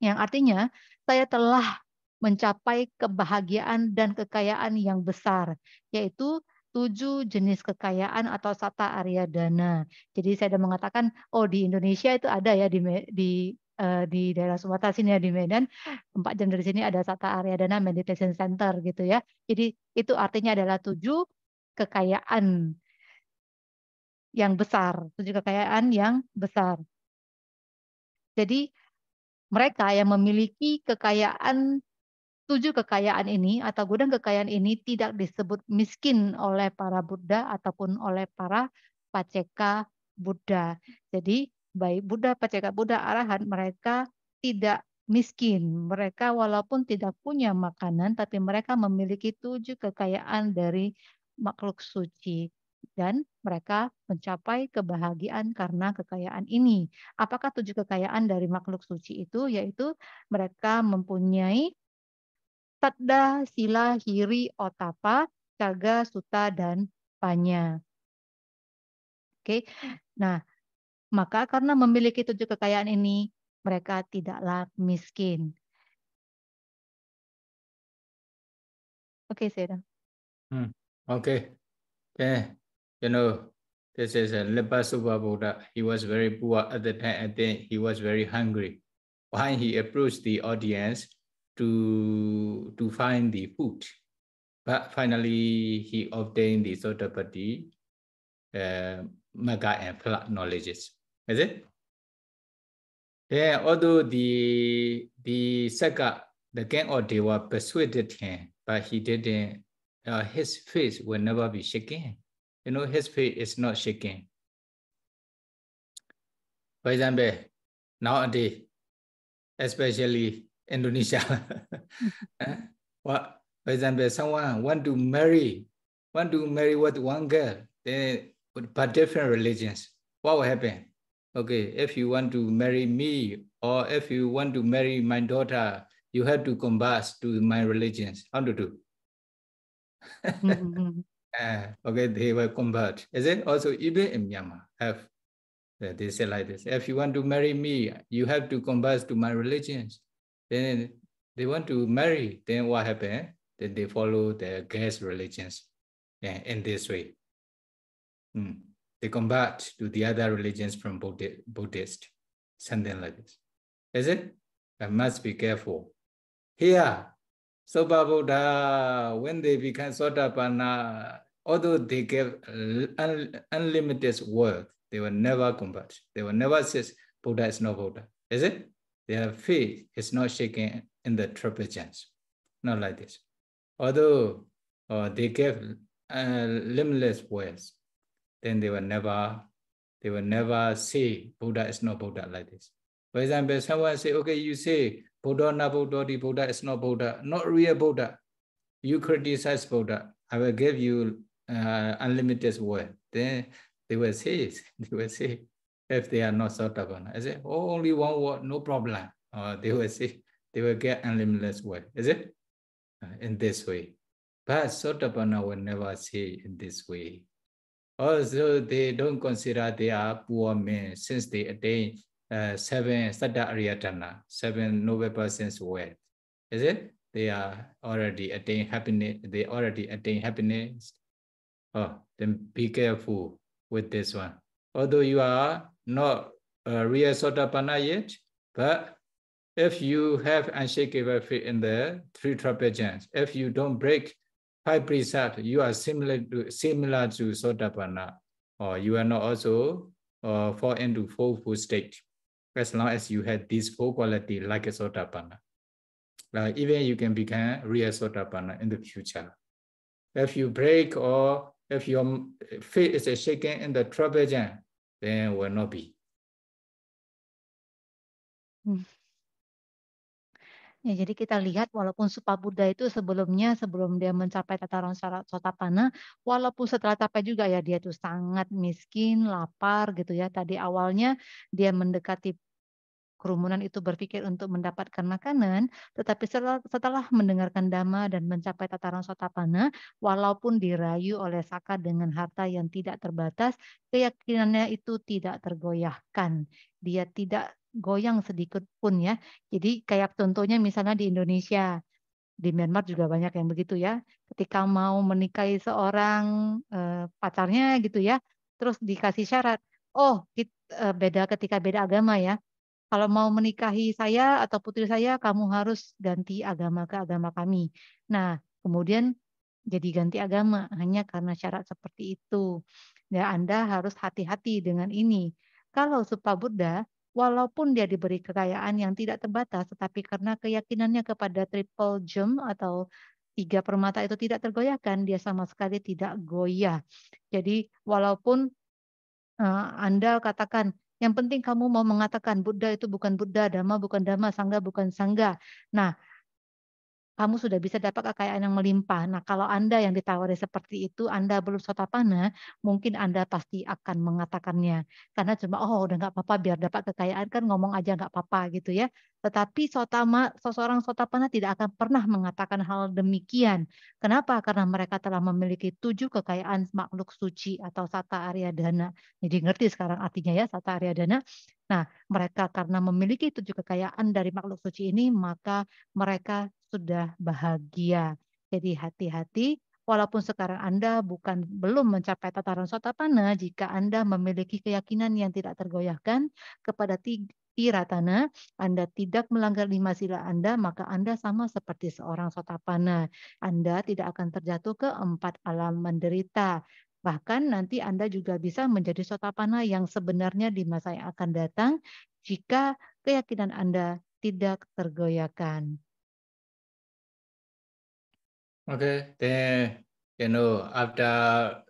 Speaker 4: Yang artinya, saya telah mencapai kebahagiaan dan kekayaan yang besar, yaitu tujuh jenis kekayaan atau sata area Dana. Jadi saya sudah mengatakan, oh di Indonesia itu ada ya di di eh, di daerah Sumatera sini ya di Medan, empat jam dari sini ada sata area Dana Meditation Center gitu ya. Jadi itu artinya adalah tujuh kekayaan yang besar, tujuh kekayaan yang besar. Jadi mereka yang memiliki kekayaan tujuh kekayaan ini atau gudang kekayaan ini tidak disebut miskin oleh para Buddha ataupun oleh para Paceka Buddha. Jadi baik Buddha, Paceka Buddha, Arahan mereka tidak miskin. Mereka walaupun tidak punya makanan tapi mereka memiliki tujuh kekayaan dari makhluk suci dan mereka mencapai kebahagiaan karena kekayaan ini. Apakah tujuh kekayaan dari makhluk suci itu? Yaitu mereka mempunyai Tadda, Sila, Hiri, Otapa, Caga, Suta, dan Panya. Oke, nah maka karena memiliki tujuh kekayaan ini, mereka tidaklah miskin. Oke, okay, Sedan.
Speaker 3: Hmm, oke. Okay. You know, this is a Lepa Subha Buddha. He was very poor at the time. I think he was very hungry. When he approached the audience, to, to find the food. But finally, he obtained the Sotapati, uh, Magga and Flat knowledges. Is it? Yeah, although the the Saka, the gang of Dewa persuaded him, but he didn't, uh, his face will never be shaken. You know, his face is not shaking. For example, nowadays, especially Indonesia. *laughs* Hmm. Eh? well, for example, someone want to marry, want to marry with one girl, then but different religions. What will happen? Okay, if you want to marry me or if you want to marry my daughter, you have to converse to my religions. How to do? uh, *laughs* okay, they will convert. Is it also even in Myanmar? Have they say like this? If you want to marry me, you have to convert to my religions. Then they want to marry. Then what happened? Then they follow the guest religions yeah, in this way. Mm. They combat to the other religions from Buddhist, Buddhist, something like this. Is it? I must be careful. Here, Sopa Buddha, when they become Sotapanna, although they gave un unlimited wealth, they will never combat. They will never say Buddha is not Buddha. Is it? their feet is not shaking in the turbulence, not like this. Although uh, they gave uh, limitless words, then they will never, they will never say Buddha is not Buddha like this. For example, someone say, okay, you say Buddha na Buddha, the Buddha is not Buddha, not real Buddha. You criticize Buddha. I will give you uh, unlimited word. Then they will say, *laughs* they will say, if they are not suitable. I say, oh, only one word, no problem. Uh, *laughs* they will see, they will get unlimited word, is it? Uh, in this way. But Sotapanna will never see in this way. Also, they don't consider they are poor men since they attain uh, seven Satta Ariyatana, seven noble persons wealth. Is it? They are already attain happiness. They already attain happiness. Oh, then be careful with this one. Although you are not uh, real sotapanna yet, but if you have unshakable faith in the three trapezians, if you don't break five precepts, you are similar to, similar to sotapanna, or you are not also uh, fall into full state, as long as you had these four quality like a sotapanna. Uh, even you can become real sotapanna in the future. If you break or if your faith uh, is shaken in the trapezian, then
Speaker 2: will
Speaker 5: Hmm.
Speaker 4: Ya, jadi kita lihat walaupun Supa Buddha itu sebelumnya sebelum dia mencapai tataran sotapana, walaupun setelah capai juga ya dia itu sangat miskin, lapar gitu ya. Tadi awalnya dia mendekati kerumunan itu berpikir untuk mendapatkan makanan, tetapi setelah, setelah mendengarkan dhamma dan mencapai tataran sotapana, walaupun dirayu oleh saka dengan harta yang tidak terbatas, keyakinannya itu tidak tergoyahkan. Dia tidak goyang sedikit pun ya. Jadi kayak contohnya misalnya di Indonesia, di Myanmar juga banyak yang begitu ya. Ketika mau menikahi seorang eh, pacarnya gitu ya, terus dikasih syarat, oh kita, eh, beda ketika beda agama ya, kalau mau menikahi saya atau putri saya, kamu harus ganti agama ke agama kami. Nah, kemudian jadi ganti agama hanya karena syarat seperti itu. Ya, Anda harus hati-hati dengan ini. Kalau Supa Buddha, walaupun dia diberi kekayaan yang tidak terbatas, tetapi karena keyakinannya kepada triple gem atau tiga permata itu tidak tergoyahkan, dia sama sekali tidak goyah. Jadi walaupun eh, Anda katakan yang penting kamu mau mengatakan Buddha itu bukan Buddha, Dhamma bukan Dhamma, Sangga bukan Sangga. Nah, kamu sudah bisa dapat kekayaan yang melimpah. Nah, kalau Anda yang ditawari seperti itu, Anda belum sotapana, mungkin Anda pasti akan mengatakannya. Karena cuma, oh udah nggak apa-apa biar dapat kekayaan, kan ngomong aja nggak apa-apa gitu ya. Tetapi sotama, seseorang sotapana tidak akan pernah mengatakan hal demikian. Kenapa? Karena mereka telah memiliki tujuh kekayaan makhluk suci atau sata area dana. Jadi ngerti sekarang artinya ya sata area dana. Nah, mereka karena memiliki tujuh kekayaan dari makhluk suci ini, maka mereka sudah bahagia. Jadi hati-hati walaupun sekarang Anda bukan belum mencapai tataran sotapana, jika Anda memiliki keyakinan yang tidak tergoyahkan kepada tiga, I ratana, Anda tidak melanggar lima sila Anda, maka Anda sama seperti seorang sotapana. Anda tidak akan terjatuh ke empat alam menderita. Bahkan nanti Anda juga bisa menjadi sotapana yang sebenarnya di masa yang akan datang jika keyakinan Anda tidak tergoyahkan. Okay,
Speaker 3: then you know after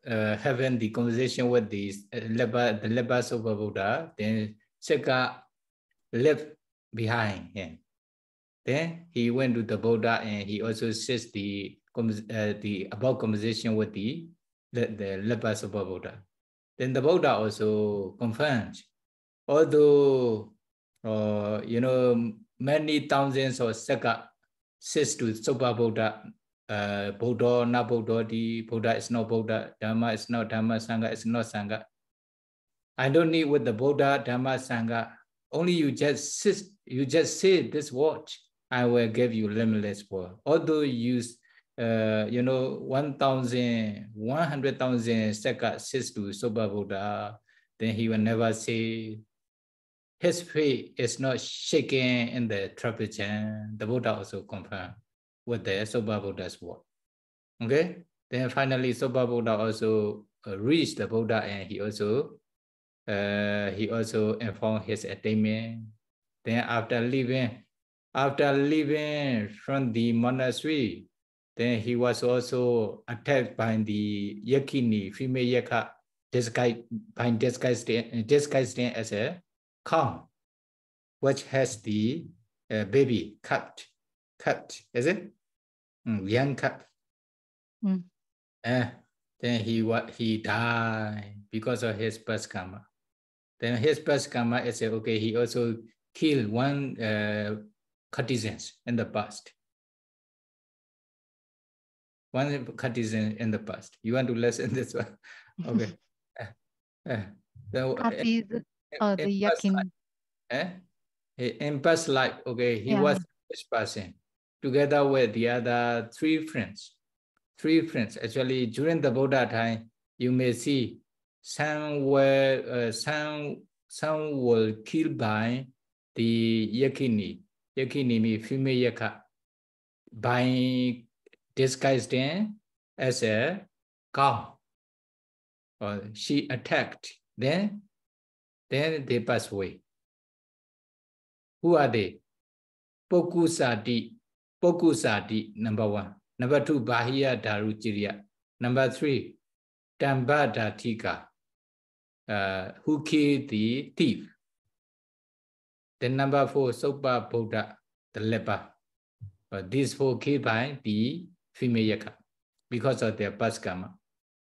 Speaker 3: uh, having the conversation with the uh, Leba, the Leba Sopa Buddha, then Sika left behind him. Then he went to the Buddha and he also says the uh, the about conversation with the the, the Buddha. Then the Buddha also confirmed, although uh, you know many thousands of seka says to Sopa Buddha, uh, Buddha, not Buddha, the Buddha is not Buddha, Dharma is not Dhamma, Sangha is not Sangha. I don't need what the Buddha, Dharma, Sangha only you just you just say this watch, I will give you limitless world. Although you use uh, you know 1,000, 100,000 second says to Soba Buddha, then he will never say his faith is not shaken in the temperature. The Buddha also confirmed with the Soba Buddha's word. Okay? Then finally, Soba Buddha also uh, reached the Buddha and he also uh, he also informed his attainment. Then after leaving, after leaving from the monastery, then he was also attacked by the Yakini, female Yaka, disguised, by disguised, disguised as a cow, which has the uh, baby cut, cut, is it? Mm, young cut. Mm. Uh, then he, he died because of his past karma. Then his past karma is okay, he also killed one uh, courtesans in the past. One courtesan in the past. You want to listen this one? *laughs* Okay. uh, uh, so,
Speaker 4: Copies, uh, in, uh, the yakin. Life,
Speaker 3: eh? In past life, okay, he yeah. was this person together with the other three friends. Three friends. Actually, during the Buddha time, you may see some were uh, some some were killed by the yakini yakini means female yaka by disguised as a
Speaker 2: cow or she attacked then
Speaker 3: then they pass away who are they pokusati pokusati number 1 number 2 Bahia daru number 3 tambadatika uh, who killed the thief. Then number four, Sopa Buddha, the leper. But these four killed by the female yaka because of their past karma.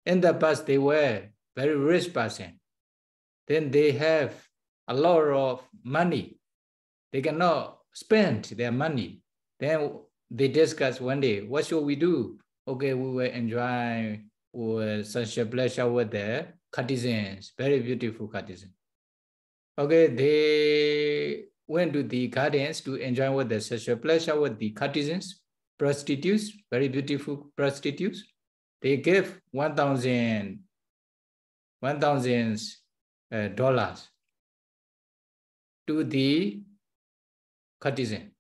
Speaker 3: In the past, they were very rich person. Then they have a lot of money. They cannot spend their money. Then they discuss one day, what should we do? Okay, we will enjoy such a pleasure over there courtesans, very beautiful courtesans. Okay, they went to the gardens to enjoy with the sexual pleasure with the courtesans, prostitutes, very beautiful prostitutes. They gave 1,000 uh, dollars to the courtesan.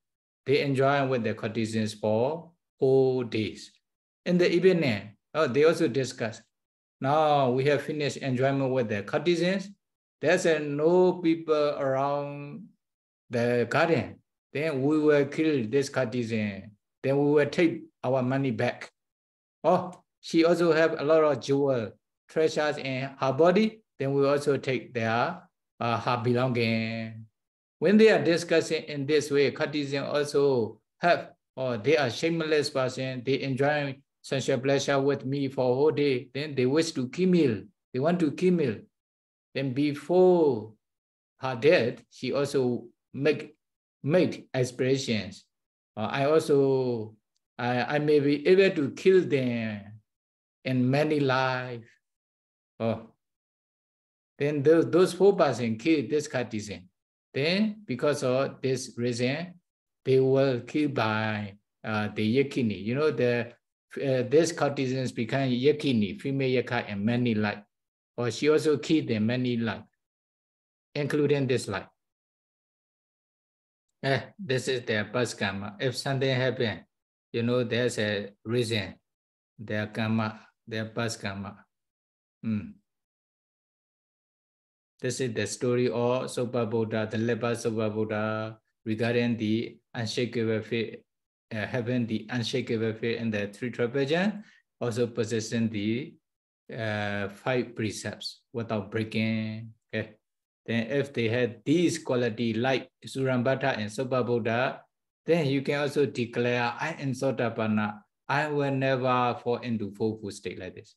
Speaker 3: They enjoy with the courtesans for four days. In the evening, oh, they also discuss now we have finished enjoyment with the courtesans. There's uh, no people around the garden. Then we will kill this courtesan. Then we will take our money back. Oh, she also have a lot of jewel treasures in her body. Then we also take their uh, her belonging. When they are discussing in this way, courtesan also have, or oh, they are shameless person, they enjoy sensual pleasure with me for a whole day, then they wish to kill me. They want to kill me. Then before her death, she also make made aspirations. Uh, I also I, I may be able to kill them in many life. Oh. Then those, those four person kill this citizen. Then because of this reason, they will kill by uh, the yakini. You know, the uh, this these courtesans became yakini, female yaka, and many like. Or she also killed them many like, including this like. Eh, this is their past karma. If something happened, you know, there's a reason, their karma, their past karma. Mm. This is the story of Sopa Buddha, the Lepa Sopa Buddha, regarding the unshakable uh, having the unshakable faith in the three trapezium, also possessing the uh, five precepts without breaking. Okay. Then if they had these quality like Surambata and Buddha, then you can also declare, I am Sotapanna. I will never fall into food state like this.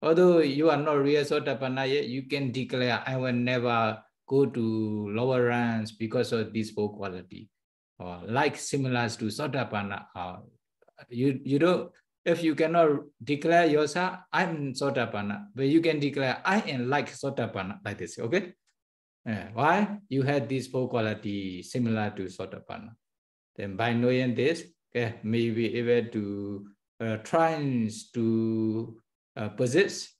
Speaker 3: Although you are not real Sotapanna yet, you can declare, I will never go to lower ranks because of this four quality or like similar to Sotapanna, uh, you, you do if you cannot declare yourself, I'm Sotapanna, but you can declare, I am like Sotapanna, like this, okay? why? You had these four qualities similar to Sotapanna. Then by knowing this, okay, may be able to uh, try to uh, possess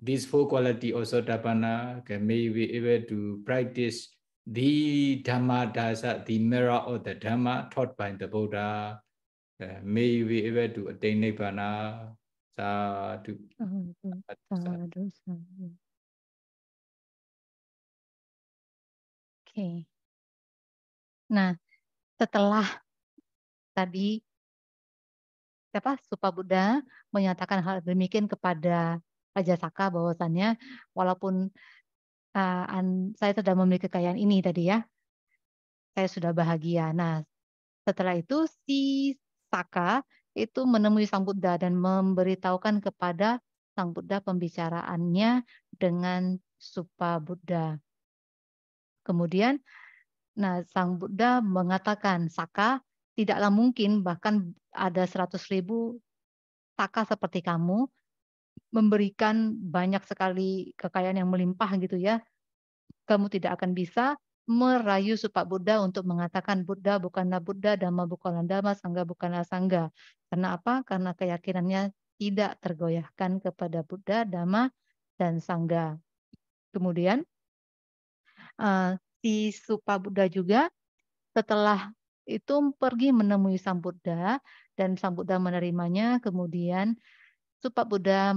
Speaker 3: these four quality of Sotapanna, uh, okay, may be able to practice the Dhamma Dasa, the mirror of the Dhamma taught by the Buddha. Uh, may you be able to attain Nibbana. Sadhu.
Speaker 2: Sadhu. Oke. Nah, setelah
Speaker 4: tadi siapa Supa Buddha menyatakan hal demikian kepada Raja Saka bahwasannya walaupun uh, an, saya sudah memiliki kekayaan ini tadi ya. Saya sudah bahagia. Nah, setelah itu si Saka itu menemui Sang Buddha dan memberitahukan kepada Sang Buddha pembicaraannya dengan Supa Buddha. Kemudian nah Sang Buddha mengatakan Saka tidaklah mungkin bahkan ada 100 ribu Saka seperti kamu memberikan banyak sekali kekayaan yang melimpah gitu ya. Kamu tidak akan bisa merayu Supak Buddha untuk mengatakan Buddha bukanlah Buddha, Dhamma bukanlah Dhamma, Sangga bukanlah Sangga. Karena apa? Karena keyakinannya tidak tergoyahkan kepada Buddha, Dhamma, dan Sangga. Kemudian eh, si Supa Buddha juga setelah itu pergi menemui Sang Buddha dan Sang Buddha menerimanya kemudian Pak Buddha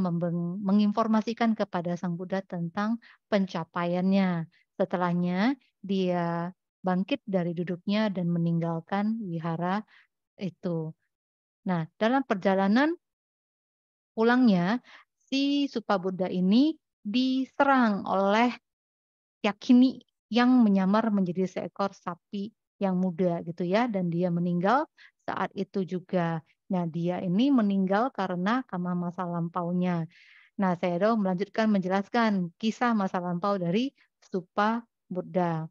Speaker 4: menginformasikan kepada Sang Buddha tentang pencapaiannya. Setelahnya dia bangkit dari duduknya dan meninggalkan wihara itu. Nah, dalam perjalanan pulangnya si Supa Buddha ini diserang oleh Yakini yang menyamar menjadi seekor sapi yang muda gitu ya dan dia meninggal saat itu juga Nah, dia ini meninggal karena karena masa lampaunya. Nah, saya Sayadaw melanjutkan menjelaskan kisah masa lampau dari Stupa Buddha.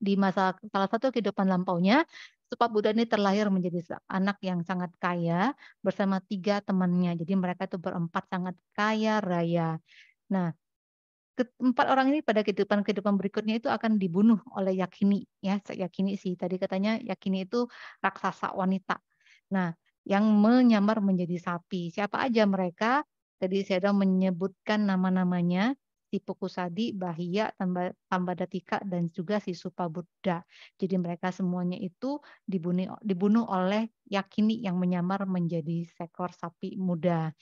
Speaker 4: Di masa salah satu kehidupan lampaunya, Stupa Buddha ini terlahir menjadi anak yang sangat kaya bersama tiga temannya. Jadi mereka itu berempat sangat kaya raya. Nah, empat orang ini pada kehidupan kehidupan berikutnya itu akan dibunuh oleh Yakini ya Yakini sih tadi katanya Yakini itu raksasa wanita Nah, yang menyamar menjadi sapi. Siapa aja mereka? Tadi saya sudah menyebutkan nama-namanya, si Pukusadi, Bahia, Tambadatika, dan juga si Supabuddha. Jadi mereka semuanya itu dibunuh, dibunuh oleh Yakini yang menyamar menjadi seekor sapi muda.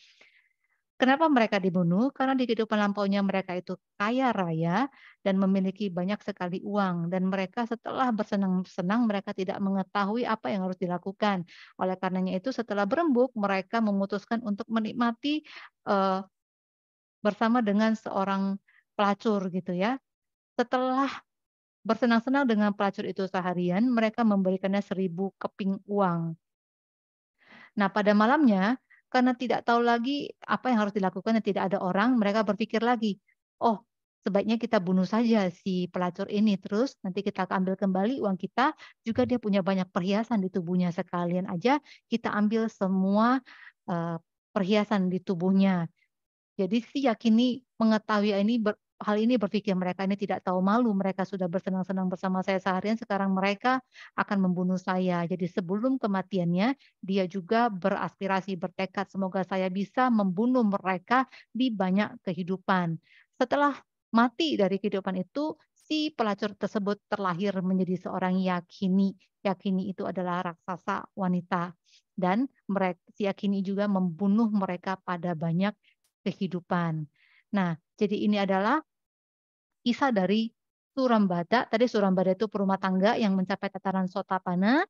Speaker 4: Kenapa mereka dibunuh? Karena di kehidupan lampaunya mereka itu kaya raya dan memiliki banyak sekali uang. Dan mereka setelah bersenang-senang, mereka tidak mengetahui apa yang harus dilakukan. Oleh karenanya itu setelah berembuk, mereka memutuskan untuk menikmati uh, bersama dengan seorang pelacur gitu ya. Setelah bersenang-senang dengan pelacur itu seharian, mereka memberikannya seribu keping uang. Nah, pada malamnya karena tidak tahu lagi apa yang harus dilakukan dan tidak ada orang, mereka berpikir lagi, oh sebaiknya kita bunuh saja si pelacur ini terus nanti kita ambil kembali uang kita juga dia punya banyak perhiasan di tubuhnya sekalian aja kita ambil semua uh, perhiasan di tubuhnya jadi si yakini mengetahui ini ber, hal ini berpikir mereka ini tidak tahu malu mereka sudah bersenang-senang bersama saya seharian sekarang mereka akan membunuh saya jadi sebelum kematiannya dia juga beraspirasi bertekad semoga saya bisa membunuh mereka di banyak kehidupan setelah mati dari kehidupan itu si pelacur tersebut terlahir menjadi seorang yakini yakini itu adalah raksasa wanita dan mereka si yakini juga membunuh mereka pada banyak kehidupan nah jadi ini adalah kisah dari Surambada. Tadi Surambada itu perumah tangga yang mencapai tataran sotapana.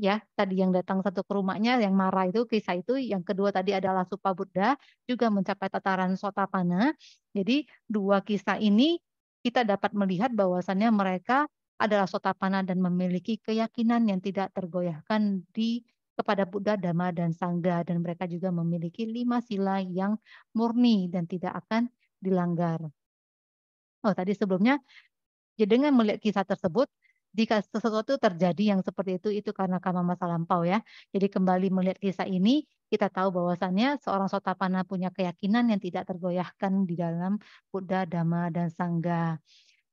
Speaker 4: Ya, tadi yang datang satu ke rumahnya, yang marah itu kisah itu. Yang kedua tadi adalah Supabuddha juga mencapai tataran sotapana. Jadi dua kisah ini kita dapat melihat bahwasannya mereka adalah sotapana dan memiliki keyakinan yang tidak tergoyahkan di kepada Buddha, Dhamma, dan Sangha. Dan mereka juga memiliki lima sila yang murni dan tidak akan dilanggar. Oh, tadi sebelumnya, ya dengan melihat kisah tersebut, jika sesuatu terjadi yang seperti itu, itu karena karma masa lampau ya. Jadi kembali melihat kisah ini, kita tahu bahwasannya seorang sotapana punya keyakinan yang tidak tergoyahkan di dalam Buddha, Dhamma, dan Sangga.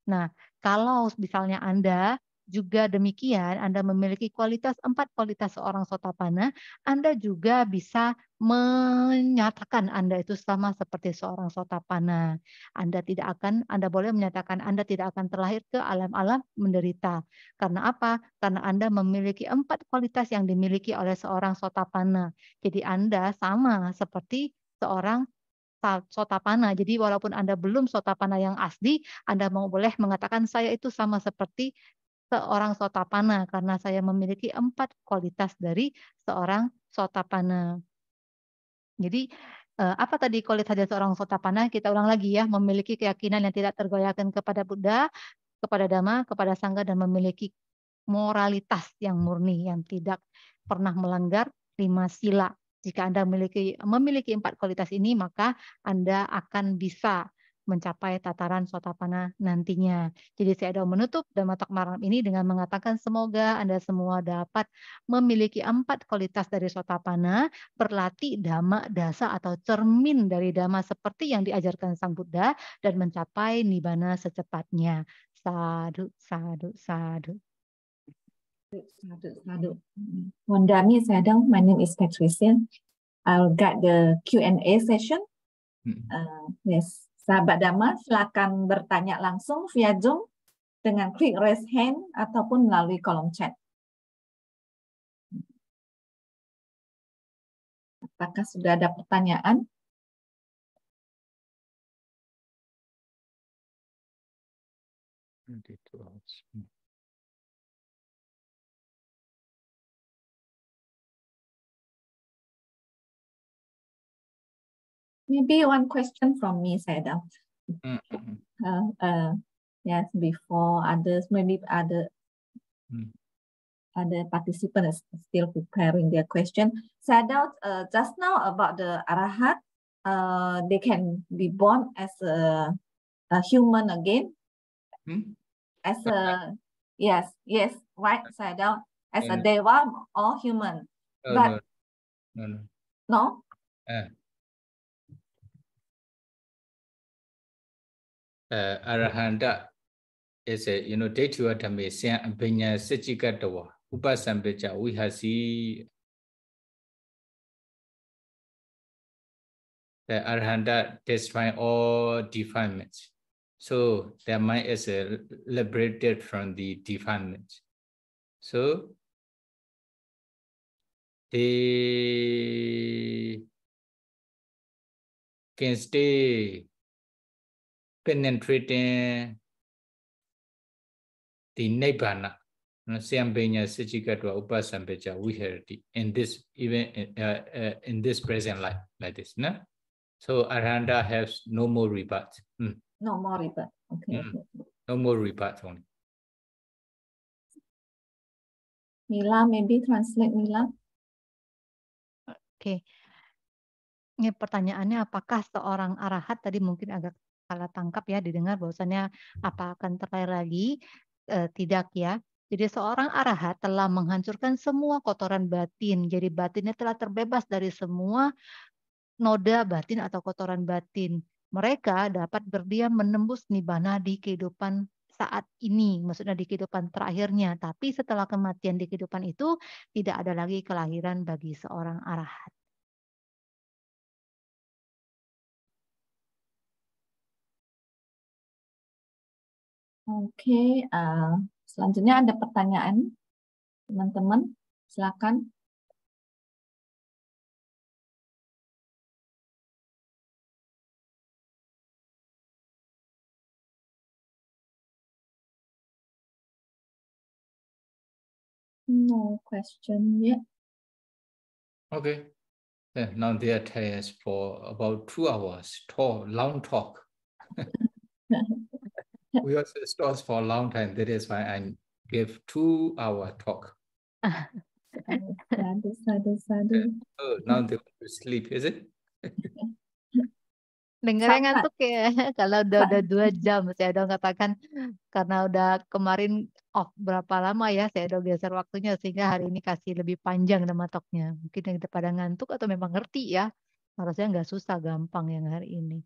Speaker 4: Nah, kalau misalnya Anda juga demikian Anda memiliki kualitas empat kualitas seorang sotapana, Anda juga bisa menyatakan Anda itu sama seperti seorang sotapana. Anda tidak akan, Anda boleh menyatakan Anda tidak akan terlahir ke alam-alam menderita. Karena apa? Karena Anda memiliki empat kualitas yang dimiliki oleh seorang sotapana. Jadi Anda sama seperti seorang sotapana. Jadi walaupun Anda belum sotapana yang asli, Anda mau boleh mengatakan saya itu sama seperti seorang sotapana karena saya memiliki empat kualitas dari seorang sotapana. Jadi eh, apa tadi kualitas dari seorang sotapana? Kita ulang lagi ya, memiliki keyakinan yang tidak tergoyahkan kepada Buddha, kepada Dhamma, kepada Sangga, dan memiliki moralitas yang murni, yang tidak pernah melanggar lima sila. Jika Anda memiliki, memiliki empat kualitas ini, maka Anda akan bisa mencapai tataran sotapana nantinya. Jadi saya ada menutup dan Talk malam ini dengan mengatakan semoga Anda semua dapat memiliki empat kualitas dari sotapana, berlatih dhamma dasa atau cermin dari dhamma seperti yang diajarkan Sang Buddha dan mencapai nibana secepatnya. Sadu, sadu, sadu. Sadu, sadu.
Speaker 6: Sadang, my name is Patricia. I'll get the Q&A session. Hmm. Uh, yes. Sahabat Dhamma, silakan bertanya langsung via Zoom dengan klik raise hand ataupun melalui kolom chat.
Speaker 2: Apakah sudah ada pertanyaan?
Speaker 6: Maybe one question from me, Saida.
Speaker 2: Mm -hmm.
Speaker 6: uh, uh, yes, before others, maybe other mm. other participants still preparing their question. Saida, uh, just now about the arahat, uh, they can be born as a, a human again. Mm. As a yes, yes, right, Saida, as yeah. a deva or human, no, but no, no, no.
Speaker 5: Uh,
Speaker 2: uh, arahanta is a you know deityuwa dhamme siyan abhinya sitchikattawa upasampecha vihasi
Speaker 3: the arahanta destroy all defilements so their mind is uh, liberated from the defilements so
Speaker 2: they can stay penetrating
Speaker 3: the nibbana sampeña sijikatva upasampecha viharati in this even uh, uh, in this present life like this no nah? so arhanta has no more rebirth mm.
Speaker 6: no more rebirth okay mm.
Speaker 2: no more rebirth only Mila maybe translate
Speaker 4: Mila oke okay. Ini pertanyaannya apakah seorang arahat tadi mungkin agak salah tangkap ya didengar bahwasanya apa akan terlahir lagi e, tidak ya jadi seorang arahat telah menghancurkan semua kotoran batin. Jadi batinnya telah terbebas dari semua noda batin atau kotoran batin. Mereka dapat berdiam menembus nibana di kehidupan saat ini, maksudnya di kehidupan terakhirnya. Tapi setelah kematian di kehidupan itu, tidak ada lagi kelahiran bagi seorang arahat.
Speaker 2: Oke, okay, uh, eh, selanjutnya ada pertanyaan teman-teman, silakan. No question yet.
Speaker 3: Okay. Yeah, now they are tired for about two hours. Talk, long talk. *laughs* we also stores for a long time. That is why I give two hour talk. Nanti Oh, sleep, is it?
Speaker 6: *laughs*
Speaker 4: Dengerin ngantuk ya, *laughs* kalau udah udah dua jam saya udah katakan karena udah kemarin off berapa lama ya saya udah geser waktunya sehingga hari ini kasih lebih panjang nama toknya mungkin yang pada ngantuk atau memang ngerti ya harusnya nggak susah gampang yang hari ini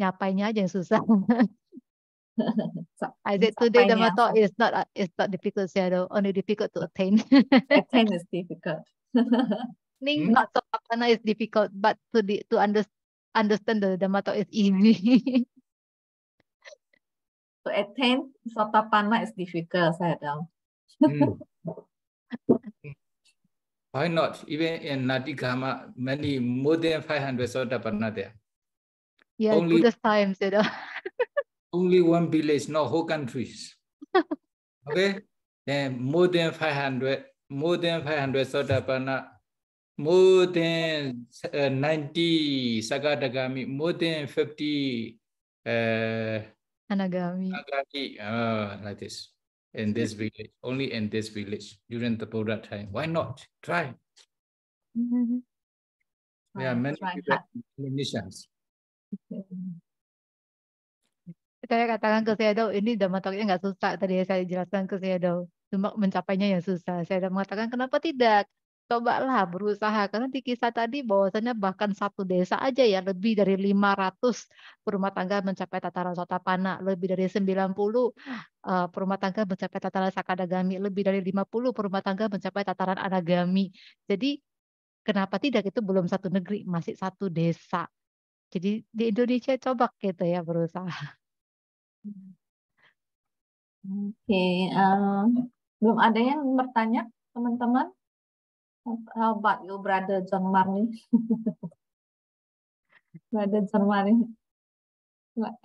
Speaker 4: nyapainya aja yang susah. *laughs* *laughs* so, I did today the matter is not uh, is not difficult, Seattle. Only difficult to attain.
Speaker 6: *laughs* attain is *laughs* difficult.
Speaker 4: Ning hmm? not to apana is difficult, but to the to under, understand the talk is easy.
Speaker 6: to attain Sotapanna is difficult, Sayadaw. mm.
Speaker 3: Why not? Even in Natikama, many more than 500 Sotapanna there.
Speaker 4: Yeah, Only... Buddha's times, you know
Speaker 3: only one village, not whole countries. *laughs* okay? Then more than 500, more than 500 Sotapanna, more than uh, 90 Sagadagami, more than 50 uh, Anagami. Anagami uh, like this, in this village, only in this village during the Buddha time. Why not? Try.
Speaker 2: Mm -hmm. There are many Indonesians.
Speaker 4: saya katakan ke Syedau, ini dalam otaknya nggak susah tadi yang saya jelaskan ke Syedau. Cuma mencapainya yang susah. Saya mengatakan kenapa tidak? Cobalah berusaha karena di kisah tadi bahwasannya bahkan satu desa aja ya lebih dari 500 perumah tangga mencapai tataran panah. lebih dari 90 rumah eh, perumah tangga mencapai tataran sakadagami, lebih dari 50 perumah tangga mencapai tataran anagami. Jadi kenapa tidak itu belum satu negeri, masih satu desa. Jadi di Indonesia coba gitu ya berusaha. Oke,
Speaker 6: okay, eh, um, belum ada yang bertanya, teman-teman? How about you, brother John Marley? *laughs* brother John Marley,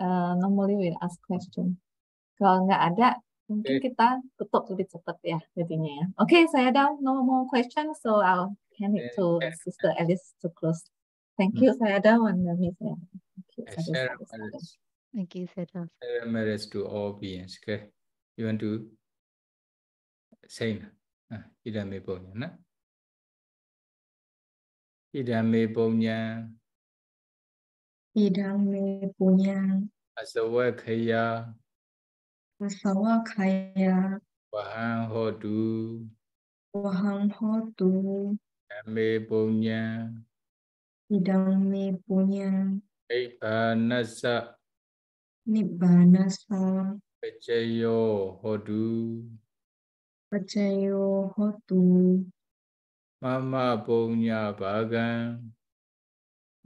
Speaker 6: uh, normally we ask question. Kalau nggak ada, mungkin okay. kita tutup lebih cepat ya jadinya ya. Oke, okay, saya ada no more question, so I'll hand it to okay. Sister Alice to close. Thank you, hmm. saya ada one, Miss. Thank you.
Speaker 3: Eh,
Speaker 5: saya
Speaker 6: Okay, Saraf.
Speaker 3: Arranged marriage to all beings. Okay. You want to say na? Ah,
Speaker 2: idame punya na? Idame punya. Idame punya.
Speaker 3: Asawa khaya.
Speaker 1: Asawa khaya.
Speaker 3: Wahang hodu.
Speaker 1: Wahang hodu.
Speaker 3: Idame punya.
Speaker 1: Idame punya.
Speaker 3: Ibhanasa.
Speaker 1: Nibbana sam.
Speaker 3: Pacayo hodu.
Speaker 1: Pacayo hodu.
Speaker 3: Mama punya bagang.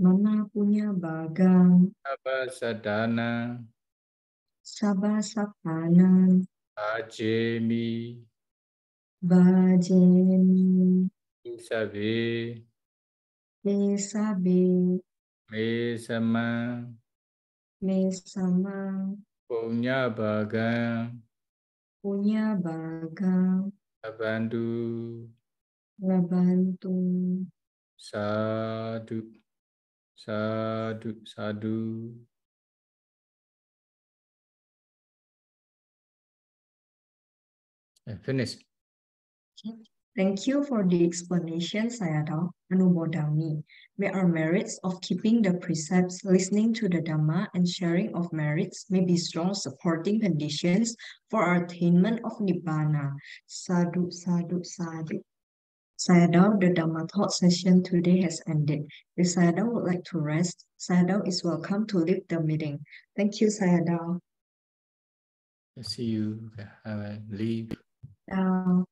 Speaker 1: Mama punya bagang.
Speaker 3: Sabah sadana.
Speaker 1: Sabah sapana.
Speaker 3: Bajemi.
Speaker 1: Bajemi.
Speaker 3: Isabe.
Speaker 1: Isabe.
Speaker 3: Mesama. Me Punya bagang.
Speaker 1: Punya bagang.
Speaker 3: Labandu.
Speaker 1: Labantu.
Speaker 3: Sadu.
Speaker 2: Sadu. Sadu. And eh, finish. Okay.
Speaker 1: Thank you for the explanation, Sayadaw anu Bodami. May our merits of keeping the precepts, listening to the Dhamma, and sharing of merits may be strong supporting conditions for our attainment of Nibbana. Sadhu, sadhu, sadhu. Sayadaw, the Dhamma talk session today has ended. If Sayadaw would like to rest, Sayadaw is welcome to leave the meeting. Thank you, Sayadaw.
Speaker 2: See you. I will leave.
Speaker 1: Now.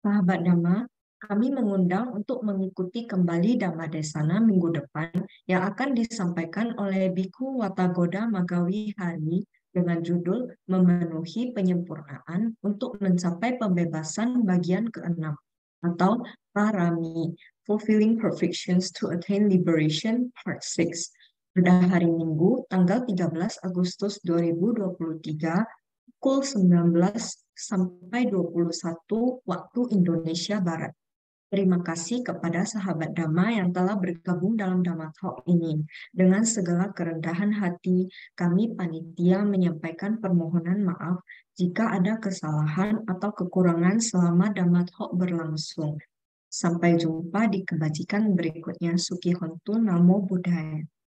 Speaker 1: Sahabat Dhamma, kami mengundang untuk mengikuti kembali Dhamma Desana minggu depan yang akan disampaikan oleh Biku Watagoda Magawi Hari dengan judul Memenuhi Penyempurnaan untuk Mencapai Pembebasan Bagian Keenam atau Parami, Fulfilling Perfections to Attain Liberation Part 6 pada hari Minggu tanggal 13 Agustus 2023 pukul 19 sampai 21 waktu Indonesia Barat. Terima kasih kepada sahabat Dhamma yang telah bergabung dalam Dhamma Talk ini. Dengan segala kerendahan hati, kami panitia menyampaikan permohonan maaf jika ada kesalahan atau kekurangan selama Dhamma Talk berlangsung. Sampai jumpa di kebajikan berikutnya. Suki
Speaker 2: Hontu Namo Buddhaya.